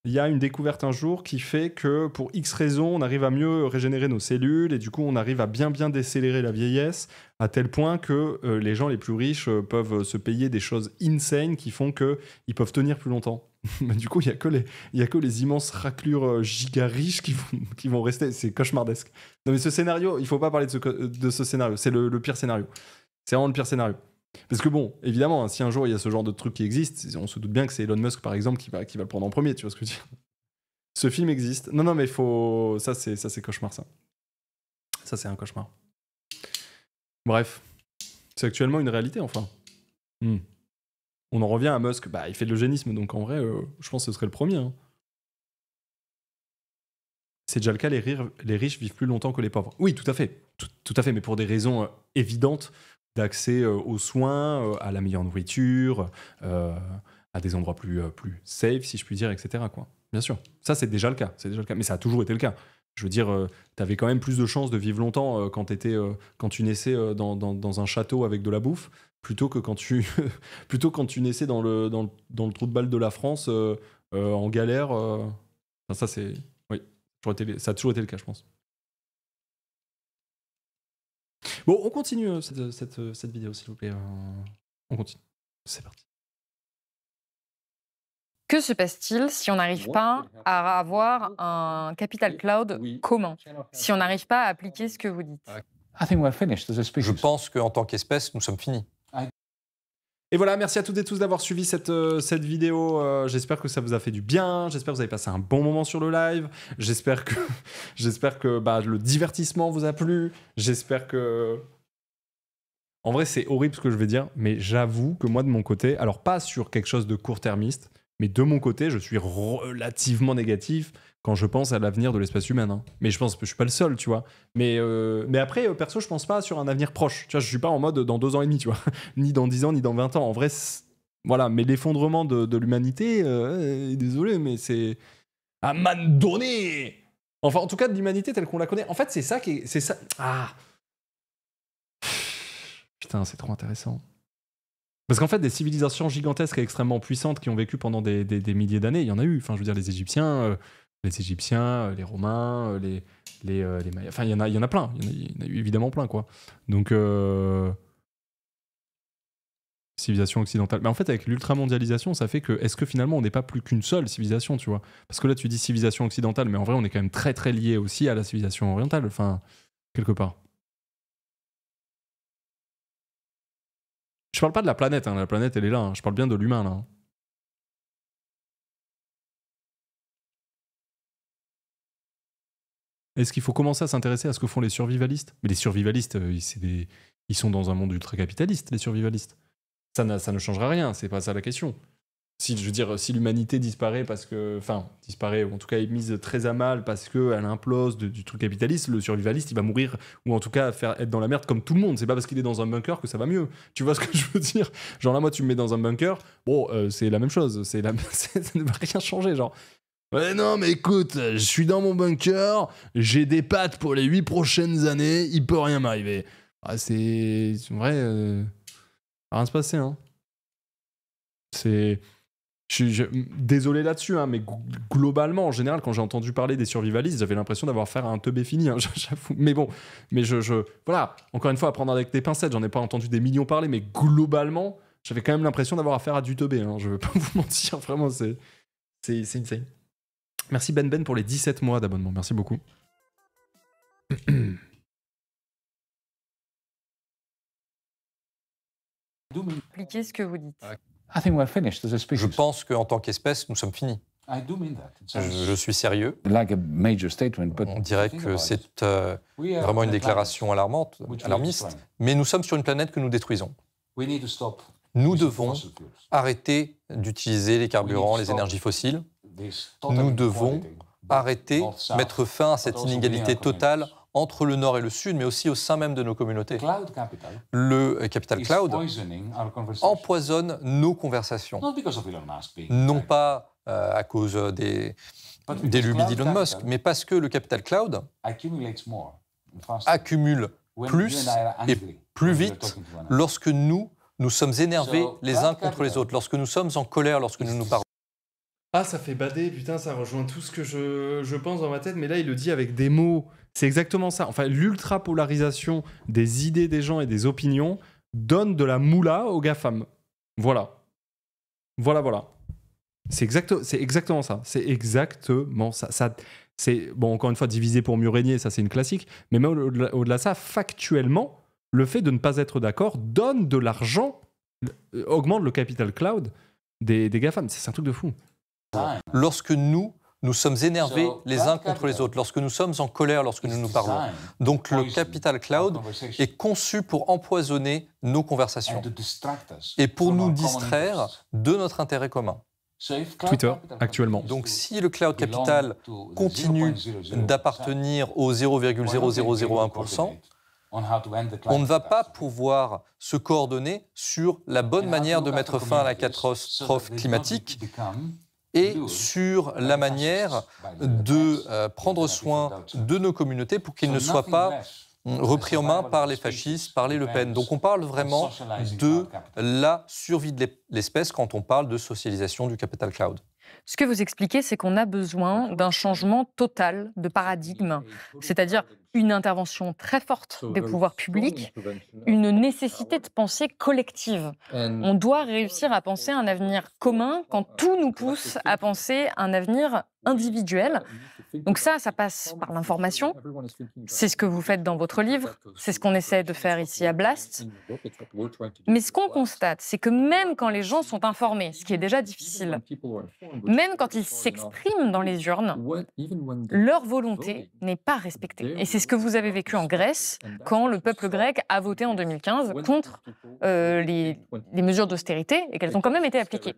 il y a une découverte un jour qui fait que pour X raisons, on arrive à mieux régénérer nos cellules et du coup, on arrive à bien, bien décélérer la vieillesse à tel point que euh, les gens les plus riches euh, peuvent se payer des choses insane qui font qu'ils peuvent tenir plus longtemps. (laughs) du coup, il n'y a, que les, y a que les immenses raclures euh, giga qui vont, (laughs) qui vont rester. C'est cauchemardesque. Non, mais ce scénario, il faut pas parler de ce, de ce scénario. C'est le, pire scénario. C'est vraiment le pire scénario. Parce que bon, évidemment, hein, si un jour il y a ce genre de truc qui existe, on se doute bien que c'est Elon Musk, par exemple, qui va, qui va le prendre en premier. Tu vois ce que je veux dire (laughs) Ce film existe. Non, non, mais faut. Ça, c'est, ça, c'est cauchemar, ça. Ça, c'est un cauchemar. Bref. C'est actuellement une réalité, enfin. Hmm on en revient à Musk. Bah, il fait de l'eugénisme, donc en vrai, euh, je pense que ce serait le premier. Hein. C'est déjà le cas, les, riches vivent plus longtemps que les pauvres. Oui, tout à fait. Tout, à fait, mais pour des raisons euh, évidentes d'accès euh, aux soins, à la meilleure nourriture, à des endroits plus, plus safe, si je puis dire, etc. Quoi. Bien sûr. Ça, c'est déjà le cas. C'est déjà le cas. Mais ça a toujours été le cas. Je veux dire, tu avais quand même plus de chances de vivre longtemps quand, tu naissais dans, un château avec de la bouffe plutôt que quand tu (laughs) plutôt quand tu naissais dans le, dans le, trou de balle de la France euh, euh, en galère. Euh, ça c'est oui, ça a toujours été le cas, je pense. Bon, on continue cette, cette, cette vidéo, s'il vous plaît. on continue. C'est parti. Que se passe-t-il si on n'arrive pas à avoir un capital cloud commun, si on n'arrive pas à appliquer ce que vous dites Je pense qu'en tant qu'espèce, nous sommes finis. Et voilà, merci à toutes et tous d'avoir suivi cette, euh, vidéo. Euh, j'espère que ça vous a fait du bien. J'espère que vous avez passé un bon moment sur le live. J'espère que, (laughs) j'espère que bah, le divertissement vous a plu. J'espère que. En vrai, c'est horrible ce que je vais dire, mais j'avoue que moi, de mon côté, alors pas sur quelque chose de court-termiste, mais de mon côté, je suis relativement négatif quand je pense à l'avenir de l'espace humain. Hein. Mais je pense que je suis pas le seul, tu vois. Mais, euh, mais après, euh, perso, je pense pas sur un avenir proche. Tu vois, je suis pas en mode dans deux ans et demi, tu vois. (laughs) ni dans dix ans, ni dans vingt ans. En vrai, voilà. Mais l'effondrement de, l'humanité, euh, désolé, mais c'est à man donné. Enfin, en tout cas, de l'humanité telle qu'on la connaît. En fait, c'est ça qui C'est ça. Ah (sighs) Putain, c'est trop intéressant. Parce qu'en fait, des civilisations gigantesques et extrêmement puissantes qui ont vécu pendant des, milliers d'années, il y en a eu. Enfin, je veux dire, les Égyptiens les Égyptiens, euh, les Romains, euh, les, les, euh, les Mayas. Enfin, il y, en a, plein. Il y, en a eu évidemment plein, quoi. Donc, civilisation occidentale. Mais en fait, avec l'ultramondialisation, ça fait que est-ce que finalement on n'est pas plus qu'une seule civilisation, tu vois Parce que là, tu dis civilisation occidentale, mais en vrai, on est quand même très très lié aussi à la civilisation orientale, enfin, quelque part. Je parle pas de la planète, hein, la planète elle est là, hein. je parle bien de l'humain là. Hein. Est-ce qu'il faut commencer à s'intéresser à ce que font les survivalistes Mais les survivalistes, euh, ils, sont dans un monde ultra-capitaliste, les survivalistes. Ça, ça ne changera rien, c'est pas ça la question. Si, je veux dire, si l'humanité disparaît parce que. Enfin, disparaît, ou en tout cas est mise très à mal parce qu'elle implose du truc capitaliste, le survivaliste, il va mourir, ou en tout cas faire, être dans la merde comme tout le monde. C'est pas parce qu'il est dans un bunker que ça va mieux. Tu vois ce que (laughs) je veux dire Genre là, moi, tu me mets dans un bunker, bon, euh, c'est la même chose. la... (laughs) ça ne va rien changer. Genre, Ouais, non, mais écoute, je suis dans mon bunker, j'ai des pattes pour les 8 prochaines années, il peut rien m'arriver. Ah, c'est. vrai, euh, rien se passer, hein. C'est. Je, désolé là-dessus, hein, mais globalement, en général, quand j'ai entendu parler des survivalistes, j'avais l'impression d'avoir affaire à un teubé fini, hein, (laughs) Mais bon, mais je, Voilà, encore une fois, à prendre avec des pincettes, j'en ai pas entendu des millions parler, mais globalement, j'avais quand même l'impression d'avoir affaire à du teubé, hein, je veux pas (laughs) vous mentir, vraiment, c'est. C'est insane. Merci Ben Ben pour les 17 mois d'abonnement. Merci beaucoup. (coughs) ce que vous dites. Ah, je pense qu'en tant qu'espèce, nous sommes finis. Je, je suis sérieux. On dirait que c'est euh, vraiment une déclaration alarmante, alarmiste, mais nous sommes sur une planète que nous détruisons. Nous devons arrêter d'utiliser les carburants, les énergies fossiles. Nous devons arrêter, mettre fin à cette inégalité totale entre le Nord et le Sud, mais aussi au sein même de nos communautés. Le euh, capital cloud empoisonne nos conversations. Non pas euh, à cause euh, des, des d'Elon Musk, mais parce que le capital cloud accumule plus et plus vite lorsque nous, nous sommes énervés les uns contre les autres, lorsque nous sommes en colère, lorsque nous nous parlons. Ah, ça fait bader, putain, ça rejoint tout ce que je, pense dans ma tête, mais là, il le dit avec des mots. C'est exactement ça. Enfin, l'ultra polarisation des idées des gens et des opinions donne de la moula aux GAFAM. Voilà. Voilà, voilà. C'est exact, exactement ça. C'est exactement ça. ça c'est, bon, encore une fois, diviser pour mieux régner, ça c'est une classique. Mais même au-delà, de ça, factuellement, le fait de ne pas être d'accord donne de l'argent, euh, augmente le capital cloud des, des GAFAM. C'est un truc de fou lorsque nous, nous sommes énervés les uns contre les autres, lorsque nous sommes en colère, lorsque nous nous parlons. Donc le capital cloud est conçu pour empoisonner nos conversations et pour nous distraire de notre intérêt commun. Twitter actuellement. Donc si le cloud capital continue d'appartenir au 0,0001%, on ne va pas pouvoir se coordonner sur la bonne manière de mettre fin à la catastrophe climatique et hein. sur la bah, manière bah, de euh, prendre soin de nos communautés pour qu'ils ne soient pas repris en main par les fascistes, par les Le Pen. Donc on parle vraiment de la survie de l'espèce quand on parle de socialisation du capital cloud. Ce que vous expliquez, c'est qu'on a besoin d'un changement total de paradigme, c'est-à-dire hein, une intervention très forte des pouvoirs publics, une ah, nécessité de pensée collective. On doit réussir à penser un avenir commun quand tout nous pousse à penser un avenir individuel. Donc ça, ça passe par l'information. C'est ce que vous faites dans votre livre. C'est ce qu'on essaie de faire ici à Blast. Mais ce qu'on constate, c'est que même quand les gens sont informés, ce qui est déjà difficile, même quand ils s'expriment dans les urnes, leur volonté n'est pas respectée. Et c'est ce que vous avez vécu en Grèce quand le peuple grec a voté en 2015 contre euh, les mesures d'austérité et qu'elles ont quand même été appliquées.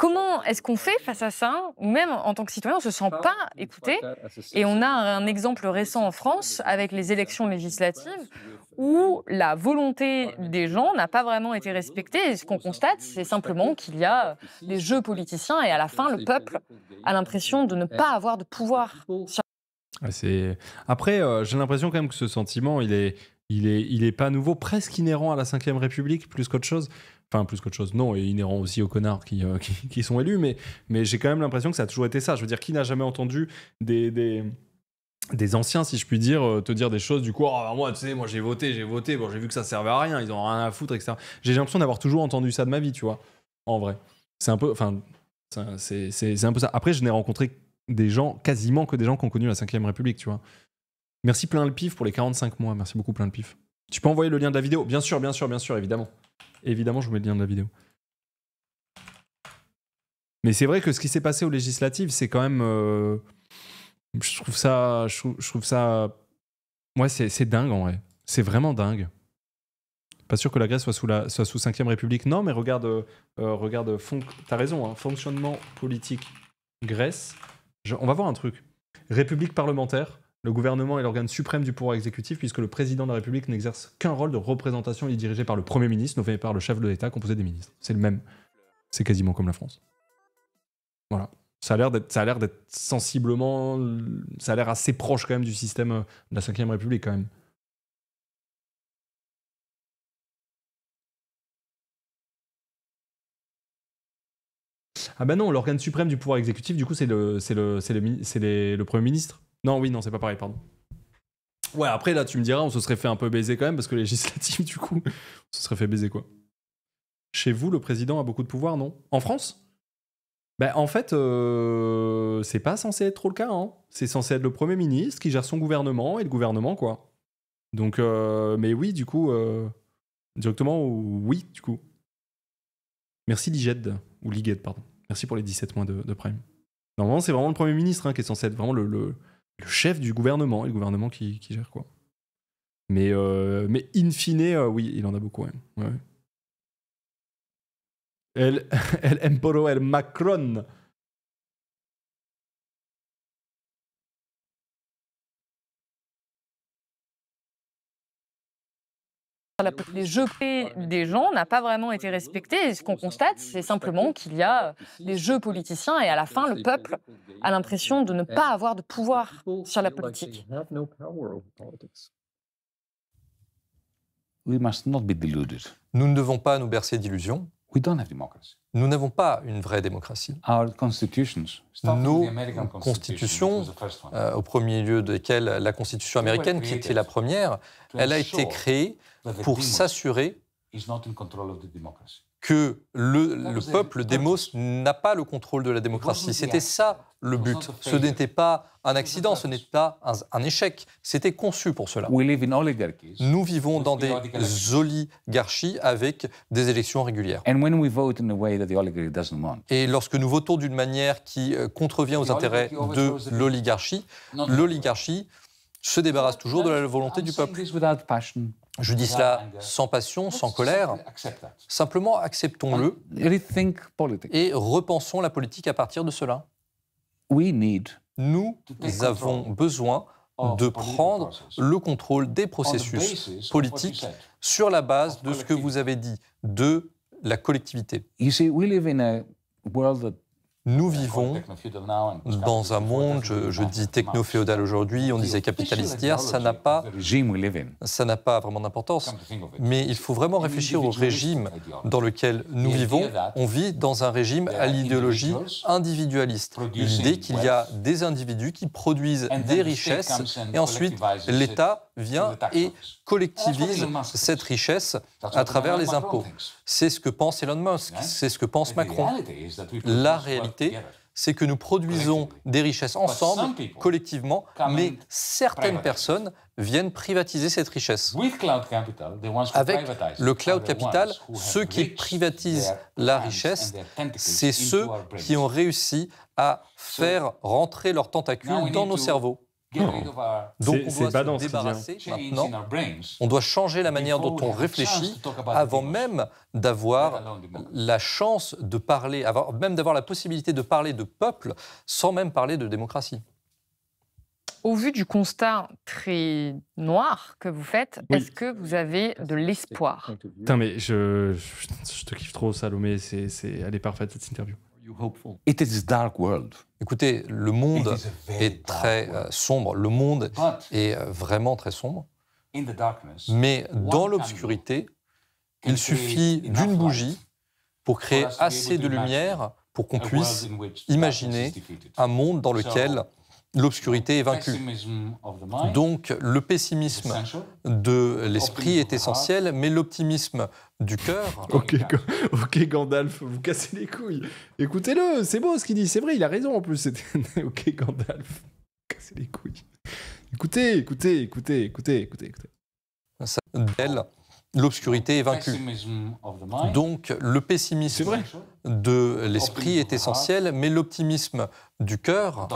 Comment est-ce qu'on fait face à ça Ou Même en tant que citoyen, on ne se sent pas écouté. Et on a un exemple récent en France avec les élections législatives où la volonté des gens n'a pas vraiment été respectée. Et ce qu'on constate, c'est simplement qu'il y a des jeux politiciens et à la fin, le peuple a l'impression de ne eh, pas avoir de pouvoir. Ah, après, euh, j'ai l'impression quand même que ce sentiment, il est, il est, il est pas nouveau, presque inhérent à la Ve République plus qu'autre chose enfin plus qu'autre chose, non, et inhérent aussi aux connards euh, (laughs) qui, qui, sont élus, mais, mais j'ai quand même l'impression que ça a toujours été ça. Je veux dire, qui n'a jamais entendu des, des, des, anciens, si je puis dire, euh, te dire des choses du coup, Ah moi, tu sais, moi j'ai voté, j'ai voté, bon, j'ai vu que ça servait à rien, ils ont rien à foutre, etc. J'ai l'impression d'avoir toujours entendu ça de ma vie, tu vois, en vrai. C'est un peu, enfin, c'est un peu ça. Après, je n'ai rencontré des gens, quasiment que des gens qui ont connu la 5ème République, tu vois. Merci plein le pif pour les 45 mois. Merci beaucoup plein le pif. Tu peux envoyer le lien de la vidéo Bien sûr, bien sûr, bien sûr, évidemment. Évidemment, je vous mets le lien de la vidéo. Mais c'est vrai que ce qui s'est passé aux législatives, c'est quand même. Euh, je trouve ça. Je trouve, ça. Ouais, c'est dingue en vrai. C'est vraiment dingue. Pas sûr que la Grèce soit sous, la, sous 5ème République. Non, mais regarde. Euh, euh, regarde T'as raison, hein. fonctionnement politique Grèce. on va voir un truc. République parlementaire, le gouvernement est l'organe suprême du pouvoir exécutif puisque le président de la République n'exerce qu'un rôle de représentation. Il est dirigé par le Premier ministre, nommé par le chef de l'État, composé des ministres. C'est le même. C'est quasiment comme la France. Voilà. Ça a l'air d'être, ça a l'air d'être sensiblement, ça a l'air assez proche quand même du système de la Ve République quand même. Ah ben non, l'organe suprême du pouvoir exécutif, du coup, c'est le, c'est le Premier ministre. Non, oui, non, c'est pas pareil, pardon. Ouais, après, là, tu me diras, on se serait fait un peu baiser quand même, parce que législatif (laughs) du coup, on se serait fait baiser, quoi. Chez vous, le président a beaucoup de pouvoir, non En France ben en fait, euh, c'est pas censé être trop le cas. Hein. C'est censé être le Premier ministre qui gère son gouvernement et le gouvernement, quoi. Donc, euh, mais oui, du coup, euh, directement, oui, du coup. Merci Liged, ou Liged, pardon. Merci pour les 17 mois de, de Prime. Normalement, c'est vraiment le Premier ministre hein, qui est censé être vraiment le, le chef du gouvernement et le gouvernement qui, gère quoi. Mais, euh, mais in fine, euh, oui, il en a beaucoup. Hein. (laughs) el Emporo, el Macron. les jeux des gens n'a pas vraiment été respecté. ce qu'on constate, c'est simplement qu'il y a des euh, jeux politiciens et à la fin, le peuple a l'impression de ne pas avoir de pouvoir sur la politique. Nous ne devons pas nous bercer d'illusions nous n'avons pas une vraie démocratie. Nos constitutions, euh, au premier lieu desquelles la Constitution américaine, qui était la première, elle a été créée pour s'assurer que le, ah, peuple, Demos n'a pas le contrôle de la démocratie. C'était ça le but. Ce n'était pas un accident, ce n'était pas un, un échec. C'était conçu pour cela. Nous vivons dans des oligarchies avec des élections régulières. Et lorsque nous votons d'une manière qui euh, contrevient aux intérêts de l'oligarchie, l'oligarchie se débarrasse toujours de la volonté du peuple. Je dis cela sans passion, sans colère. Simplement acceptons-le et repensons la politique à partir de cela. Nous avons besoin de prendre le contrôle des processus politiques sur la base de ce que vous avez dit, de la collectivité. Nous vivons dans un monde, je, dis techno-féodal aujourd'hui, on disait capitaliste hier, ça n'a pas, ça n'a pas vraiment d'importance. Mais il faut vraiment réfléchir au régime dans lequel nous vivons. On vit dans un régime à l'idéologie individualiste. L'idée qu'il y a des individus qui produisent des richesses et ensuite l'État vient et collectivise cette richesse à travers les impôts. C'est ce que pense Elon Musk, c'est ce que pense Macron. La réalité, c'est que nous produisons des richesses ensemble, collectivement, mais certaines personnes viennent privatiser cette richesse. Avec le cloud capital, ceux qui privatisent la richesse, c'est ceux qui ont réussi à faire rentrer leurs tentacules dans nos cerveaux. Donc on doit se débarrasser maintenant. Hein. On doit changer la manière dont on réfléchit avant même d'avoir la chance de parler, avant même d'avoir la possibilité de parler de peuple sans même parler de démocratie. Au vu du constat très noir que vous faites, est-ce que vous avez de l'espoir mais je, te kiffe trop, Salomé, c'est, elle est parfaite cette interview. Écoutez, le monde est très euh, sombre. Le monde est euh, vraiment très sombre. Mais dans l'obscurité, il suffit d'une bougie pour créer assez de lumière pour qu'on puisse imaginer un monde dans lequel l'obscurité est vaincue. Donc le pessimisme de l'esprit est essentiel, mais l'optimisme du cœur... (laughs) Ok, Gandalf, vous cassez les couilles. Écoutez-le, c'est beau ce qu'il dit, c'est vrai, il a raison en plus. (laughs) ok Gandalf, cassez les couilles. Écoutez, écoutez, écoutez, écoutez, écoutez, écoutez. l'obscurité est vaincue. Donc le pessimisme de l'esprit est essentiel, mais l'optimisme du cœur...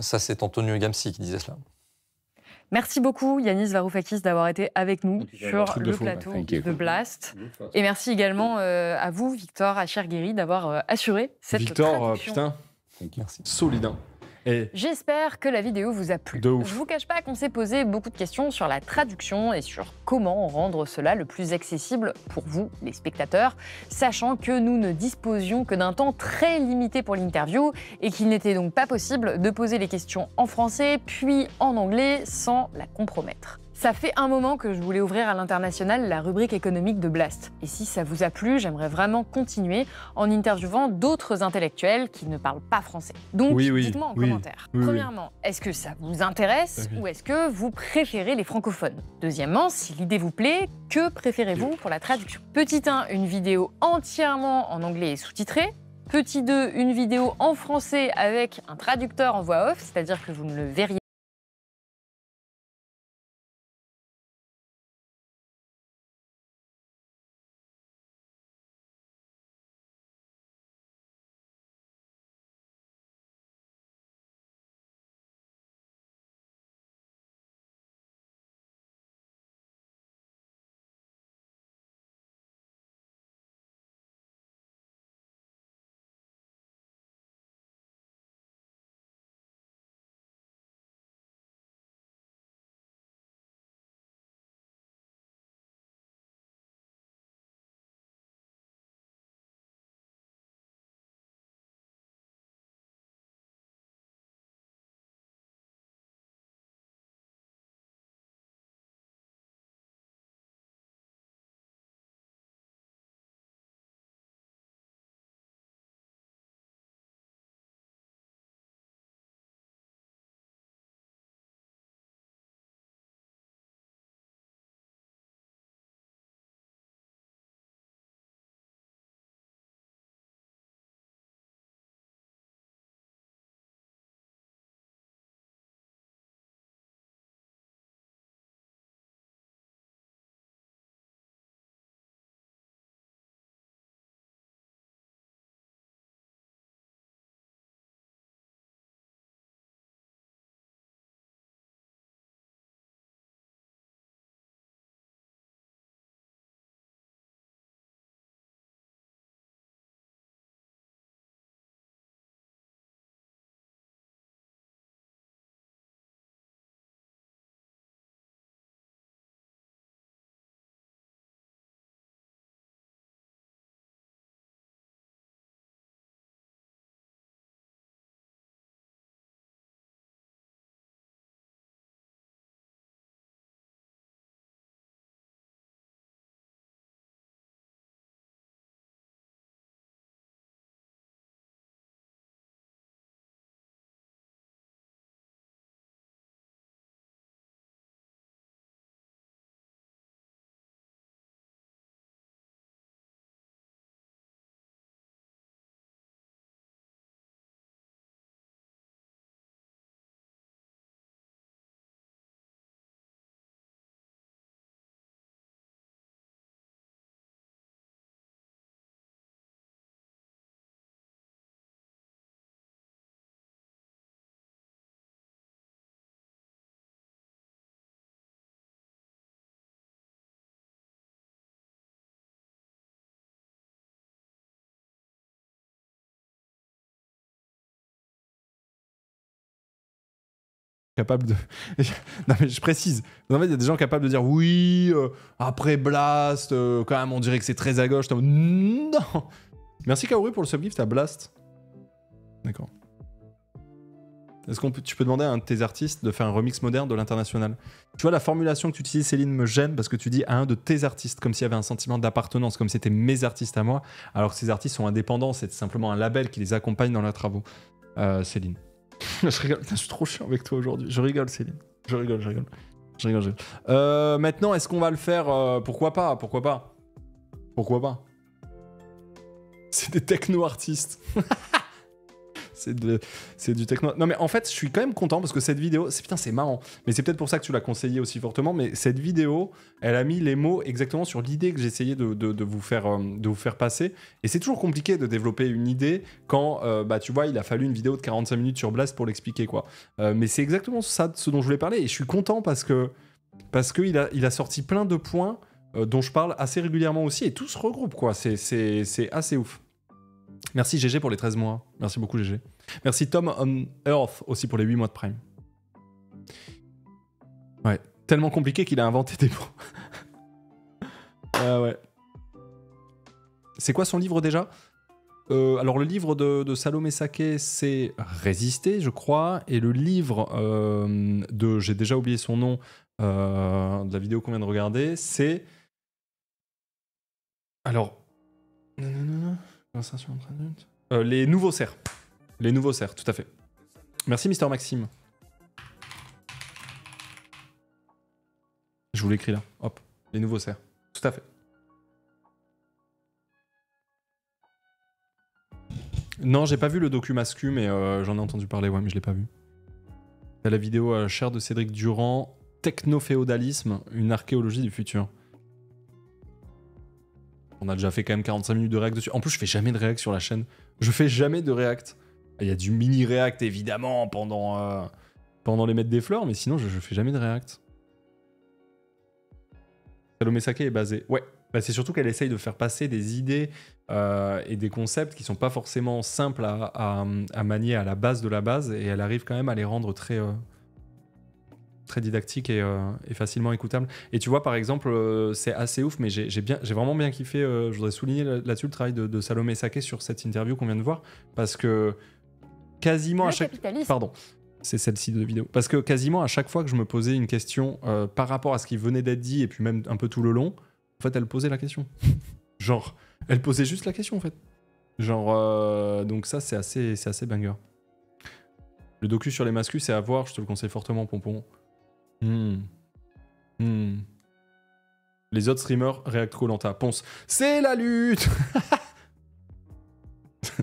Ça, c'est Antonio Gamsi qui disait cela. Merci beaucoup Yanis Varoufakis d'avoir été avec nous sur le plateau de Blast. Et merci également euh, à vous, Victor à Guéry, d'avoir euh, assuré cette Victor, euh, putain, merci. J'espère que la vidéo vous a plu. De ne Je vous cache pas qu'on s'est posé beaucoup de questions sur la traduction et sur comment rendre cela le plus accessible pour vous, les spectateurs, sachant que nous ne disposions que d'un temps très limité pour l'interview et qu'il n'était donc pas possible de poser les questions en français puis en anglais sans la compromettre. Ça fait un moment que je voulais ouvrir à l'international la rubrique économique de Blast. Et si ça vous a plu, j'aimerais vraiment continuer en interviewant d'autres intellectuels qui ne parlent pas français. Donc dites-moi en commentaire. Premièrement, est-ce que ça vous intéresse bah ou est-ce que vous préférez les francophones Deuxièmement, si l'idée vous plaît, que préférez-vous pour la traduction Petit 1, une vidéo entièrement en anglais et sous-titrée. Petit 2, une vidéo en français avec un traducteur en voix off, c'est-à-dire que vous ne le verriez capable de. (laughs) non, mais je précise. En fait, il y a des gens capables de dire oui, euh, après Blast, euh, quand même, on dirait que c'est très à gauche. Non Merci Kaoru pour le subgift à Blast. D'accord. Est-ce que tu peux demander à un de tes artistes de faire un remix moderne de l'international Tu vois, la formulation que tu utilises, Céline, me gêne parce que tu dis à un de tes artistes, comme s'il y avait un sentiment d'appartenance, comme si c'était mes artistes à moi, alors que ces artistes sont indépendants, c'est simplement un label qui les accompagne dans leurs travaux. Euh, Céline. (laughs) je rigole, je suis trop chiant avec toi aujourd'hui. Je rigole, Céline. Je rigole, je rigole. Je rigole, je rigole. Euh, maintenant, est-ce qu'on va le faire euh, Pourquoi pas Pourquoi pas Pourquoi pas C'est des techno-artistes. (laughs) c'est du techno. Non, mais en fait, je suis quand même content parce que cette vidéo, c'est putain, c'est marrant. Mais c'est peut-être pour ça que tu l'as conseillé aussi fortement. Mais cette vidéo, elle a mis les mots exactement sur l'idée que j'essayais de, de, vous faire, euh, de vous faire passer. Et c'est toujours compliqué de développer une idée quand, euh, bah, tu vois, il a fallu une vidéo de 45 minutes sur Blast pour l'expliquer, quoi. Euh, mais c'est exactement ça, ce dont je voulais parler. Et je suis content parce que parce qu'il a, il a sorti plein de points dont je parle assez régulièrement aussi, et tout se regroupe, quoi. C'est assez ouf. Merci GG pour les 13 mois. Merci beaucoup GG. Merci Tom on Earth aussi pour les 8 mois de Prime. Ouais, tellement compliqué qu'il a inventé des mots. (laughs) ouais. C'est quoi son livre déjà euh, alors le livre de, Salomé Saké, c'est Résister, je crois, et le livre euh, de, j'ai déjà oublié son nom, euh, de la vidéo qu'on vient de regarder, c'est... Alors... Non, euh, les nouveaux cerfs. Les nouveaux cerfs, tout à fait. Merci, Mister Maxime. Je vous l'écris là. Hop. Les nouveaux cerfs. Tout à fait. Non, j'ai pas vu le docu Mascu, mais euh, j'en ai entendu parler, ouais, mais je l'ai pas vu. C'est la vidéo euh, chère de Cédric Durand, techno féodalisme une archéologie du futur. On a déjà fait quand même 45 minutes de React dessus. En plus, je fais jamais de React sur la chaîne. Je fais jamais de React. Il y a du mini React évidemment pendant, euh, pendant les Maîtres des fleurs, mais sinon je, fais jamais de React. Salomé Sake est basée. Ouais, bah, c'est surtout qu'elle essaye de faire passer des idées euh, et des concepts qui sont pas forcément simples à, manier à la base de la base et elle arrive quand même à les rendre très, euh, très didactique euh, et, facilement écoutable. Et tu vois, par exemple, euh, c'est assez ouf, mais j'ai vraiment bien kiffé. Euh, je voudrais souligner là-dessus le travail de, Salomé Saké sur cette interview qu'on vient de voir, parce que quasiment à chaque, pardon, c'est celle-ci de vidéo, parce que quasiment à chaque fois que je me posais une question par rapport à ce qui venait d'être dit et puis même un peu tout le long, en fait, elle posait la question. (laughs) Genre, elle posait juste la question en fait. Genre, donc ça, c'est assez, c'est assez banger. Le docu sur les mascus, c'est à voir. Je te le conseille fortement, Pompon. Hmm. Hmm. Les autres streamers en ta Ponce. C'est la lutte (laughs)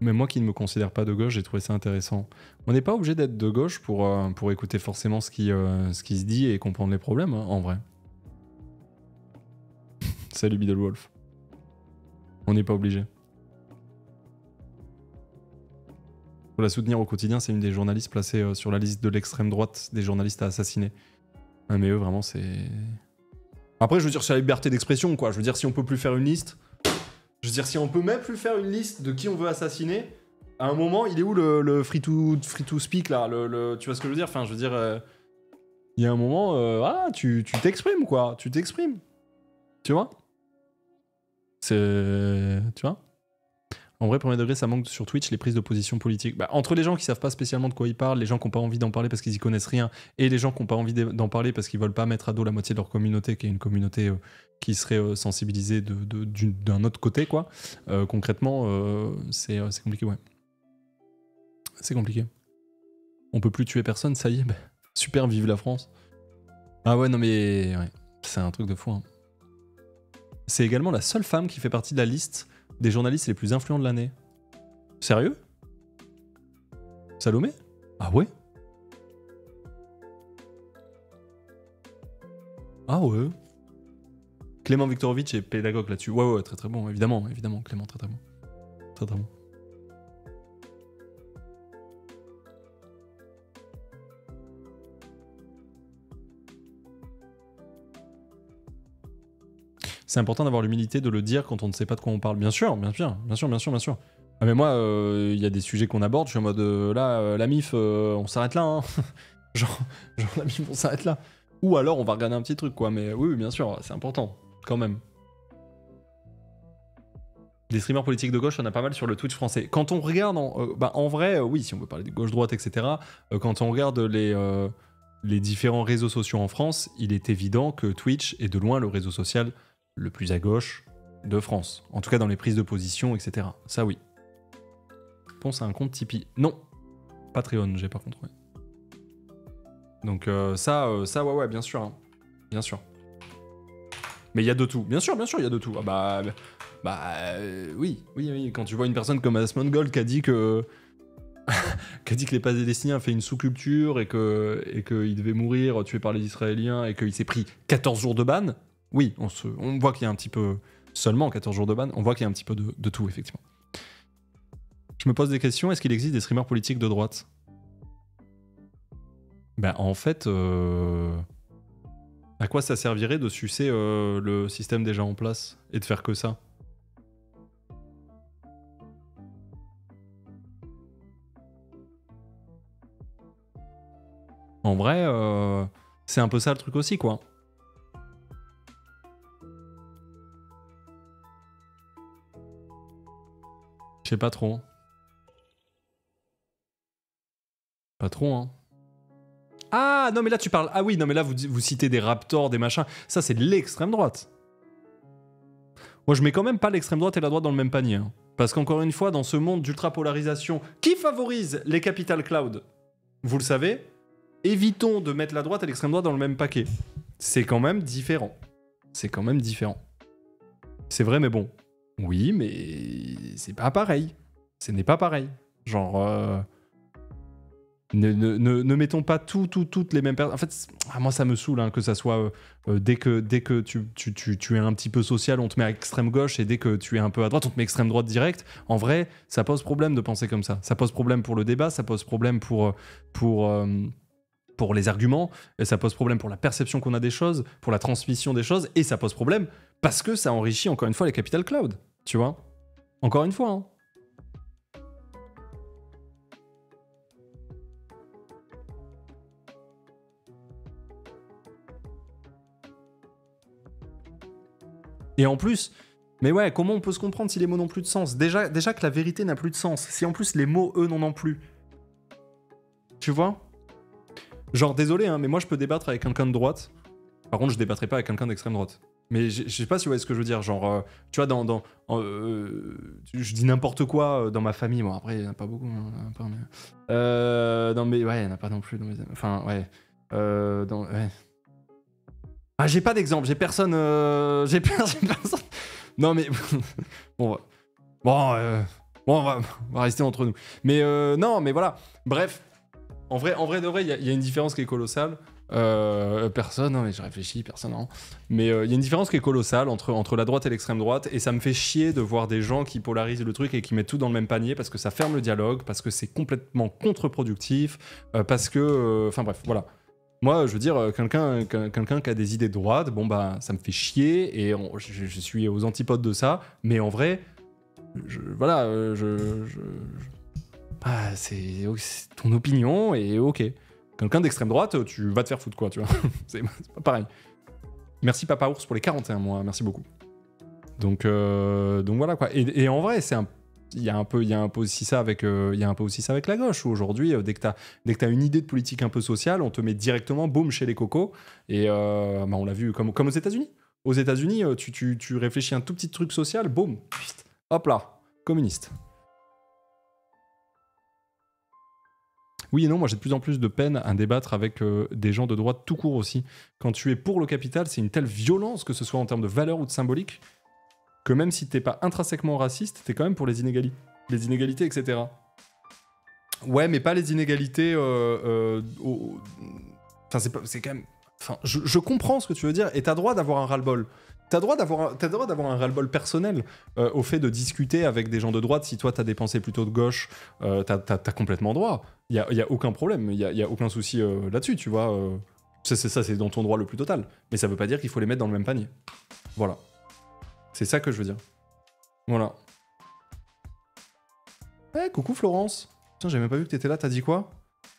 Mais moi qui ne me considère pas de gauche, j'ai trouvé ça intéressant. On n'est pas obligé d'être de gauche pour, euh, pour écouter forcément ce qui, euh, ce qui se dit et comprendre les problèmes, hein, en vrai. (laughs) Salut Wolf. On n'est pas obligé. Pour la soutenir au quotidien. C'est une des journalistes placées euh, sur la liste de l'extrême droite des journalistes à assassiner. Ah, mais eux, vraiment, c'est. Après, je veux dire, c'est la liberté d'expression, quoi. Je veux dire, si on peut plus faire une liste. Je veux dire, si on peut même plus faire une liste de qui on veut assassiner, à un moment, il est où le, free, to, free to speak, là le, Tu vois ce que je veux dire Enfin, je veux dire. Euh, il y a un moment, euh, ah, tu t'exprimes, quoi. Tu t'exprimes. Tu vois c'est. Tu vois en vrai, premier degré, ça manque sur Twitch les prises de position politique. Bah, entre les gens qui savent pas spécialement de quoi ils parlent, les gens qui n'ont pas envie d'en parler parce qu'ils y connaissent rien, et les gens qui n'ont pas envie d'en parler parce qu'ils veulent pas mettre à dos la moitié de leur communauté, qui est une communauté euh, qui serait euh, sensibilisée d'un autre côté, quoi. Euh, concrètement, c'est compliqué, ouais. C'est compliqué. On peut plus tuer personne, ça y est. Bah, super, vive la France. Ah ouais, non mais c'est un truc de fou. Hein. C'est également la seule femme qui fait partie de la liste des journalistes les plus influents de l'année. Sérieux Salomé Ah ouais Ah ouais Clément Viktorovitch est pédagogue là-dessus. Ouais, ouais, très très bon, évidemment, évidemment, Clément, très très bon. Très très bon. c'est important d'avoir l'humilité de le dire quand on ne sait pas de quoi on parle. Bien sûr, bien sûr, bien sûr, bien sûr, bien sûr. Ah mais moi, euh, il y a des sujets qu'on aborde, je suis en mode euh, là, euh, la MIF, on s'arrête là. Hein. (laughs) genre, la MIF, on s'arrête là. Ou alors on va regarder un petit truc, quoi. Mais oui, bien sûr, c'est important, quand même. Des streamers politiques de gauche, on a pas mal sur le Twitch français. Quand on regarde, en, bah, en vrai, oui, si on veut parler de gauche-droite, etc., quand on regarde les, les différents réseaux sociaux en France, il est évident que Twitch est de loin le réseau social le plus à gauche de France. En tout cas, dans les prises de position, etc. Ça, oui. Pense à un compte Tipeee. Non. Patreon, j'ai pas contre. Donc euh, ça, euh, ça, ouais, ouais, bien sûr. Hein. Bien sûr. Mais il y a de tout. Bien sûr, bien sûr, il y a de tout. Ah bah... Bah, bah euh, oui, oui, oui. Quand tu vois une personne comme Asmond Gold qui a dit que... (laughs) qui a dit que les Palestiniens ont fait une sous-culture et que et devait mourir tué par les Israéliens et qu'il s'est pris 14 jours de ban, oui, on, voit qu'il y a un petit peu, seulement 14 jours de ban, on voit qu'il y a un petit peu de, tout, effectivement. Je me pose des questions, est-ce qu'il existe des streamers politiques de droite Ben en fait, euh, à quoi ça servirait de sucer euh, le système déjà en place et de faire que ça En vrai, euh, c'est un peu ça le truc aussi, quoi. pas trop. Pas trop, hein. Ah non mais là tu parles. Ah oui non mais là vous, vous citez des raptors, des machins. Ça c'est de l'extrême droite. Moi je mets quand même pas l'extrême droite et la droite dans le même panier. Hein. Parce qu'encore une fois dans ce monde d'ultra polarisation qui favorise les capital cloud, vous le savez, évitons de mettre la droite et l'extrême droite dans le même paquet. C'est quand même différent. C'est quand même différent. C'est vrai mais bon, oui, mais c'est pas pareil. Ce n'est pas pareil. Genre, euh, ne, mettons pas tout, tout, toutes les mêmes personnes. En fait, ah, moi, ça me saoule hein, que ça soit euh, euh, dès que, dès que tu, es un petit peu social, on te met à extrême gauche et dès que tu es un peu à droite, on te met à extrême droite direct. En vrai, ça pose problème de penser comme ça. Ça pose problème pour le débat, ça pose problème pour. pour pour les arguments, et ça pose problème pour la perception qu'on a des choses, pour la transmission des choses, et ça pose problème parce que ça enrichit encore une fois les capital cloud, tu vois. Encore une fois. Hein. Et en plus, mais ouais, comment on peut se comprendre si les mots n'ont plus de sens déjà, déjà que la vérité n'a plus de sens, si en plus les mots, eux, n'en ont plus. Tu vois Genre, désolé, hein, mais moi je peux débattre avec quelqu'un de droite. Par contre, je débattrai pas avec quelqu'un d'extrême droite. Mais je, sais pas si vous voyez ce que je veux dire. Genre, euh, tu vois, dans. dans euh, je dis n'importe quoi euh, dans ma famille. Bon, après, il n'y en a pas beaucoup. Hein, mais... Euh, non, mais ouais, il n'y en a pas non plus. Dans mes... Enfin, ouais. dans, ouais. Ah, j'ai pas d'exemple. J'ai personne. (laughs) j'ai personne. non, mais. (laughs) bon, bon, bon on, va, rester entre nous. Mais non, mais voilà. Bref, en vrai, en vrai de vrai, il y, y, a une différence qui est colossale. Euh, euh, personne, non hein, mais je réfléchis, personne. non. Hein. Mais euh, il y a une différence qui est colossale entre, entre la droite et l'extrême droite, et ça me fait chier de voir des gens qui polarisent le truc et qui mettent tout dans le même panier parce que ça ferme le dialogue, parce que c'est complètement contre-productif, euh, parce que. Enfin bref, voilà. Moi, je veux dire, quelqu'un quelqu'un qui a des idées droites, bon bah ça me fait chier, et je, suis aux antipodes de ça, mais en vrai, je, voilà, je. je, je... Ah, oh, c'est ton opinion, et ok. Quelqu'un d'extrême droite, tu vas te faire foutre quoi, tu vois. (laughs) c'est pas pareil. Merci Papa Ours pour les 41 mois, merci beaucoup. Donc, euh, donc voilà quoi. Et, en vrai, c'est un il y a un peu il y a un peu aussi ça avec euh, il y a un peu aussi ça avec la gauche où aujourd'hui euh, dès que tu dès que as une idée de politique un peu sociale on te met directement boum chez les cocos et bah, on l'a vu comme comme aux États-Unis aux États-Unis tu, tu, tu, réfléchis un tout petit truc social boum hop là communiste oui et non, moi j'ai de plus en plus de peine à débattre avec euh, des gens de droite tout court aussi. Quand tu es pour le capital, c'est une telle violence, que ce soit en termes de valeur ou de symbolique, que même si t'es pas intrinsèquement raciste, t'es quand même pour les inégalités, les inégalités, etc. Ouais, mais pas les inégalités. Euh, euh, c'est quand même. Enfin, je, je, comprends ce que tu veux dire, et t'as droit d'avoir un ras-le-bol. T'as droit d'avoir, droit d'avoir un ras-le-bol personnel euh, au fait de discuter avec des gens de droite. Si toi t'as dépensé plutôt de gauche, euh, t'as, complètement droit. Il y a, y aucun problème, il y a, aucun souci euh, là-dessus, tu vois. Ça, c'est ça, c'est dans ton droit le plus total. Mais ça veut pas dire qu'il faut les mettre dans le même panier. Voilà. C'est ça que je veux dire. Voilà. Eh, coucou Florence. Tiens, j'avais même pas vu que t'étais là, t'as dit quoi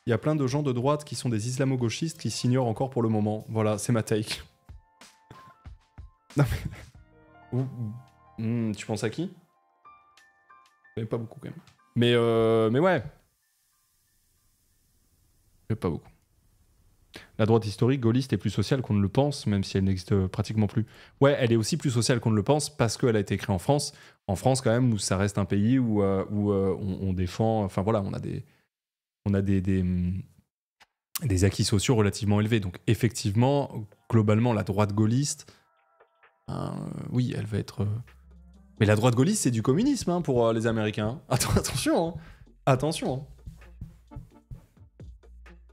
Il y a plein de gens de droite qui sont des islamo-gauchistes qui s'ignorent encore pour le moment. Voilà, c'est ma take. Non hmm, tu penses à qui Pas beaucoup quand même. Mais, euh, mais ouais. Mais pas beaucoup. La droite historique gaulliste est plus sociale qu'on ne le pense, même si elle n'existe euh, pratiquement plus. Ouais, elle est aussi plus sociale qu'on ne le pense parce qu'elle a été créée en France. En France, quand même, où ça reste un pays où, euh, on, défend. Enfin voilà, on a des. On a des des acquis sociaux relativement élevés. Donc effectivement, globalement, la droite gaulliste, Hein, oui, elle va être. Euh, mais la droite gaulliste, c'est du communisme hein, pour euh, les Américains. (laughs) attention, hein. attention,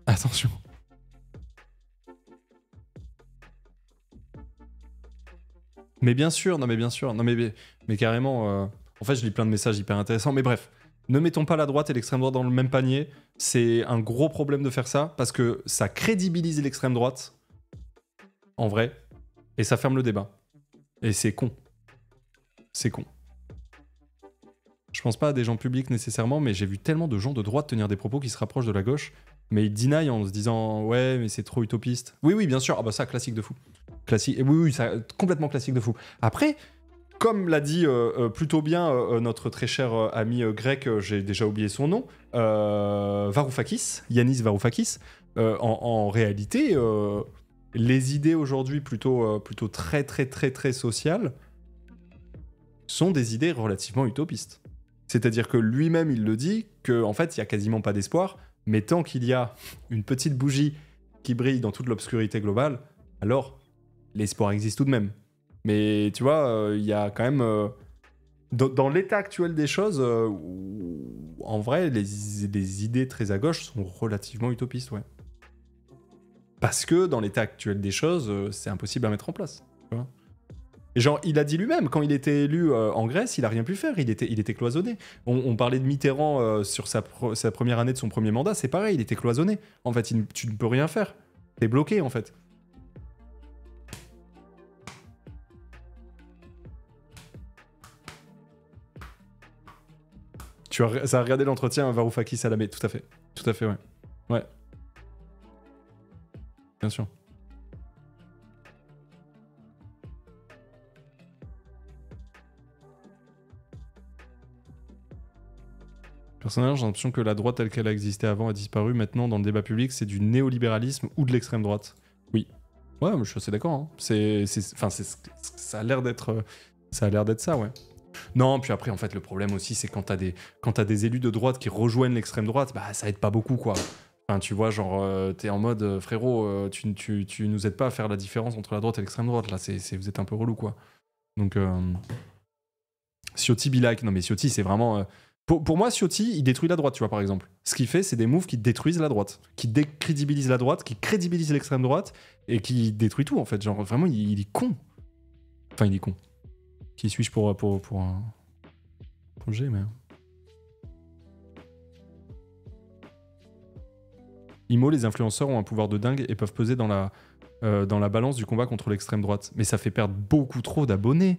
attention. Mais bien sûr, non mais bien sûr, non mais mais, carrément. Euh, en fait, je lis plein de messages hyper intéressants. Mais bref, ne mettons pas la droite et l'extrême droite dans le même panier. C'est un gros problème de faire ça parce que ça crédibilise l'extrême droite. En vrai, et ça ferme le débat. Et c'est con. C'est con. Je pense pas à des gens publics nécessairement, mais j'ai vu tellement de gens de droite tenir des propos qui se rapprochent de la gauche, mais ils deny en se disant ouais, mais c'est trop utopiste. Oui, oui, bien sûr. Ah bah ça, classique de fou. Classique. Oui, oui, ça, complètement classique de fou. Après, comme l'a dit euh, euh, plutôt bien euh, notre très cher ami grec, j'ai déjà oublié son nom, Varoufakis, Yanis Varoufakis, en, en, réalité, les idées aujourd'hui plutôt, euh, plutôt très très très très sociales sont des idées relativement utopistes. C'est-à-dire que lui-même il le dit qu'en en fait il n'y a quasiment pas d'espoir, mais tant qu'il y a une petite bougie qui brille dans toute l'obscurité globale, alors l'espoir existe tout de même. Mais tu vois, euh, il y a quand même euh, dans, l'état actuel des choses, où, en vrai les, les idées très à gauche sont relativement utopistes, ouais. Parce que dans l'état actuel des choses, euh, c'est impossible à mettre en place. genre, il a dit lui-même, quand il était élu euh, en Grèce, il a rien pu faire, il était, cloisonné. On, parlait de Mitterrand euh, sur sa, première année de son premier mandat, c'est pareil, il était cloisonné. En fait, tu ne peux rien faire. T'es bloqué, en fait. Tu as, ça regardé l'entretien Varoufakis à Salamé, tout à fait. Tout à fait, ouais. Ouais. Bien sûr. Personnellement, j'ai l'impression que la droite telle qu'elle a existé avant a disparu. Maintenant, dans le débat public, c'est du néolibéralisme ou de l'extrême droite. Oui. Ouais, je suis assez d'accord. ça a l'air d'être, ça ouais. Non, puis après, en fait, le problème aussi, c'est quand t'as des, des élus de droite qui rejoignent l'extrême droite, bah ça aide pas beaucoup, quoi. Enfin, tu vois, genre, euh, t'es en mode, euh, frérot, euh, tu, tu, nous aides pas à faire la différence entre la droite et l'extrême droite. Là, c'est, vous êtes un peu relou, quoi. Donc, euh... Non, mais Ciotti, c'est vraiment. Pour, moi, Ciotti, il détruit la droite, tu vois, par exemple. Ce qu'il fait, c'est des moves qui détruisent la droite, qui décrédibilisent la droite, qui crédibilisent l'extrême droite et qui détruit tout, en fait. Genre, vraiment, il, est con. Enfin, il est con. Qui suis-je pour, pour, pour, mais. IMO, les influenceurs ont un pouvoir de dingue et peuvent peser dans la, euh, dans la balance du combat contre l'extrême droite. Mais ça fait perdre beaucoup trop d'abonnés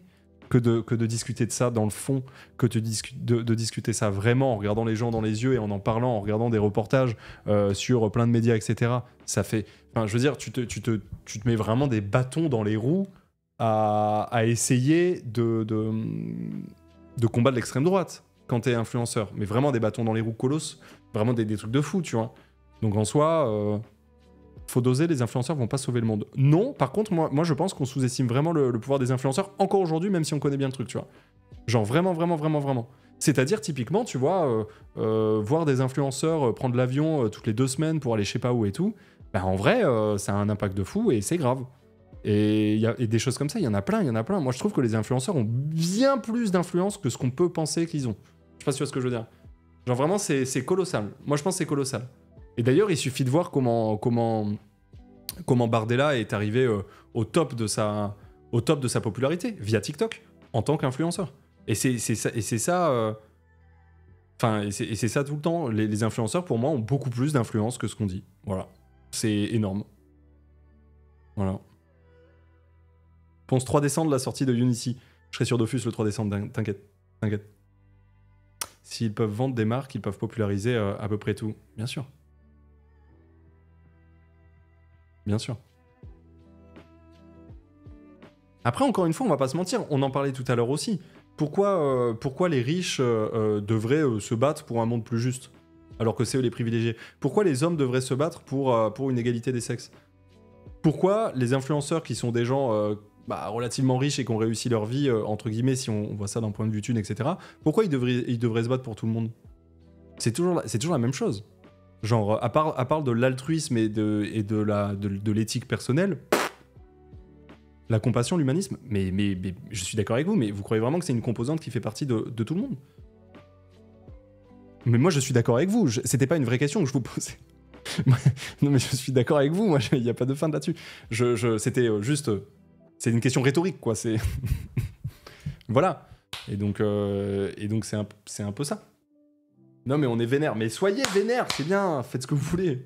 que de, que de discuter de ça dans le fond, que de, de, discuter ça vraiment en regardant les gens dans les yeux et en en parlant, en regardant des reportages euh, sur plein de médias, etc. Ça fait. je veux dire, tu te, te, tu te mets vraiment des bâtons dans les roues à, essayer de, de, de combattre l'extrême droite quand t'es influenceur. Mais vraiment des bâtons dans les roues colosses, vraiment des, des trucs de fou, tu vois. Donc en soi, euh, faut doser, les influenceurs vont pas sauver le monde. Non, par contre, moi, moi je pense qu'on sous-estime vraiment le, pouvoir des influenceurs, encore aujourd'hui, même si on connaît bien le truc, tu vois. Genre vraiment, vraiment, vraiment, vraiment. C'est-à-dire, typiquement, tu vois, euh, euh, voir des influenceurs prendre l'avion toutes les deux semaines pour aller je sais pas où et tout, ben en vrai, ça a un impact de fou et c'est grave. Et, y a, et des choses comme ça, il y en a plein, il y en a plein. Moi, je trouve que les influenceurs ont bien plus d'influence que ce qu'on peut penser qu'ils ont. Je sais pas si tu vois ce que je veux dire. Genre vraiment, c'est colossal. Moi, je pense que c'est colossal. Et d'ailleurs, il suffit de voir comment, comment, comment Bardella est arrivé euh, au, top de sa, au top de sa popularité via TikTok en tant qu'influenceur. Et c'est ça. Et c'est ça euh, Enfin, c'est ça tout le temps. Les, influenceurs, pour moi, ont beaucoup plus d'influence que ce qu'on dit. Voilà. C'est énorme. Voilà. Pense 3 décembre, la sortie de Unity. Je serai sur Dofus le 3 décembre, t'inquiète. T'inquiète. S'ils peuvent vendre des marques, ils peuvent populariser euh, à peu près tout. Bien sûr. Bien sûr. Après, encore une fois, on va pas se mentir, on en parlait tout à l'heure aussi. Pourquoi, euh, pourquoi les riches euh, euh, devraient se battre pour un monde plus juste alors que c'est eux les privilégiés Pourquoi les hommes devraient se battre pour, pour une égalité des sexes Pourquoi les influenceurs qui sont des gens bah, relativement riches et qui ont réussi leur vie, entre guillemets, si on, voit ça d'un point de vue thune, etc., pourquoi ils devraient, ils devraient se battre pour tout le monde C'est toujours, toujours la même chose. Genre, à part, à part de l'altruisme et de, et de la, de, l'éthique personnelle, la compassion, l'humanisme, mais, mais, je suis d'accord avec vous, mais vous croyez vraiment que c'est une composante qui fait partie de, tout le monde Mais moi, je suis d'accord avec vous. c'était pas une vraie question que je vous posais. (laughs) non, mais je suis d'accord avec vous. il n'y a pas de fin là-dessus. Je, c'était euh, juste. Euh, c'est une question rhétorique, quoi. C'est. (laughs) voilà. Et donc, euh, donc c'est un peu ça. Non, mais on est vénère. Mais soyez vénère, c'est bien, faites ce que vous voulez.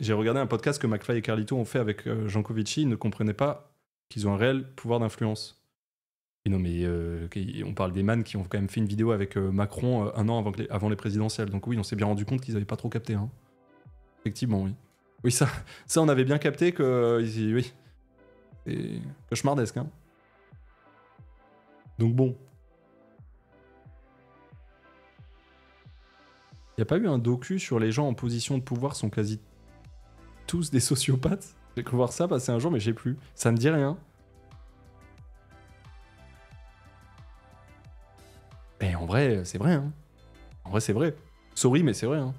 J'ai regardé un podcast que McFly et Carlito ont fait avec euh, Ils ne comprenaient pas qu'ils ont un réel pouvoir d'influence. Et non, mais euh, on parle des man qui ont quand même fait une vidéo avec euh, Macron euh, un an avant les, avant les présidentielles. Donc oui, on s'est bien rendu compte qu'ils n'avaient pas trop capté. Hein. Effectivement, oui. Oui, ça, (laughs) ça, on avait bien capté que. Oui. C'est cauchemardesque, hein. Donc bon, Il a pas eu un docu sur les gens en position de pouvoir sont quasi tous des sociopathes J'ai cru voir ça passer un jour, mais j'ai plus. Ça me dit rien. Mais en vrai, c'est vrai. Hein. En vrai, c'est vrai. Sorry, mais c'est vrai. Hein.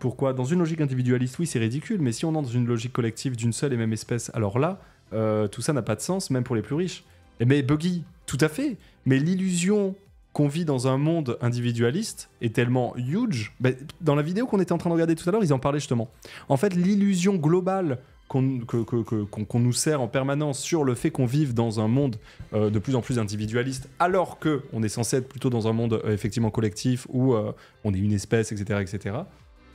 Pourquoi Dans une logique individualiste, oui, c'est ridicule, mais si on entre dans une logique collective d'une seule et même espèce, alors là, euh, tout ça n'a pas de sens, même pour les plus riches. Mais Buggy, tout à fait. Mais l'illusion qu'on vit dans un monde individualiste est tellement huge. Bah, dans la vidéo qu'on était en train de regarder tout à l'heure, ils en parlaient justement. En fait, l'illusion globale qu'on nous sert en permanence sur le fait qu'on vive dans un monde euh, de plus en plus individualiste, alors que on est censé être plutôt dans un monde euh, effectivement collectif où euh, on est une espèce, etc., etc.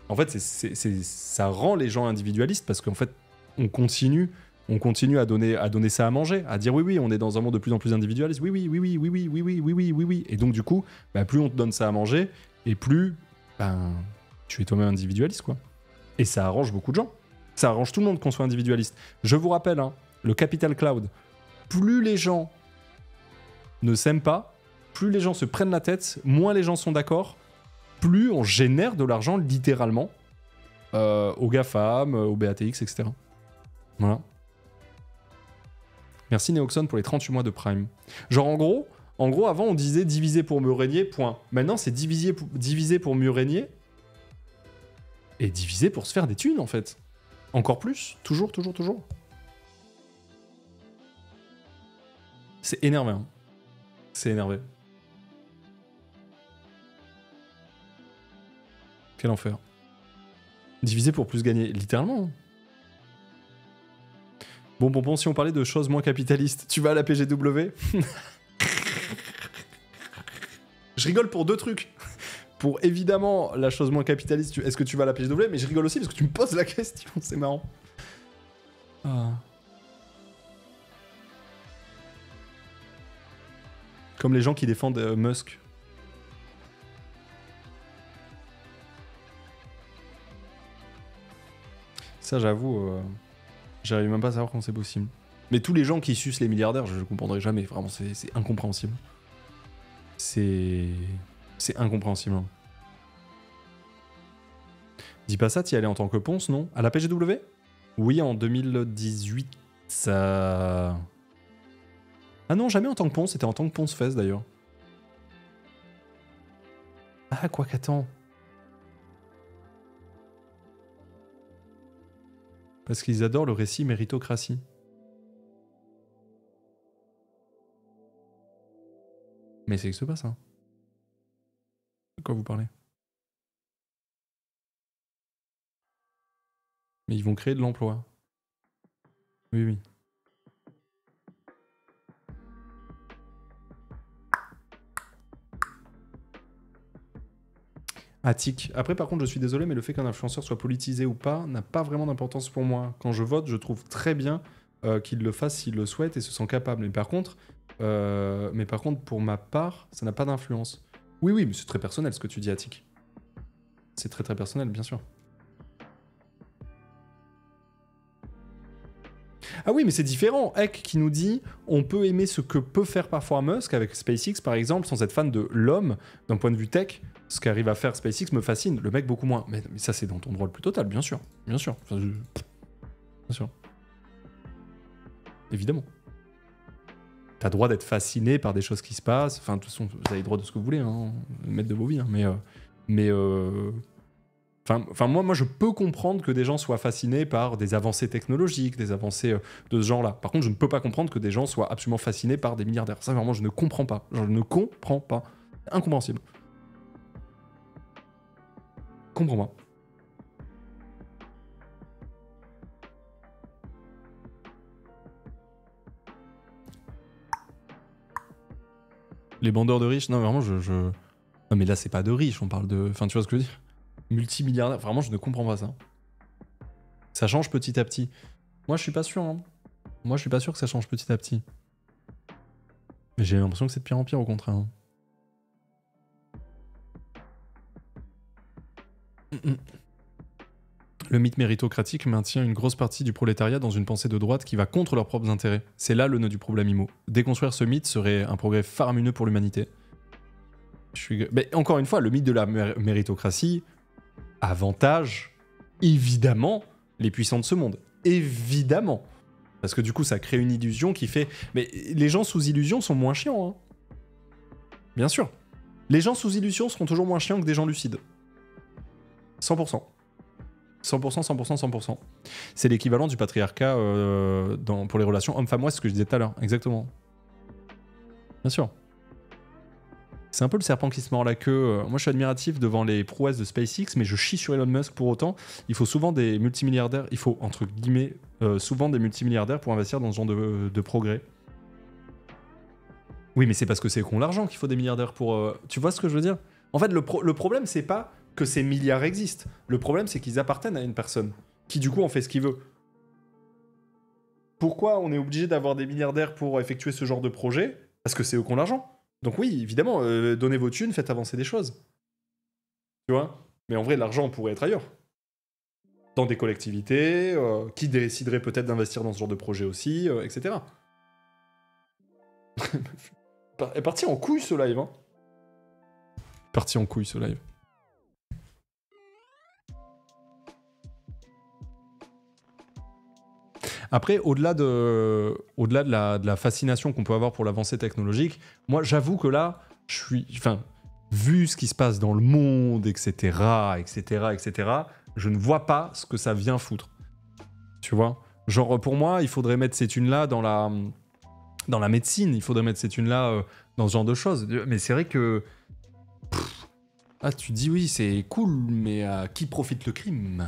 En fait, c'est ça rend les gens individualistes parce qu'en fait, on continue on continue à donner, à donner ça à manger, à dire oui, oui, on est dans un monde de plus en plus individualiste, oui, oui, oui, oui, oui, oui, oui, oui, oui, oui, oui, Et donc, du coup, bah, plus on te donne ça à manger, et plus ben, tu es toi-même individualiste, quoi. Et ça arrange beaucoup de gens. Ça arrange tout le monde qu'on soit individualiste. Je vous rappelle, hein, le capital cloud, plus les gens ne s'aiment pas, plus les gens se prennent la tête, moins les gens sont d'accord, plus on génère de l'argent littéralement euh, aux GAFAM, aux BATX, etc. Voilà. Merci Neoxon pour les 38 mois de Prime. Genre en gros, en gros avant on disait diviser pour mieux régner, point. Maintenant c'est diviser, pour, diviser pour mieux régner et diviser pour se faire des thunes en fait. Encore plus, toujours, toujours, toujours. C'est énervé. Hein. C'est énervé. Quel enfer. Diviser pour plus gagner, littéralement. Hein. Bon, bon, bon, si on parlait de choses moins capitalistes, tu vas à la PGW Je rigole pour deux trucs. Pour évidemment la chose moins capitaliste, est-ce que tu vas à la PGW Mais je rigole aussi parce que tu me poses la question, (laughs) c'est marrant. Ah. Comme les gens qui défendent euh, Musk. Ça, j'avoue. Euh, J'arrive même pas à savoir comment c'est possible. Mais tous les gens qui sucent les milliardaires, je ne comprendrai jamais. Vraiment, c'est incompréhensible. C'est. C'est incompréhensible. Dis pas ça, t'y allais en tant que ponce, non À la PGW Oui, en 2018. Ça. Ah non, jamais en tant que ponce, c'était en tant que ponce fesse d'ailleurs. Ah, quoi qu'attends. parce qu'ils adorent le récit méritocratie. Mais c'est que ce pas ça. Hein. De quoi vous parlez Mais ils vont créer de l'emploi. Oui, oui. Après, par contre, je suis désolé, mais le fait qu'un influenceur soit politisé ou pas n'a pas vraiment d'importance pour moi. Quand je vote, je trouve très bien euh, qu'il le fasse s'il le souhaite et se sent capable. Mais par contre, euh, mais par contre pour ma part, ça n'a pas d'influence. Oui, oui, mais c'est très personnel ce que tu dis, Attic. C'est très très personnel, bien sûr. Ah oui, mais c'est différent. Heck qui nous dit on peut aimer ce que peut faire parfois Musk avec SpaceX par exemple, sans être fan de l'homme d'un point de vue tech ce qu'arrive à faire SpaceX me fascine. Le mec, beaucoup moins. Mais, ça, c'est dans ton droit le plus total, bien sûr. Bien sûr. Bien sûr. Évidemment. T'as droit d'être fasciné par des choses qui se passent. Enfin, de toute façon, vous avez le droit de ce que vous voulez, hein, mettre de vos vies. Hein. Mais. Euh, mais euh, enfin, Enfin, moi, moi, je peux comprendre que des gens soient fascinés par des avancées technologiques, des avancées euh, de ce genre-là. Par contre, je ne peux pas comprendre que des gens soient absolument fascinés par des milliardaires. Ça, vraiment, je ne comprends pas. Je ne comprends pas. Incompréhensible comprends pas. Les bandeurs de riches, non, vraiment, je. Non, mais là, c'est pas de riches, on parle de. Enfin, tu vois ce que je veux dire Multimilliardaire, vraiment, je ne comprends pas ça. Ça change petit à petit. Moi, je suis pas sûr. Hein. Moi, je suis pas sûr que ça change petit à petit. Mais j'ai l'impression que c'est de pire en pire, au contraire. Hein. Le mythe méritocratique maintient une grosse partie du prolétariat dans une pensée de droite qui va contre leurs propres intérêts. C'est là le nœud du problème IMO. Déconstruire ce mythe serait un progrès faramineux pour l'humanité. Mais encore une fois, le mythe de la méritocratie avantage évidemment les puissants de ce monde. Évidemment. Parce que du coup, ça crée une illusion qui fait... Mais les gens sous illusion sont moins chiants. Hein. Bien sûr. Les gens sous illusion seront toujours moins chiants que des gens lucides. 100%. 100%, 100%, 100%. C'est l'équivalent du patriarcat euh, dans, pour les relations homme-femme, moi, c'est ce que je disais tout à l'heure, exactement. Bien sûr. C'est un peu le serpent qui se mord la queue. Euh, moi, je suis admiratif devant les prouesses de SpaceX, mais je chie sur Elon Musk pour autant. Il faut souvent des multimilliardaires, il faut, entre guillemets, euh, souvent des multimilliardaires pour investir dans ce genre de, de progrès. Oui, mais c'est parce que c'est qu'on l'argent qu'il faut des milliardaires pour. Tu vois ce que je veux dire En fait, le, le problème, c'est pas que ces milliards existent. Le problème, c'est qu'ils appartiennent à une personne qui, du coup, en fait ce qu'il veut. Pourquoi on est obligé d'avoir des milliardaires pour effectuer ce genre de projet Parce que c'est eux qui ont l'argent. Donc oui, évidemment, euh, donnez vos thunes, faites avancer des choses. Tu vois Mais en vrai, l'argent pourrait être ailleurs. Dans des collectivités, euh, qui déciderait peut-être d'investir dans ce genre de projet aussi, euh, etc. (laughs) est parti en couille ce live. Hein. Parti en couille ce live. Après, au-delà de, au-delà de la, fascination qu'on peut avoir pour l'avancée technologique, moi, j'avoue que là, je suis, enfin, vu ce qui se passe dans le monde, etc., etc., etc., je ne vois pas ce que ça vient foutre. Tu vois Genre, pour moi, il faudrait mettre ces thunes-là dans la, dans la médecine, il faudrait mettre ces thunes-là euh, dans ce genre de choses. Mais c'est vrai que. ah, tu dis oui, c'est cool, mais à qui profite le crime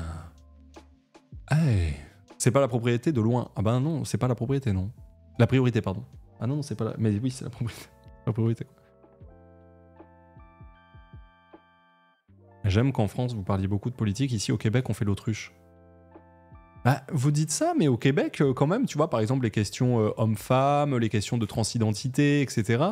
Hey eh. C'est pas la propriété de loin. Ah ben non, c'est pas la propriété, non. La priorité, pardon. Ah non, c'est pas la. Mais oui, c'est la propriété. (laughs) La priorité. J'aime qu'en France, vous parliez beaucoup de politique. Ici, au Québec, on fait l'autruche. Bah, vous dites ça, mais au Québec, euh, quand même, tu vois, par exemple, les questions euh, hommes-femmes, les questions de transidentité, etc.,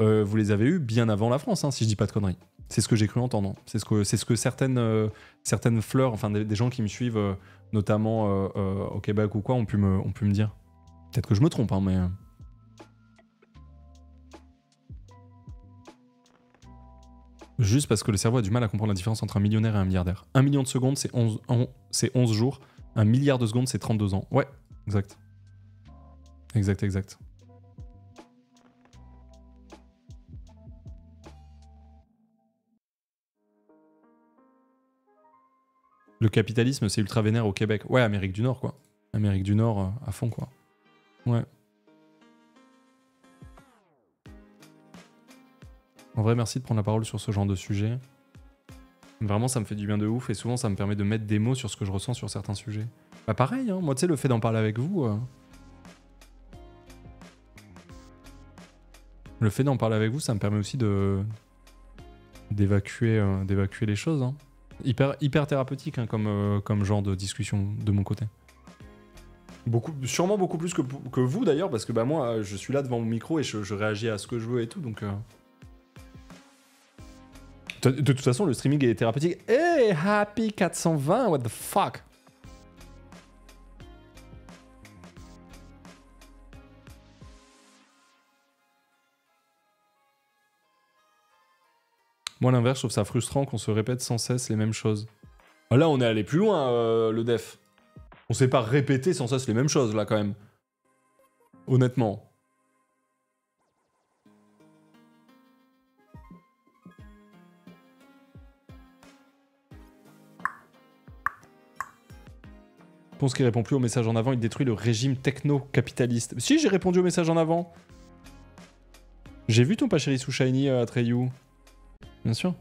euh, vous les avez eues bien avant la France, hein, si je dis pas de conneries. C'est ce que j'ai cru entendre. Hein. C'est ce que, c'est ce que certaines, certaines fleurs, enfin des gens qui me suivent notamment euh, euh, au Québec ou quoi, on peut me, me dire. Peut-être que je me trompe, hein, mais. Euh. Juste parce que le cerveau a du mal à comprendre la différence entre un millionnaire et un milliardaire. Un million de secondes, c'est 11, 11 jours. Un milliard de secondes, c'est 32 ans. Ouais, exact. Exact, exact. Le capitalisme, c'est ultra vénère au Québec. Ouais, Amérique du Nord, quoi. Amérique du Nord euh, à fond, quoi. Ouais. En vrai, merci de prendre la parole sur ce genre de sujet. Vraiment, ça me fait du bien de ouf et souvent, ça me permet de mettre des mots sur ce que je ressens sur certains sujets. Bah, pareil, hein, moi, tu sais, le fait d'en parler avec vous. Euh, le fait d'en parler avec vous, ça me permet aussi de d'évacuer euh, d'évacuer les choses. Hein hyper, thérapeutique hein, comme, euh, comme genre de discussion de mon côté. Beaucoup, sûrement beaucoup plus que, vous d'ailleurs, parce que bah, moi, euh, je suis là devant mon micro et je, réagis à ce que je veux et tout, donc... Euh. De, toute façon, le streaming est thérapeutique. Hey, eh, happy 420, what the fuck Moi, l'inverse, je trouve ça frustrant qu'on se répète sans cesse les mêmes choses. Ah, là, on est allé plus loin, euh, le def. On sait pas répéter sans cesse les mêmes choses, là, quand même. Honnêtement. Je pense qu'il répond plus au message en avant, il détruit le régime techno-capitaliste. Si, j'ai répondu au message en avant. J'ai vu ton pas chéri sous Shiny à euh, Bien sûr.